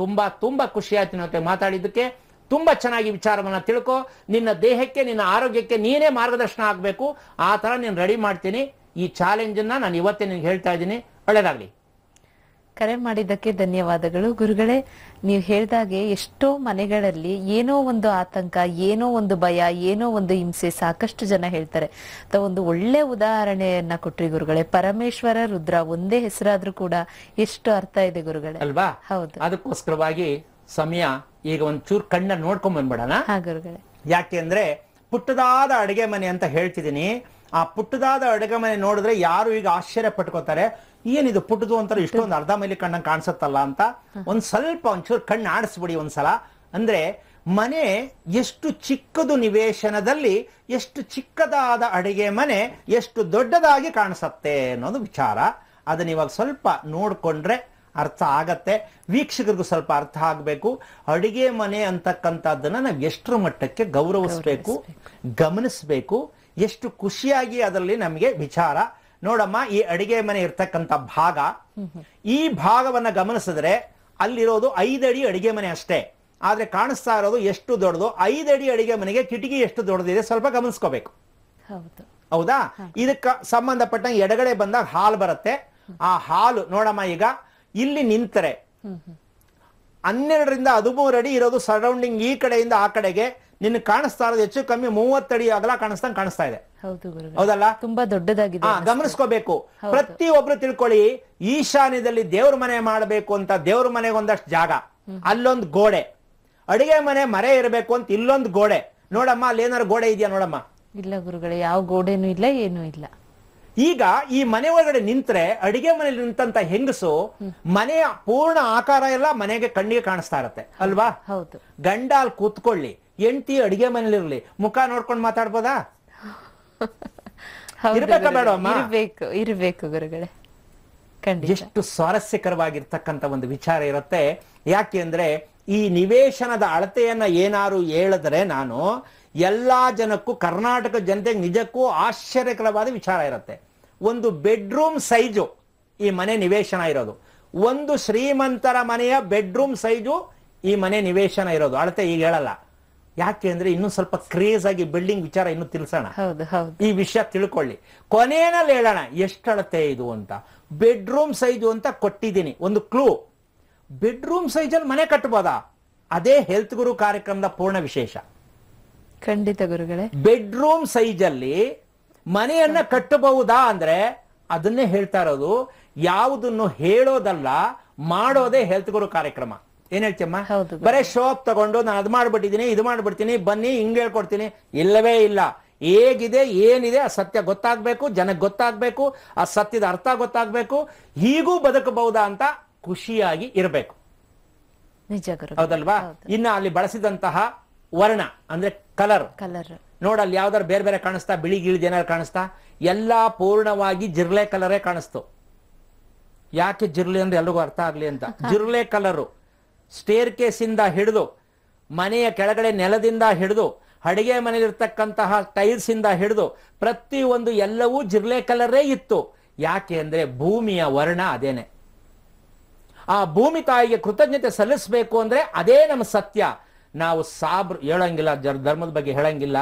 ತುಂಬಾ ತುಂಬಾ ಖುಷಿ ಆಯ್ತು ಮಾತಾಡಿದ್ದಕ್ಕೆ ತುಂಬಾ ಚೆನ್ನಾಗಿ ವಿಚಾರವನ್ನ ತಿಳ್ಕೊ ನಿನ್ನ ದೇಹಕ್ಕೆ ನಿನ್ನ ಆರೋಗ್ಯಕ್ಕೆ ನೀನೇ ಮಾರ್ಗದರ್ಶನ ಆಗಬೇಕು ಆ ಥರ ನೀನು ರೆಡಿ ಮಾಡ್ತೀನಿ ಈ ಚಾಲೆಂಜನ್ನ ನಾನು ಇವತ್ತೇ ನಿನ್ಗೆ ಹೇಳ್ತಾ ಇದ್ದೀನಿ ಒಳ್ಳೇದಾಗ್ಲಿ ಕರೆ ಮಾಡಿದ್ದಕ್ಕೆ ಧನ್ಯವಾದಗಳು ಗುರುಗಳೇ ನೀವು ಹೇಳ್ದಾಗೆ ಎಷ್ಟೋ ಮನೆಗಳಲ್ಲಿ ಏನೋ ಒಂದು ಆತಂಕ ಏನೋ ಒಂದು ಭಯ ಏನೋ ಒಂದು ಹಿಂಸೆ ಸಾಕಷ್ಟು ಜನ ಹೇಳ್ತಾರೆ ಅಥವಾ ಒಂದು ಒಳ್ಳೆ ಉದಾಹರಣೆಯನ್ನ ಕೊಟ್ರಿ ಗುರುಗಳೇ ಪರಮೇಶ್ವರ ರುದ್ರ ಒಂದೇ ಹೆಸರಾದ್ರೂ ಕೂಡ ಎಷ್ಟು ಅರ್ಥ ಇದೆ ಗುರುಗಳೇ ಅಲ್ವಾ ಹೌದು ಅದಕ್ಕೋಸ್ಕರವಾಗಿ ಸಮಯ ಈಗ ಚೂರ್ ಕಣ್ಣ ನೋಡ್ಕೊಂಡ್ ಬಂದ್ಬಿಡೋಣ ಯಾಕೆ ಅಂದ್ರೆ ಪುಟ್ಟದಾದ ಅಡಿಗೆ ಮನೆ ಅಂತ ಹೇಳ್ತಿದ್ದೀನಿ ಆ ಪುಟ್ಟದಾದ ಅಡುಗೆ ಮನೆ ನೋಡಿದ್ರೆ ಯಾರು ಈಗ ಆಶ್ಚರ್ಯ ಪಟ್ಕೋತಾರೆ ಏನಿದು ಪುಟ್ಟದು ಅಂತಾರೆ ಇಷ್ಟೊಂದು ಅರ್ಧ ಮೈಲಿ ಕಣ್ಣಂಗೆ ಕಾಣಿಸುತ್ತಲ್ಲ ಅಂತ ಒಂದ್ ಸ್ವಲ್ಪ ಒಂಚೂರು ಕಣ್ಣು ಆಡಿಸ್ಬಿಡಿ ಒಂದ್ಸಲ ಅಂದ್ರೆ ಮನೆ ಎಷ್ಟು ಚಿಕ್ಕದು ನಿವೇಶನದಲ್ಲಿ ಎಷ್ಟು ಚಿಕ್ಕದಾದ ಅಡಿಗೆ ಮನೆ ಎಷ್ಟು ದೊಡ್ಡದಾಗಿ ಕಾಣಿಸತ್ತೆ ಅನ್ನೋದು ವಿಚಾರ ಅದನ್ನ ಇವಾಗ ಸ್ವಲ್ಪ ನೋಡ್ಕೊಂಡ್ರೆ ಅರ್ಥ ಆಗತ್ತೆ ವೀಕ್ಷಕರಿಗೂ ಸ್ವಲ್ಪ ಅರ್ಥ ಆಗಬೇಕು ಅಡಿಗೆ ಮನೆ ಅಂತಕ್ಕಂಥದ್ದನ್ನ ನಾವು ಎಷ್ಟರ ಮಟ್ಟಕ್ಕೆ ಗೌರವಿಸ್ಬೇಕು ಗಮನಿಸಬೇಕು ಎಷ್ಟು ಖುಷಿಯಾಗಿ ಅದರಲ್ಲಿ ನಮಗೆ ವಿಚಾರ ನೋಡಮ್ಮ ಈ ಅಡಿಗೆ ಮನೆ ಇರ್ತಕ್ಕಂಥ ಭಾಗ ಈ ಭಾಗವನ್ನ ಗಮನಿಸಿದ್ರೆ ಅಲ್ಲಿರೋದು ಐದಡಿ ಅಡಿಗೆ ಮನೆ ಅಷ್ಟೇ ಆದ್ರೆ ಕಾಣಿಸ್ತಾ ಇರೋದು ಎಷ್ಟು ದೊಡ್ಡದು ಐದಡಿ ಅಡಿಗೆ ಮನೆಗೆ ಕಿಟಕಿ ಎಷ್ಟು ದೊಡ್ಡದಿದೆ ಸ್ವಲ್ಪ ಗಮನಿಸ್ಕೋಬೇಕು ಹೌದಾ ಇದಕ್ಕೆ ಸಂಬಂಧಪಟ್ಟ ಎಡಗಡೆ ಬಂದಾಗ ಹಾಲು ಬರುತ್ತೆ ಆ ಹಾಲು ನೋಡಮ್ಮ ಈಗ ಇಲ್ಲಿ ನಿಂತರೆ ಹನ್ನೆರಡರಿಂದ ಹದಿಮೂರು ಅಡಿ ಇರೋದು ಸರೌಂಡಿಂಗ್ ಈ ಕಡೆಯಿಂದ ಆ ಕಡೆಗೆ ನಿನ್ನ ಕಾಣಿಸ್ತಾ ಇರೋದು ಹೆಚ್ಚು ಕಮ್ಮಿ ಮೂವತ್ತಡಿ ಅಗಲ ಕಾಣಿಸ್ತಾ ಕಾಣಿಸ್ತಾ ಇದೆ ಹೌದಲ್ಲ ತುಂಬಾ ದೊಡ್ಡದಾಗಿದೆ ಗಮನಿಸ್ಕೋಬೇಕು ಒಬ್ರು ತಿಳ್ಕೊಳ್ಳಿ ಈಶಾನ್ಯದಲ್ಲಿ ದೇವ್ರ ಮನೆ ಮಾಡಬೇಕು ಅಂತ ದೇವ್ರ ಮನೆಗೊಂದಷ್ಟು ಒಂದಷ್ಟು ಜಾಗ ಅಲ್ಲೊಂದು ಗೋಡೆ ಅಡಿಗೆ ಮನೆ ಮರೆ ಇರಬೇಕು ಅಂತ ಇಲ್ಲೊಂದು ಗೋಡೆ ನೋಡಮ್ಮ ಅಲ್ಲಿ ಏನಾರು ಗೋಡೆ ಇದೆಯಾ ನೋಡಮ್ಮ ಇಲ್ಲ ಗುರುಗಳೇ ಯಾವ ಗೋಡೆನೂ ಇಲ್ಲ ಏನೂ ಇಲ್ಲ ಈಗ ಈ ಮನೆ ಒಳಗಡೆ ನಿಂತ್ರೆ ಅಡಿಗೆ ಮನೆಯಲ್ಲಿ ನಿಂತಂತ ಹೆಂಗಸು ಮನೆಯ ಪೂರ್ಣ ಆಕಾರ ಎಲ್ಲ ಮನೆಗೆ ಕಣ್ಣಿಗೆ ಕಾಣಿಸ್ತಾ ಇರತ್ತೆ ಅಲ್ವಾ ಹೌದು ಗಂಡ ಕೂತ್ಕೊಳ್ಳಿ ಎಂಟಿ ಅಡಿಗೆ ಮನೇಲಿರ್ಲಿ ಮುಖ ನೋಡ್ಕೊಂಡು ಮಾತಾಡ್ಬೋದಾ ಇರ್ಬೇಕಾ ಇರ್ಬೇಕು ಗುರುಗಳೇ ಎಷ್ಟು ಸ್ವಾರಸ್ಯಕರವಾಗಿರ್ತಕ್ಕಂತ ಒಂದು ವಿಚಾರ ಇರುತ್ತೆ ಯಾಕೆ ಅಂದ್ರೆ ಈ ನಿವೇಶನದ ಅಳತೆಯನ್ನ ಏನಾರು ಹೇಳಿದ್ರೆ ನಾನು ಎಲ್ಲಾ ಜನಕ್ಕೂ ಕರ್ನಾಟಕ ಜನತೆಗೆ ನಿಜಕ್ಕೂ ಆಶ್ಚರ್ಯಕರವಾದ ವಿಚಾರ ಇರುತ್ತೆ ಒಂದು ಬೆಡ್ರೂಮ್ ಸೈಜು ಈ ಮನೆ ನಿವೇಶನ ಇರೋದು ಒಂದು ಶ್ರೀಮಂತರ ಮನೆಯ ಬೆಡ್ರೂಮ್ ಸೈಜು ಈ ಮನೆ ನಿವೇಶನ ಇರೋದು ಅಳತೆ ಈಗ ಹೇಳಲ್ಲ ಯಾಕೆ ಅಂದ್ರೆ ಇನ್ನೂ ಸ್ವಲ್ಪ ಕ್ರೇಜ್ ಆಗಿ ಬಿಲ್ಡಿಂಗ್ ವಿಚಾರ ಇನ್ನು ತಿಳಿಸೋಣ ಈ ವಿಷಯ ತಿಳ್ಕೊಳ್ಳಿ ಕೊನೆಯಲ್ಲಿ ಹೇಳೋಣ ಎಷ್ಟಳತೆ ಇದು ಅಂತ ಬೆಡ್ರೂಮ್ ಸೈಜು ಅಂತ ಕೊಟ್ಟಿದ್ದೀನಿ ಒಂದು ಕ್ಲೂ ಬೆಡ್ರೂಮ್ ಸೈಜಲ್ಲಿ ಮನೆ ಕಟ್ಟಬೋದಾ ಅದೇ ಹೆಲ್ತ್ ಗುರು ಕಾರ್ಯಕ್ರಮದ ಪೂರ್ಣ ವಿಶೇಷ ಖಂಡಿತ ಗುರುಗಳೇ ಬೆಡ್ರೂಮ್ ಸೈಜಲ್ಲಿ ಮನೆಯನ್ನ ಕಟ್ಟಬಹುದಾ ಅಂದ್ರೆ ಅದನ್ನೇ ಹೇಳ್ತಾ ಇರೋದು ಯಾವುದನ್ನು ಹೇಳೋದಲ್ಲ ಮಾಡೋದೇ ಹೆಲ್ತ್ ಗುರು ಕಾರ್ಯಕ್ರಮ ಏನ್ ಹೇಳ್ತಿಯಮ್ಮ ಬರೇ ಶೋಪ್ ತಗೊಂಡು ನಾನು ಅದ್ ಮಾಡ್ಬಿಟ್ಟಿದ್ದೀನಿ ಇದು ಮಾಡ್ಬಿಡ್ತೀನಿ ಬನ್ನಿ ಹಿಂಗ್ ಹೇಳ್ಕೊಡ್ತೀನಿ ಇಲ್ಲವೇ ಇಲ್ಲ ಹೇಗಿದೆ ಏನಿದೆ ಆ ಸತ್ಯ ಗೊತ್ತಾಗ್ಬೇಕು ಜನಕ್ಕೆ ಗೊತ್ತಾಗ್ಬೇಕು ಆ ಸತ್ಯದ ಅರ್ಥ ಗೊತ್ತಾಗ್ಬೇಕು ಹೀಗೂ ಬದುಕಬಹುದಾ ಅಂತ ಖುಷಿಯಾಗಿ ಇರಬೇಕು ನಿಜ ಹೌದಲ್ವಾ ಇನ್ನ ಅಲ್ಲಿ ಬಳಸಿದಂತಹ ವರ್ಣ ಅಂದ್ರೆ ಕಲರ್ ಕಲರ್ ನೋಡಲ್ಲಿ ಯಾವ್ದಾರು ಬೇರೆ ಬೇರೆ ಕಾಣಿಸ್ತಾ ಬಿಳಿ ಗಿಳಿದ ಏನಾದ್ರು ಕಾಣಿಸ್ತಾ ಎಲ್ಲಾ ಪೂರ್ಣವಾಗಿ ಜಿರ್ಲೆ ಕಲರೇ ಕಾಣಿಸ್ತು ಯಾಕೆ ಜಿರ್ಲೆ ಅಂದ್ರೆ ಎಲ್ರಿಗೂ ಅರ್ಥ ಆಗ್ಲಿ ಅಂತ ಜಿರ್ಲೆ ಕಲರು ಸ್ಟೇರ್ ಕೇಸಿಂದ ಹಿಡಿದು ಮನೆಯ ಕೆಳಗಡೆ ನೆಲದಿಂದ ಹಿಡಿದು ಅಡಿಗೆ ಮನೆಯಲ್ಲಿರ್ತಕ್ಕಂತಹ ಟೈಲ್ಸ್ ಇಂದ ಹಿಡಿದು ಪ್ರತಿ ಒಂದು ಎಲ್ಲವೂ ಜಿರ್ಲೆ ಕಲರೇ ಇತ್ತು ಯಾಕೆ ಅಂದ್ರೆ ಭೂಮಿಯ ವರ್ಣ ಅದೇನೆ ಆ ಭೂಮಿ ತಾಯಿಗೆ ಕೃತಜ್ಞತೆ ಸಲ್ಲಿಸಬೇಕು ಅಂದ್ರೆ ಅದೇ ನಮ್ಮ ಸತ್ಯ ನಾವು ಸಾಬ್ರ್ ಹೇಳಂಗಿಲ್ಲ ಧರ್ಮದ ಬಗ್ಗೆ ಹೇಳಂಗಿಲ್ಲ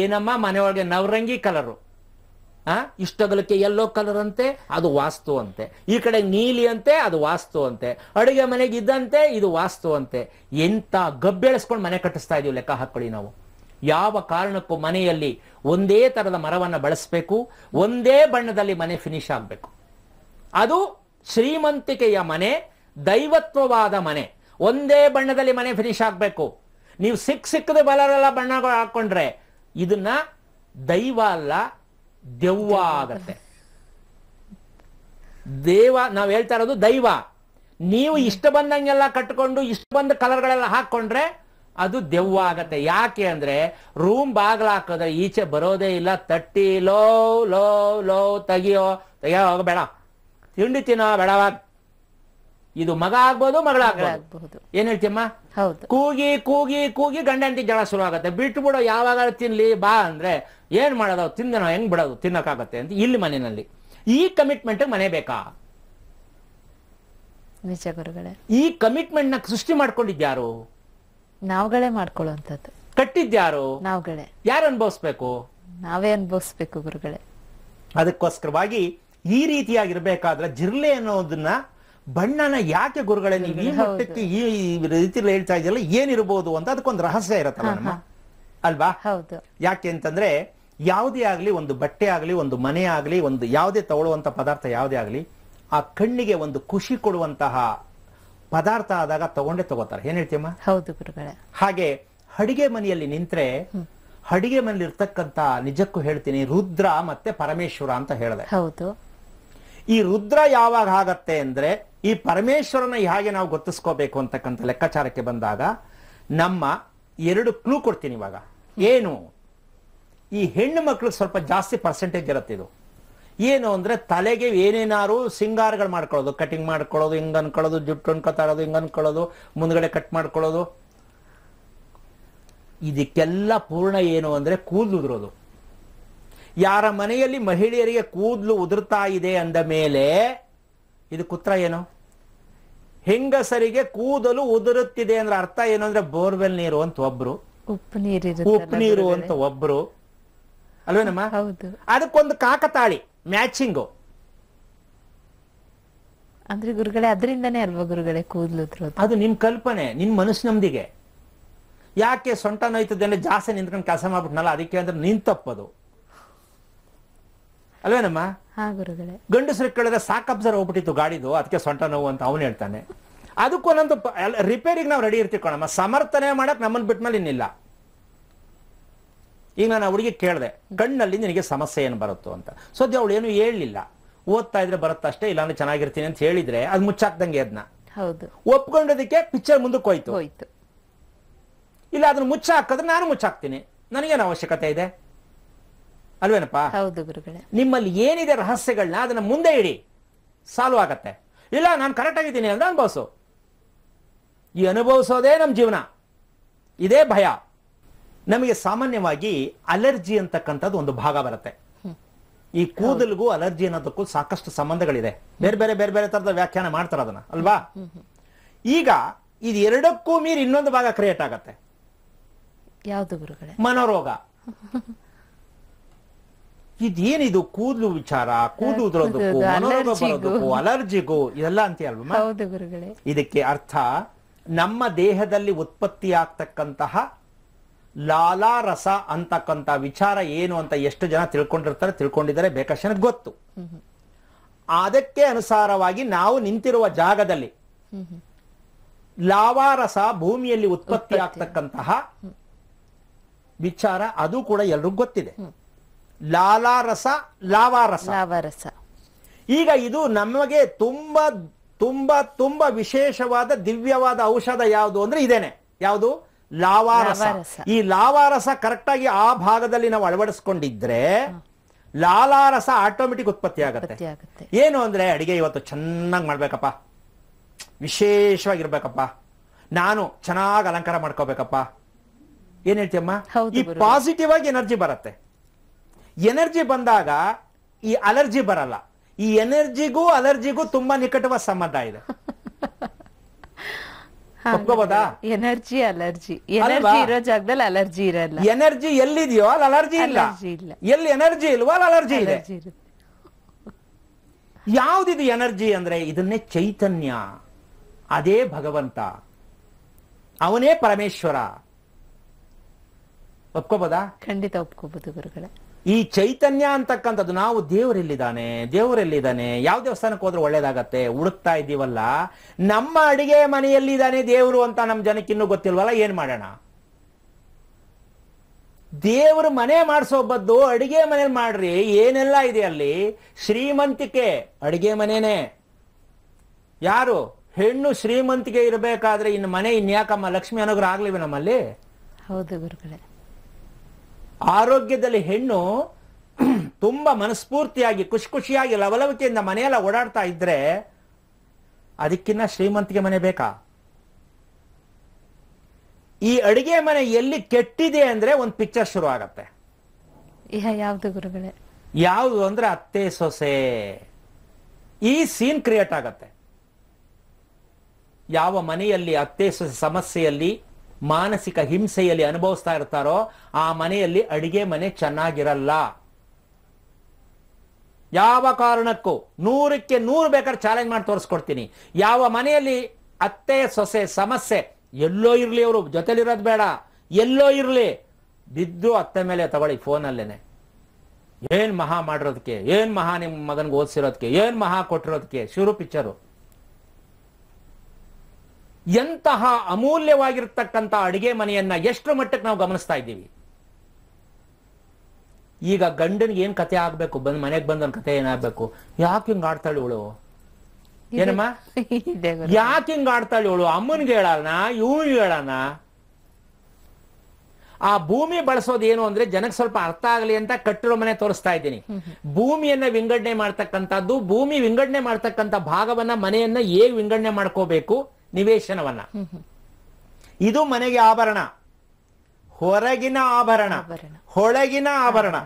ಏನಮ್ಮ ಮನೆಯೊಳಗೆ ನವರಂಗಿ ಕಲರು ಆ ಇಷ್ಟಗಲಕ್ಕೆ ಎಲ್ಲೋ ಕಲರ್ ಅಂತೆ ಅದು ವಾಸ್ತು ಅಂತೆ ಈ ಕಡೆ ನೀಲಿ ಅಂತೆ ಅದು ವಾಸ್ತು ಅಂತೆ ಅಡುಗೆ ಮನೆಗೆ ಇದ್ದಂತೆ ಇದು ವಾಸ್ತು ಅಂತೆ ಎಂತ ಗಬ್ಬೆಳೆಸ್ಕೊಂಡು ಮನೆ ಕಟ್ಟಿಸ್ತಾ ಇದೀವಿ ಲೆಕ್ಕ ಹಾಕೊಳ್ಳಿ ನಾವು ಯಾವ ಕಾರಣಕ್ಕೂ ಮನೆಯಲ್ಲಿ ಒಂದೇ ತರದ ಮರವನ್ನು ಬಳಸಬೇಕು ಒಂದೇ ಬಣ್ಣದಲ್ಲಿ ಮನೆ ಫಿನಿಶ್ ಆಗಬೇಕು ಅದು ಶ್ರೀಮಂತಿಕೆಯ ಮನೆ ದೈವತ್ವವಾದ ಮನೆ ಒಂದೇ ಬಣ್ಣದಲ್ಲಿ ಮನೆ ಫಿನಿಶ್ ಆಗಬೇಕು ನೀವು ಸಿಕ್ಕ ಸಿಕ್ಕದ ಬಲರೆಲ್ಲ ಬಣ್ಣಗಳು ಹಾಕೊಂಡ್ರೆ ಇದನ್ನ ದೈವ ಅಲ್ಲ ದೆವ್ವ ಆಗತ್ತೆ ದೇವ ನಾವು ಹೇಳ್ತಾ ಇರೋದು ದೈವ ನೀವು ಇಷ್ಟ ಬಂದಂಗೆಲ್ಲ ಕಟ್ಕೊಂಡು ಇಷ್ಟ ಬಂದ ಕಲರ್ಗಳೆಲ್ಲ ಹಾಕೊಂಡ್ರೆ ಅದು ದೆವ್ವ ಆಗತ್ತೆ ಯಾಕೆ ಅಂದ್ರೆ ರೂಮ್ ಬಾಗ್ಲ ಹಾಕೋದ್ರೆ ಈಚೆ ಬರೋದೇ ಇಲ್ಲ ತಟ್ಟಿ ಲೋ ಲೋ ಲೋ ತೆಗಿಯೋ ತೆಗಿಯೋ ಬೇಡ ತಿಂಡಿ ತಿನ್ನೋ ಬೇಡವಾಗ ಇದು ಮಗ ಆಗ್ಬೋದು ಮಗಳ ಏನ್ ಹೇಳ್ತಿಯಮ್ಮ ಕೂಗಿ ಕೂಗಿ ಕೂಗಿ ಗಂಡ ಜಳ ಶುರು ಆಗತ್ತೆ ಬಿಟ್ಟು ಬಿಡೋ ಯಾವಾಗ ತಿನ್ಲಿ ಬಾ ಅಂದ್ರೆ ಏನ್ ಮಾಡೋದು ತಿಂದ ಹೆಂಗ್ ಬಿಡೋದು ತಿನ್ನಕ್ಕಾಗತ್ತೆ ಅಂತ ಇಲ್ಲಿ ಮನೆಯಲ್ಲಿ ಈ ಕಮಿಟ್ಮೆಂಟ್ ಮನೆ ಬೇಕಾ ನಿಜ ಗುರುಗಳೇ ಈ ಕಮಿಟ್ಮೆಂಟ್ ನ ಸೃಷ್ಟಿ ಮಾಡ್ಕೊಂಡಿದ್ಯಾರು ನಾವುಗಳೇ ಮಾಡ್ಕೊಳ್ಳುವಂಥದ್ದು ಕಟ್ಟಿದ್ಯಾರು ನಾವುಗಳೇ ಯಾರು ಅನುಭವಿಸ್ಬೇಕು ನಾವೇ ಅನುಭವಿಸ್ಬೇಕು ಗುರುಗಳೇ ಅದಕ್ಕೋಸ್ಕರವಾಗಿ ಈ ರೀತಿಯಾಗಿರ್ಬೇಕಾದ್ರೆ ಜಿರ್ಲೆ ಅನ್ನೋದನ್ನ ಬಣ್ಣನ ಯಾಕೆ ಗುರುಗಳೇ ನೀವು ಈ ಮಟ್ಟಕ್ಕೆ ಈ ರೀತಿಯಲ್ಲಿ ಹೇಳ್ತಾ ಇದೆಯಲ್ಲ ಏನಿರ್ಬೋದು ಅಂತ ಅದಕ್ಕೊಂದು ರಹಸ್ಯ ಇರತ್ತಲ್ಲ ಅಲ್ವಾ ಹೌದು ಯಾಕೆ ಅಂತಂದ್ರೆ ಯಾವುದೇ ಆಗಲಿ ಒಂದು ಬಟ್ಟೆ ಆಗಲಿ ಒಂದು ಮನೆ ಆಗಲಿ ಒಂದು ಯಾವುದೇ ತಗೊಳ್ಳುವಂಥ ಪದಾರ್ಥ ಯಾವುದೇ ಆಗಲಿ ಆ ಕಣ್ಣಿಗೆ ಒಂದು ಖುಷಿ ಕೊಡುವಂತಹ ಪದಾರ್ಥ ಆದಾಗ ತಗೊಂಡೇ ತಗೋತಾರೆ ಏನ್ ಹೇಳ್ತೀಯಮ್ಮ ಹೌದು ಗುರುಗಳೇ ಹಾಗೆ ಅಡಿಗೆ ಮನೆಯಲ್ಲಿ ನಿಂತ್ರೆ ಅಡಿಗೆ ಮನೆಯಲ್ಲಿ ಇರ್ತಕ್ಕಂತ ನಿಜಕ್ಕೂ ಹೇಳ್ತೀನಿ ರುದ್ರ ಮತ್ತೆ ಪರಮೇಶ್ವರ ಅಂತ ಹೇಳಿದೆ ಹೌದು ಈ ರುದ್ರ ಯಾವಾಗ ಆಗತ್ತೆ ಅಂದ್ರೆ ಈ ಪರಮೇಶ್ವರನ ಹೇಗೆ ನಾವು ಗೊತ್ತಿಸ್ಕೋಬೇಕು ಅಂತಕ್ಕಂಥ ಲೆಕ್ಕಾಚಾರಕ್ಕೆ ಬಂದಾಗ ನಮ್ಮ ಎರಡು ಕ್ಲೂ ಕೊಡ್ತೀನಿ ಇವಾಗ ಏನು ಈ ಹೆಣ್ಣು ಮಕ್ಕಳು ಸ್ವಲ್ಪ ಜಾಸ್ತಿ ಪರ್ಸೆಂಟೇಜ್ ಇರುತ್ತೆ ಇದು ಏನು ಅಂದ್ರೆ ತಲೆಗೆ ಏನೇನಾರು ಸಿಂಗಾರಗಳು ಮಾಡ್ಕೊಳ್ಳೋದು ಕಟಿಂಗ್ ಮಾಡ್ಕೊಳ್ಳೋದು ಹಿಂಗೆ ಅನ್ಕೊಳ್ಳೋದು ಜುಟ್ಟು ಅನ್ಕೊತಾಡೋದು ಹಿಂಗೆ ಅನ್ಕೊಳ್ಳೋದು ಮುಂದ್ಗಡೆ ಕಟ್ ಮಾಡ್ಕೊಳ್ಳೋದು ಇದಕ್ಕೆಲ್ಲ ಪೂರ್ಣ ಏನು ಅಂದ್ರೆ ಕೂದಲು ಉದುರೋದು ಯಾರ ಮನೆಯಲ್ಲಿ ಮಹಿಳೆಯರಿಗೆ ಕೂದಲು ಉದುರ್ತಾ ಇದೆ ಅಂದ ಮೇಲೆ ಇದು ಕುತ್ರ ಏನು ಹೆಂಗಸರಿಗೆ ಕೂದಲು ಉದುರುತ್ತಿದೆ ಅಂದ್ರೆ ಅರ್ಥ ಏನು ಅಂದ್ರೆ ಬೋರ್ವೆಲ್ ನೀರು ಅಂತ ಒಬ್ರು ಉಪ್ಪು ನೀರು ಉಪ್ಪು ನೀರು ಅಂತ ಒಬ್ರು ಅಲ್ವೇನಮ್ಮ ಅದಕ್ಕೊಂದು ಕಾಕತಾಳಿ ಮ್ಯಾಚಿಂಗು ಅಂದ್ರೆ ಗುರುಗಳೇ ಅದರಿಂದನೇ ಅಲ್ವಾ ಗುರುಗಳೇ ಕೂದಲು ಅದು ನಿಮ್ ಕಲ್ಪನೆ ನಿಮ್ ಮನಸ್ಸು ನಮ್ದಿಗೆ ಯಾಕೆ ಸೊಂಟ ನೋಯ್ತದೆ ಅಂದ್ರೆ ಜಾಸ್ತಿ ನಿಂತ್ಕೊಂಡು ಕೆಲಸ ಮಾಡ್ಬಿಟ್ನಲ್ಲ ಅದಕ್ಕೆ ಅಂದ್ರೆ ನಿನ್ ತಪ್ಪದು ಅಲ್ವೇನಮ್ಮ ಗಂಡಸರು ಕೇಳಿದ್ರೆ ಸಾಕ್ ಅಬ್ಸರ್ ಹೋಗ್ಬಿಟ್ಟಿತ್ತು ಗಾಡಿದು ಅದಕ್ಕೆ ಸೊಂಟ ನೋವು ಅಂತ ಅವನು ಹೇಳ್ತಾನೆ ಅದಕ್ಕೂ ರಿಪೇರಿಗೆ ನಾವು ರೆಡಿ ಇರ್ತೀವಿ ಕಣಮ್ಮ ಸಮರ್ಥನೆ ಮಾಡಕ್ ನಮ್ಮನ್ನ ಬಿಟ್ಮೇಲೆ ಇನ್ನಿಲ್ಲ ಈಗ ನಾನು ಅವಳಿಗೆ ಕೇಳಿದೆ ಕಣ್ಣಲ್ಲಿ ನಿನಗೆ ಸಮಸ್ಯೆ ಏನು ಬರುತ್ತೋ ಅಂತ ಸದ್ಯ ಅವಳು ಏನು ಹೇಳಲಿಲ್ಲ ಓದ್ತಾ ಇದ್ರೆ ಬರುತ್ತಷ್ಟೇ ಇಲ್ಲಾಂದ್ರೆ ಚೆನ್ನಾಗಿರ್ತೀನಿ ಅಂತ ಹೇಳಿದ್ರೆ ಅದು ಮುಚ್ಚಾಕ್ದಂಗೆ ಅದನ್ನ ಒಪ್ಕೊಂಡದಕ್ಕೆ ಪಿಕ್ಚರ್ ಮುಂದಕ್ಕೆ ಹೋಯ್ತು ಹೋಯ್ತು ಇಲ್ಲ ಅದನ್ನ ಮುಚ್ಚಾಕದ್ರೆ ನಾನು ಮುಚ್ಚಾಕ್ತೀನಿ ನನಗೇನು ಅವಶ್ಯಕತೆ ಇದೆ ಅಲ್ವೇನಪ್ಪ ಹೌದು ಗುರುಗಳೇ ನಿಮ್ಮಲ್ಲಿ ಏನಿದೆ ರಹಸ್ಯಗಳನ್ನ ಅದನ್ನ ಮುಂದೆ ಇಡಿ ಸಾಲ್ವ್ ಆಗತ್ತೆ ಇಲ್ಲ ನಾನು ಕರೆಕ್ಟ್ ಆಗಿದ್ದೀನಿ ಅಂದ್ರೆ ಅನುಭವಿಸು ಈ ಅನುಭವಿಸೋದೇ ನಮ್ಮ ಜೀವನ ಇದೇ ಭಯ ನಮಗೆ ಸಾಮಾನ್ಯವಾಗಿ ಅಲರ್ಜಿ ಅಂತಕ್ಕಂಥದ್ದು ಒಂದು ಭಾಗ ಬರುತ್ತೆ ಈ ಕೂದಲ್ಗೂ ಅಲರ್ಜಿ ಅನ್ನೋದಕ್ಕೂ ಸಾಕಷ್ಟು ಸಂಬಂಧಗಳಿದೆ ಬೇರೆ ಬೇರೆ ಬೇರೆ ಬೇರೆ ತರದ ವ್ಯಾಖ್ಯಾನ ಮಾಡ್ತಾರೆ ಅದನ್ನ ಅಲ್ವಾ ಈಗ ಇದು ಎರಡಕ್ಕೂ ಮೀರಿ ಇನ್ನೊಂದು ಭಾಗ ಕ್ರಿಯೇಟ್ ಆಗತ್ತೆ ಯಾವುದು ಗುರುಗಳೇ ಮನೋರೋಗ ಇದೇನಿದು ಕೂದಲು ವಿಚಾರ ಕೂದಲು ಮನೋರೋಗ ಬರೋದಕ್ಕೂ ಅಲರ್ಜಿಗೂ ಇದೆಲ್ಲ ಅಂತೀಯಲ್ವಾ ಇದಕ್ಕೆ ಅರ್ಥ ನಮ್ಮ ದೇಹದಲ್ಲಿ ಉತ್ಪತ್ತಿ ಆಗ್ತಕ್ಕಂತಹ ಲಾಲಾ ರಸ ಅಂತಕ್ಕಂಥ ವಿಚಾರ ಏನು ಅಂತ ಎಷ್ಟು ಜನ ತಿಳ್ಕೊಂಡಿರ್ತಾರೆ ತಿಳ್ಕೊಂಡಿದ್ದಾರೆ ಬೇಕಷ್ಟು ಗೊತ್ತು ಅದಕ್ಕೆ ಅನುಸಾರವಾಗಿ ನಾವು ನಿಂತಿರುವ ಜಾಗದಲ್ಲಿ ಲಾವಾರಸ ಭೂಮಿಯಲ್ಲಿ ಉತ್ಪತ್ತಿ ಆಗ್ತಕ್ಕಂತಹ ವಿಚಾರ ಅದು ಕೂಡ ಎಲ್ರಿಗೂ ಗೊತ್ತಿದೆ ಲಾಲಾರಸ ಲಾವಾರಸ ಲಾವಾರಸ ಈಗ ಇದು ನಮಗೆ ತುಂಬಾ ತುಂಬಾ ತುಂಬಾ ವಿಶೇಷವಾದ ದಿವ್ಯವಾದ ಔಷಧ ಯಾವುದು ಅಂದ್ರೆ ಇದೇನೆ ಯಾವುದು ಲಾವಾರಸ ಈ ಲಾವಾರಸ ಕರೆಕ್ಟಾಗಿ ಆ ಭಾಗದಲ್ಲಿ ನಾವು ಅಳವಡಿಸ್ಕೊಂಡಿದ್ರೆ ಲಾಲಾರಸ ಆಟೋಮೆಟಿಕ್ ಉತ್ಪತ್ತಿ ಆಗುತ್ತೆ ಏನು ಅಂದ್ರೆ ಅಡಿಗೆ ಇವತ್ತು ಚೆನ್ನಾಗಿ ಮಾಡ್ಬೇಕಪ್ಪ ವಿಶೇಷವಾಗಿರ್ಬೇಕಪ್ಪ ನಾನು ಚೆನ್ನಾಗಿ ಅಲಂಕಾರ ಮಾಡ್ಕೋಬೇಕಪ್ಪ ಏನ್ ಹೇಳ್ತೀಯಮ್ಮ ಈ ಪಾಸಿಟಿವ್ ಆಗಿ ಎನರ್ಜಿ ಬರುತ್ತೆ ಎನರ್ಜಿ ಬಂದಾಗ ಈ ಅಲರ್ಜಿ ಬರಲ್ಲ ಈ ಎನರ್ಜಿಗೂ ಅಲರ್ಜಿಗೂ ತುಂಬಾ ನಿಕಟವಾದ ಸಂಬಂಧ ಇದೆ ಒಪ್ಕೋಬೋದಾ ಎನರ್ಜಿ ಅಲರ್ಜಿ ಎನರ್ಜಿ ಇರೋ ಜಾಗದಲ್ಲಿ ಅಲರ್ಜಿ ಇರಲ್ಲ ಎನರ್ಜಿ ಎಲ್ಲಿದೆಯೋ ಅಲ್ಲಿ ಅಲರ್ಜಿ ಇಲ್ಲ ಎಲ್ಲಿ ಎನರ್ಜಿ ಇಲ್ವೋ ಅಲ್ಲಿ ಅಲರ್ಜಿ ಇದೆ ಯಾವ್ದಿದು ಎನರ್ಜಿ ಅಂದ್ರೆ ಇದನ್ನೇ ಚೈತನ್ಯ ಅದೇ ಭಗವಂತ ಅವನೇ ಪರಮೇಶ್ವರ ಒಪ್ಕೋಬೋದಾ ಖಂಡಿತ ಒಪ್ಕೋಬಹುದು ಗುರುಗಳೇ ಈ ಚೈತನ್ಯ ಅಂತಕ್ಕಂಥದ್ದು ನಾವು ದೇವರೆಲ್ಲಿದ್ದಾನೆ ದೇವರೆಲ್ಲಿದ್ದಾನೆ ಯಾವ ದೇವಸ್ಥಾನಕ್ಕೆ ಹೋದ್ರೆ ಒಳ್ಳೇದಾಗತ್ತೆ ಹುಡುಕ್ತಾ ಇದ್ದೀವಲ್ಲ ನಮ್ಮ ಅಡಿಗೆ ಮನೆಯಲ್ಲಿದ್ದಾನೆ ದೇವರು ಅಂತ ನಮ್ಮ ಜನಕ್ಕೆ ಇನ್ನೂ ಗೊತ್ತಿಲ್ವಲ್ಲ ಏನ್ ಮಾಡೋಣ ದೇವರು ಮನೆ ಮಾಡಿಸೋ ಬದ್ದು ಅಡಿಗೆ ಮನೇಲಿ ಮಾಡ್ರಿ ಏನೆಲ್ಲ ಇದೆ ಅಲ್ಲಿ ಶ್ರೀಮಂತಿಕೆ ಅಡಿಗೆ ಮನೇನೆ ಯಾರು ಹೆಣ್ಣು ಶ್ರೀಮಂತಿಕೆ ಇರಬೇಕಾದ್ರೆ ಇನ್ನು ಮನೆ ಇನ್ಯಾಕಮ್ಮ ಲಕ್ಷ್ಮಿ ಅನುಗ್ರಹ ಆಗ್ಲಿವೆ ನಮ್ಮಲ್ಲಿ ಹೌದು ಗುರುಗಳೇ ಆರೋಗ್ಯದಲ್ಲಿ ಹೆಣ್ಣು ತುಂಬಾ ಮನಸ್ಫೂರ್ತಿಯಾಗಿ ಖುಷಿ ಖುಷಿಯಾಗಿ ಲವಲವಿಕೆಯಿಂದ ಮನೆಯೆಲ್ಲ ಓಡಾಡ್ತಾ ಇದ್ರೆ ಅದಕ್ಕಿನ್ನ ಶ್ರೀಮಂತಿಗೆ ಮನೆ ಬೇಕಾ ಈ ಅಡಿಗೆ ಮನೆ ಎಲ್ಲಿ ಕೆಟ್ಟಿದೆ ಅಂದ್ರೆ ಒಂದು ಪಿಕ್ಚರ್ ಶುರು ಆಗತ್ತೆ ಯಾವ್ದು ಗುರುಗಳೇ ಯಾವುದು ಅಂದ್ರೆ ಅತ್ತೆ ಸೊಸೆ ಈ ಸೀನ್ ಕ್ರಿಯೇಟ್ ಆಗತ್ತೆ ಯಾವ ಮನೆಯಲ್ಲಿ ಅತ್ತೆ ಸೊಸೆ ಸಮಸ್ಯೆಯಲ್ಲಿ ಮಾನಸಿಕ ಹಿಂಸೆಯಲ್ಲಿ ಅನುಭವಿಸ್ತಾ ಇರ್ತಾರೋ ಆ ಮನೆಯಲ್ಲಿ ಅಡಿಗೆ ಮನೆ ಚೆನ್ನಾಗಿರಲ್ಲ ಯಾವ ಕಾರಣಕ್ಕೂ ನೂರಕ್ಕೆ ನೂರು ಬೇಕಾದ್ರೆ ಚಾಲೆಂಜ್ ಮಾಡಿ ತೋರಿಸ್ಕೊಡ್ತೀನಿ ಯಾವ ಮನೆಯಲ್ಲಿ ಅತ್ತೆ ಸೊಸೆ ಸಮಸ್ಯೆ ಎಲ್ಲೋ ಇರಲಿ ಅವರು ಜೊತೆಲಿರೋದು ಬೇಡ ಎಲ್ಲೋ ಇರಲಿ ಬಿದ್ದು ಅತ್ತೆ ಮೇಲೆ ತಗೊಳ್ಳಿ ಫೋನಲ್ಲೇನೆ ಏನು ಮಹಾ ಮಾಡಿರೋದಕ್ಕೆ ಏನು ಮಹಾ ನಿಮ್ಮ ಮಗನಿಗೆ ಓದಿಸಿರೋದಕ್ಕೆ ಏನು ಮಹಾ ಕೊಟ್ಟಿರೋದಕ್ಕೆ ಶಿವರು ಪಿಚ್ಚರು ಎಂತಹ ಅಮೂಲ್ಯವಾಗಿರ್ತಕ್ಕಂಥ ಅಡಿಗೆ ಮನೆಯನ್ನ ಎಷ್ಟು ಮಟ್ಟಕ್ಕೆ ನಾವು ಗಮನಿಸ್ತಾ ಇದ್ದೀವಿ ಈಗ ಗಂಡನಿಗೆ ಏನ್ ಕತೆ ಆಗ್ಬೇಕು ಬಂದ್ ಮನೆಗೆ ಬಂದ ಕತೆ ಏನಾಗ್ಬೇಕು ಯಾಕೆ ಹಿಂಗ್ ಆಡ್ತಾಳೆ ಇವಳು ಏನಮ್ಮ ಯಾಕೆ ಹಿಂಗ್ ಆಡ್ತಾಳೆ ಇವಳು ಅಮ್ಮನ್ಗೆ ಹೇಳಾನ ಇವನ್ಗೆ ಹೇಳಾನ ಆ ಭೂಮಿ ಬಳಸೋದು ಏನು ಅಂದ್ರೆ ಜನಕ್ಕೆ ಸ್ವಲ್ಪ ಅರ್ಥ ಆಗಲಿ ಅಂತ ಕಟ್ಟಿರೋ ಮನೆ ತೋರಿಸ್ತಾ ಇದ್ದೀನಿ ಭೂಮಿಯನ್ನ ವಿಂಗಡಣೆ ಮಾಡ್ತಕ್ಕಂಥದ್ದು ಭೂಮಿ ವಿಂಗಡಣೆ ಮಾಡ್ತಕ್ಕಂಥ ಭಾಗವನ್ನ ಮನೆಯನ್ನ ಹೇಗೆ ವಿಂಗಡಣೆ ಮಾಡ್ಕೋಬೇಕು ನಿವೇಶನವನ್ನ ಇದು ಮನೆಗೆ ಆಭರಣ ಹೊರಗಿನ ಆಭರಣ ಹೊಳಗಿನ ಆಭರಣ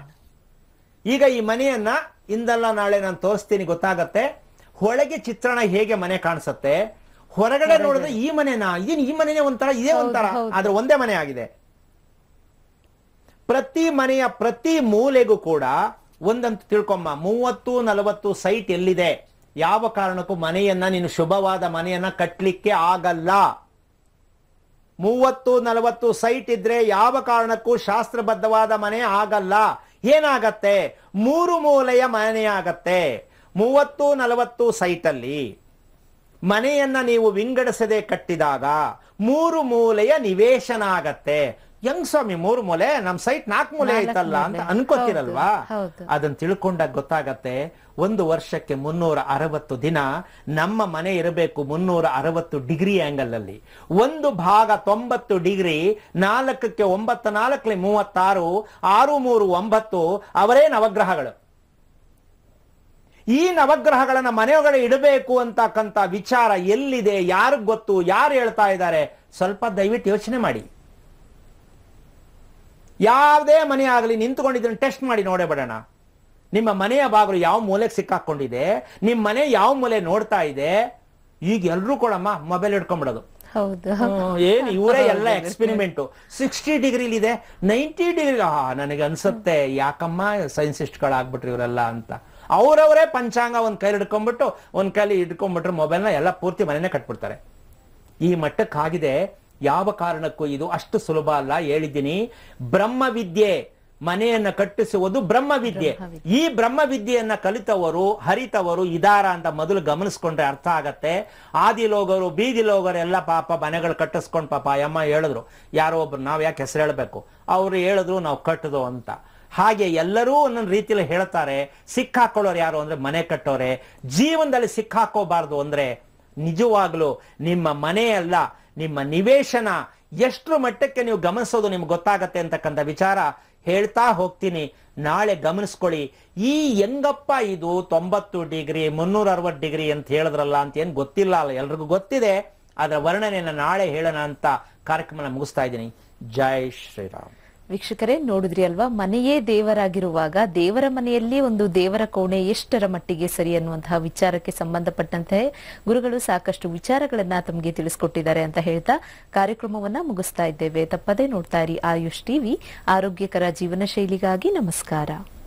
ಈಗ ಈ ಮನೆಯನ್ನ ಇಂದಲ್ಲ ನಾಳೆ ನಾನು ತೋರಿಸ್ತೀನಿ ಗೊತ್ತಾಗತ್ತೆ ಹೊಳಗೆ ಚಿತ್ರಣ ಹೇಗೆ ಮನೆ ಕಾಣಿಸುತ್ತೆ ಹೊರಗಡೆ ನೋಡಿದ್ರೆ ಈ ಮನೆನಾ ಏನ್ ಈ ಮನೆನೇ ಒಂಥರ ಇದೇ ಒಂಥರ ಆದ್ರೆ ಒಂದೇ ಮನೆ ಆಗಿದೆ ಪ್ರತಿ ಮನೆಯ ಪ್ರತಿ ಮೂಲೆಗೂ ಕೂಡ ಒಂದಂತ ತಿಳ್ಕೊಂಬ ಮೂವತ್ತು ನಲವತ್ತು ಸೈಟ್ ಎಲ್ಲಿದೆ ಯಾವ ಕಾರಣಕ್ಕೂ ಮನೆಯನ್ನ ನೀನು ಶುಭವಾದ ಮನೆಯನ್ನ ಕಟ್ಟಲಿಕ್ಕೆ ಆಗಲ್ಲ ಮೂವತ್ತು ನಲವತ್ತು ಸೈಟ್ ಇದ್ರೆ ಯಾವ ಕಾರಣಕ್ಕೂ ಶಾಸ್ತ್ರಬದ್ಧವಾದ ಮನೆ ಆಗಲ್ಲ ಏನಾಗತ್ತೆ ಮೂರು ಮೂಲೆಯ ಮನೆ ಆಗತ್ತೆ ಮೂವತ್ತು ನಲವತ್ತು ಸೈಟಲ್ಲಿ ಮನೆಯನ್ನ ನೀವು ವಿಂಗಡಿಸದೆ ಕಟ್ಟಿದಾಗ ಮೂರು ಮೂಲೆಯ ನಿವೇಶನ ಆಗತ್ತೆ ಯಂಗ್ ಸ್ವಾಮಿ ಮೂರು ಮೂಲೆ ನಮ್ ಸೈಟ್ ನಾಲ್ಕು ಮೂಲೆ ಆಯ್ತಲ್ಲ ಅಂತ ಅನ್ಕೋತಿರಲ್ವಾ ಅದನ್ನ ತಿಳ್ಕೊಂಡಾಗ ಗೊತ್ತಾಗತ್ತೆ ಒಂದು ವರ್ಷಕ್ಕೆ ಮುನ್ನೂರ ಅರವತ್ತು ದಿನ ನಮ್ಮ ಮನೆ ಇರಬೇಕು ಮುನ್ನೂರ ಅರವತ್ತು ಡಿಗ್ರಿ ಆಂಗಲ್ ಅಲ್ಲಿ ಒಂದು ಭಾಗ ತೊಂಬತ್ತು ಡಿಗ್ರಿ ನಾಲ್ಕಕ್ಕೆ ಒಂಬತ್ತು ನಾಲ್ಕಲಿ ಮೂವತ್ತಾರು ಆರು ಮೂರು ಒಂಬತ್ತು ಅವರೇ ನವಗ್ರಹಗಳು ಈ ನವಗ್ರಹಗಳನ್ನ ಮನೆಯೊಳಗಡೆ ಇಡಬೇಕು ಅಂತಕ್ಕಂಥ ವಿಚಾರ ಎಲ್ಲಿದೆ ಯಾರಿಗ್ ಗೊತ್ತು ಯಾರು ಹೇಳ್ತಾ ಇದ್ದಾರೆ ಸ್ವಲ್ಪ ದಯವಿಟ್ಟು ಯೋಚನೆ ಮಾಡಿ ಯಾವುದೇ ಮನೆ ಆಗಲಿ ನಿಂತುಕೊಂಡಿದ್ದನ್ನು ಟೆಸ್ಟ್ ಮಾಡಿ ನೋಡೇ ಬಿಡೋಣ ನಿಮ್ಮ ಮನೆಯ ಬಾಗಿಲು ಯಾವ ಮೂಲೆಗೆ ಸಿಕ್ಕಾಕೊಂಡಿದೆ ನಿಮ್ಮ ಮನೆ ಯಾವ ಮೂಲೆ ನೋಡ್ತಾ ಇದೆ ಈಗ ಎಲ್ರು ಕೊಡಮ್ಮ ಮೊಬೈಲ್ ಹಿಡ್ಕೊಂಡ್ಬಿಡೋದು ಏನ್ ಇವರೇ ಎಲ್ಲ ಎಕ್ಸ್ಪೆರಿಮೆಂಟ್ ಸಿಕ್ಸ್ಟಿ ಡಿಗ್ರಿಲಿ ಇದೆ ನೈಂಟಿ ಡಿಗ್ರಿ ನನಗೆ ಅನ್ಸುತ್ತೆ ಯಾಕಮ್ಮ ಸೈನ್ಸಿಸ್ಟ್ಗಳಾಗ್ಬಿಟ್ರಿ ಇವರೆಲ್ಲ ಅಂತ ಅವರವರೇ ಪಂಚಾಂಗ ಒಂದ್ ಕೈಲಿ ಹಿಡ್ಕೊಂಡ್ಬಿಟ್ಟು ಒಂದ್ ಕೈಲಿ ಹಿಡ್ಕೊಂಡ್ಬಿಟ್ರೆ ನ ಎಲ್ಲ ಪೂರ್ತಿ ಮನೆಯೇ ಕಟ್ಬಿಡ್ತಾರೆ ಈ ಮಟ್ಟಕ್ಕಾಗಿದೆ ಯಾವ ಕಾರಣಕ್ಕೂ ಇದು ಅಷ್ಟು ಸುಲಭ ಅಲ್ಲ ಹೇಳಿದ್ದೀನಿ ಬ್ರಹ್ಮ ವಿದ್ಯೆ ಮನೆಯನ್ನ ಕಟ್ಟಿಸುವುದು ಬ್ರಹ್ಮವಿದ್ಯೆ ಈ ಬ್ರಹ್ಮವಿದ್ಯೆಯನ್ನ ಕಲಿತವರು ಹರಿತವರು ಇದಾರ ಅಂತ ಮೊದಲು ಗಮನಿಸ್ಕೊಂಡ್ರೆ ಅರ್ಥ ಆಗತ್ತೆ ಆದಿಲೋಗರು ಎಲ್ಲ ಪಾಪ ಮನೆಗಳು ಕಟ್ಟಿಸ್ಕೊಂಡ್ ಪಾಪ ಅಮ್ಮ ಹೇಳಿದ್ರು ಯಾರೋ ಒಬ್ರು ನಾವ್ ಯಾಕೆ ಹೆಸರು ಹೇಳಬೇಕು ಅವ್ರು ಹೇಳಿದ್ರು ನಾವು ಕಟ್ಟದು ಅಂತ ಹಾಗೆ ಎಲ್ಲರೂ ಒಂದೊಂದು ರೀತಿಯಲ್ಲಿ ಹೇಳ್ತಾರೆ ಸಿಕ್ಕಾಕೊಳ್ಳೋರು ಯಾರು ಅಂದ್ರೆ ಮನೆ ಕಟ್ಟೋರೆ ಜೀವನದಲ್ಲಿ ಸಿಕ್ಕಾಕೋಬಾರ್ದು ಅಂದ್ರೆ ನಿಜವಾಗ್ಲು ನಿಮ್ಮ ಮನೆಯಲ್ಲ ನಿಮ್ಮ ನಿವೇಶನ ಎಷ್ಟು ಮಟ್ಟಕ್ಕೆ ನೀವು ಗಮನಿಸೋದು ನಿಮ್ಗೆ ಗೊತ್ತಾಗತ್ತೆ ಅಂತಕ್ಕಂಥ ವಿಚಾರ ಹೇಳ್ತಾ ಹೋಗ್ತೀನಿ ನಾಳೆ ಗಮನಿಸ್ಕೊಳ್ಳಿ ಈ ಹೆಂಗಪ್ಪ ಇದು ತೊಂಬತ್ತು ಡಿಗ್ರಿ ಮುನ್ನೂರ ಅರವತ್ತು ಡಿಗ್ರಿ ಅಂತ ಹೇಳಿದ್ರಲ್ಲ ಅಂತ ಏನು ಗೊತ್ತಿಲ್ಲ ಅಲ್ಲ ಎಲ್ರಿಗೂ ಗೊತ್ತಿದೆ ಅದರ ವರ್ಣನೆಯನ್ನು ನಾಳೆ ಹೇಳೋಣ ಅಂತ ಕಾರ್ಯಕ್ರಮನ ಮುಗಿಸ್ತಾ ಇದ್ದೀನಿ ಜೈ ಶ್ರೀರಾಮ್ ವೀಕ್ಷಕರೇ ನೋಡಿದ್ರಿ ಅಲ್ವಾ ಮನೆಯೇ ದೇವರಾಗಿರುವಾಗ ದೇವರ ಮನೆಯಲ್ಲಿ ಒಂದು ದೇವರ ಕೋಣೆ ಎಷ್ಟರ ಮಟ್ಟಿಗೆ ಸರಿ ಅನ್ನುವಂತಹ ವಿಚಾರಕ್ಕೆ ಸಂಬಂಧಪಟ್ಟಂತೆ ಗುರುಗಳು ಸಾಕಷ್ಟು ವಿಚಾರಗಳನ್ನ ತಮಗೆ ತಿಳಿಸ್ಕೊಟ್ಟಿದ್ದಾರೆ ಅಂತ ಹೇಳ್ತಾ ಕಾರ್ಯಕ್ರಮವನ್ನ ಮುಗಿಸ್ತಾ ಇದ್ದೇವೆ ತಪ್ಪದೇ ನೋಡ್ತಾ ಇರಿ ಆಯುಷ್ ಟಿವಿ ಆರೋಗ್ಯಕರ ಜೀವನ ಶೈಲಿಗಾಗಿ ನಮಸ್ಕಾರ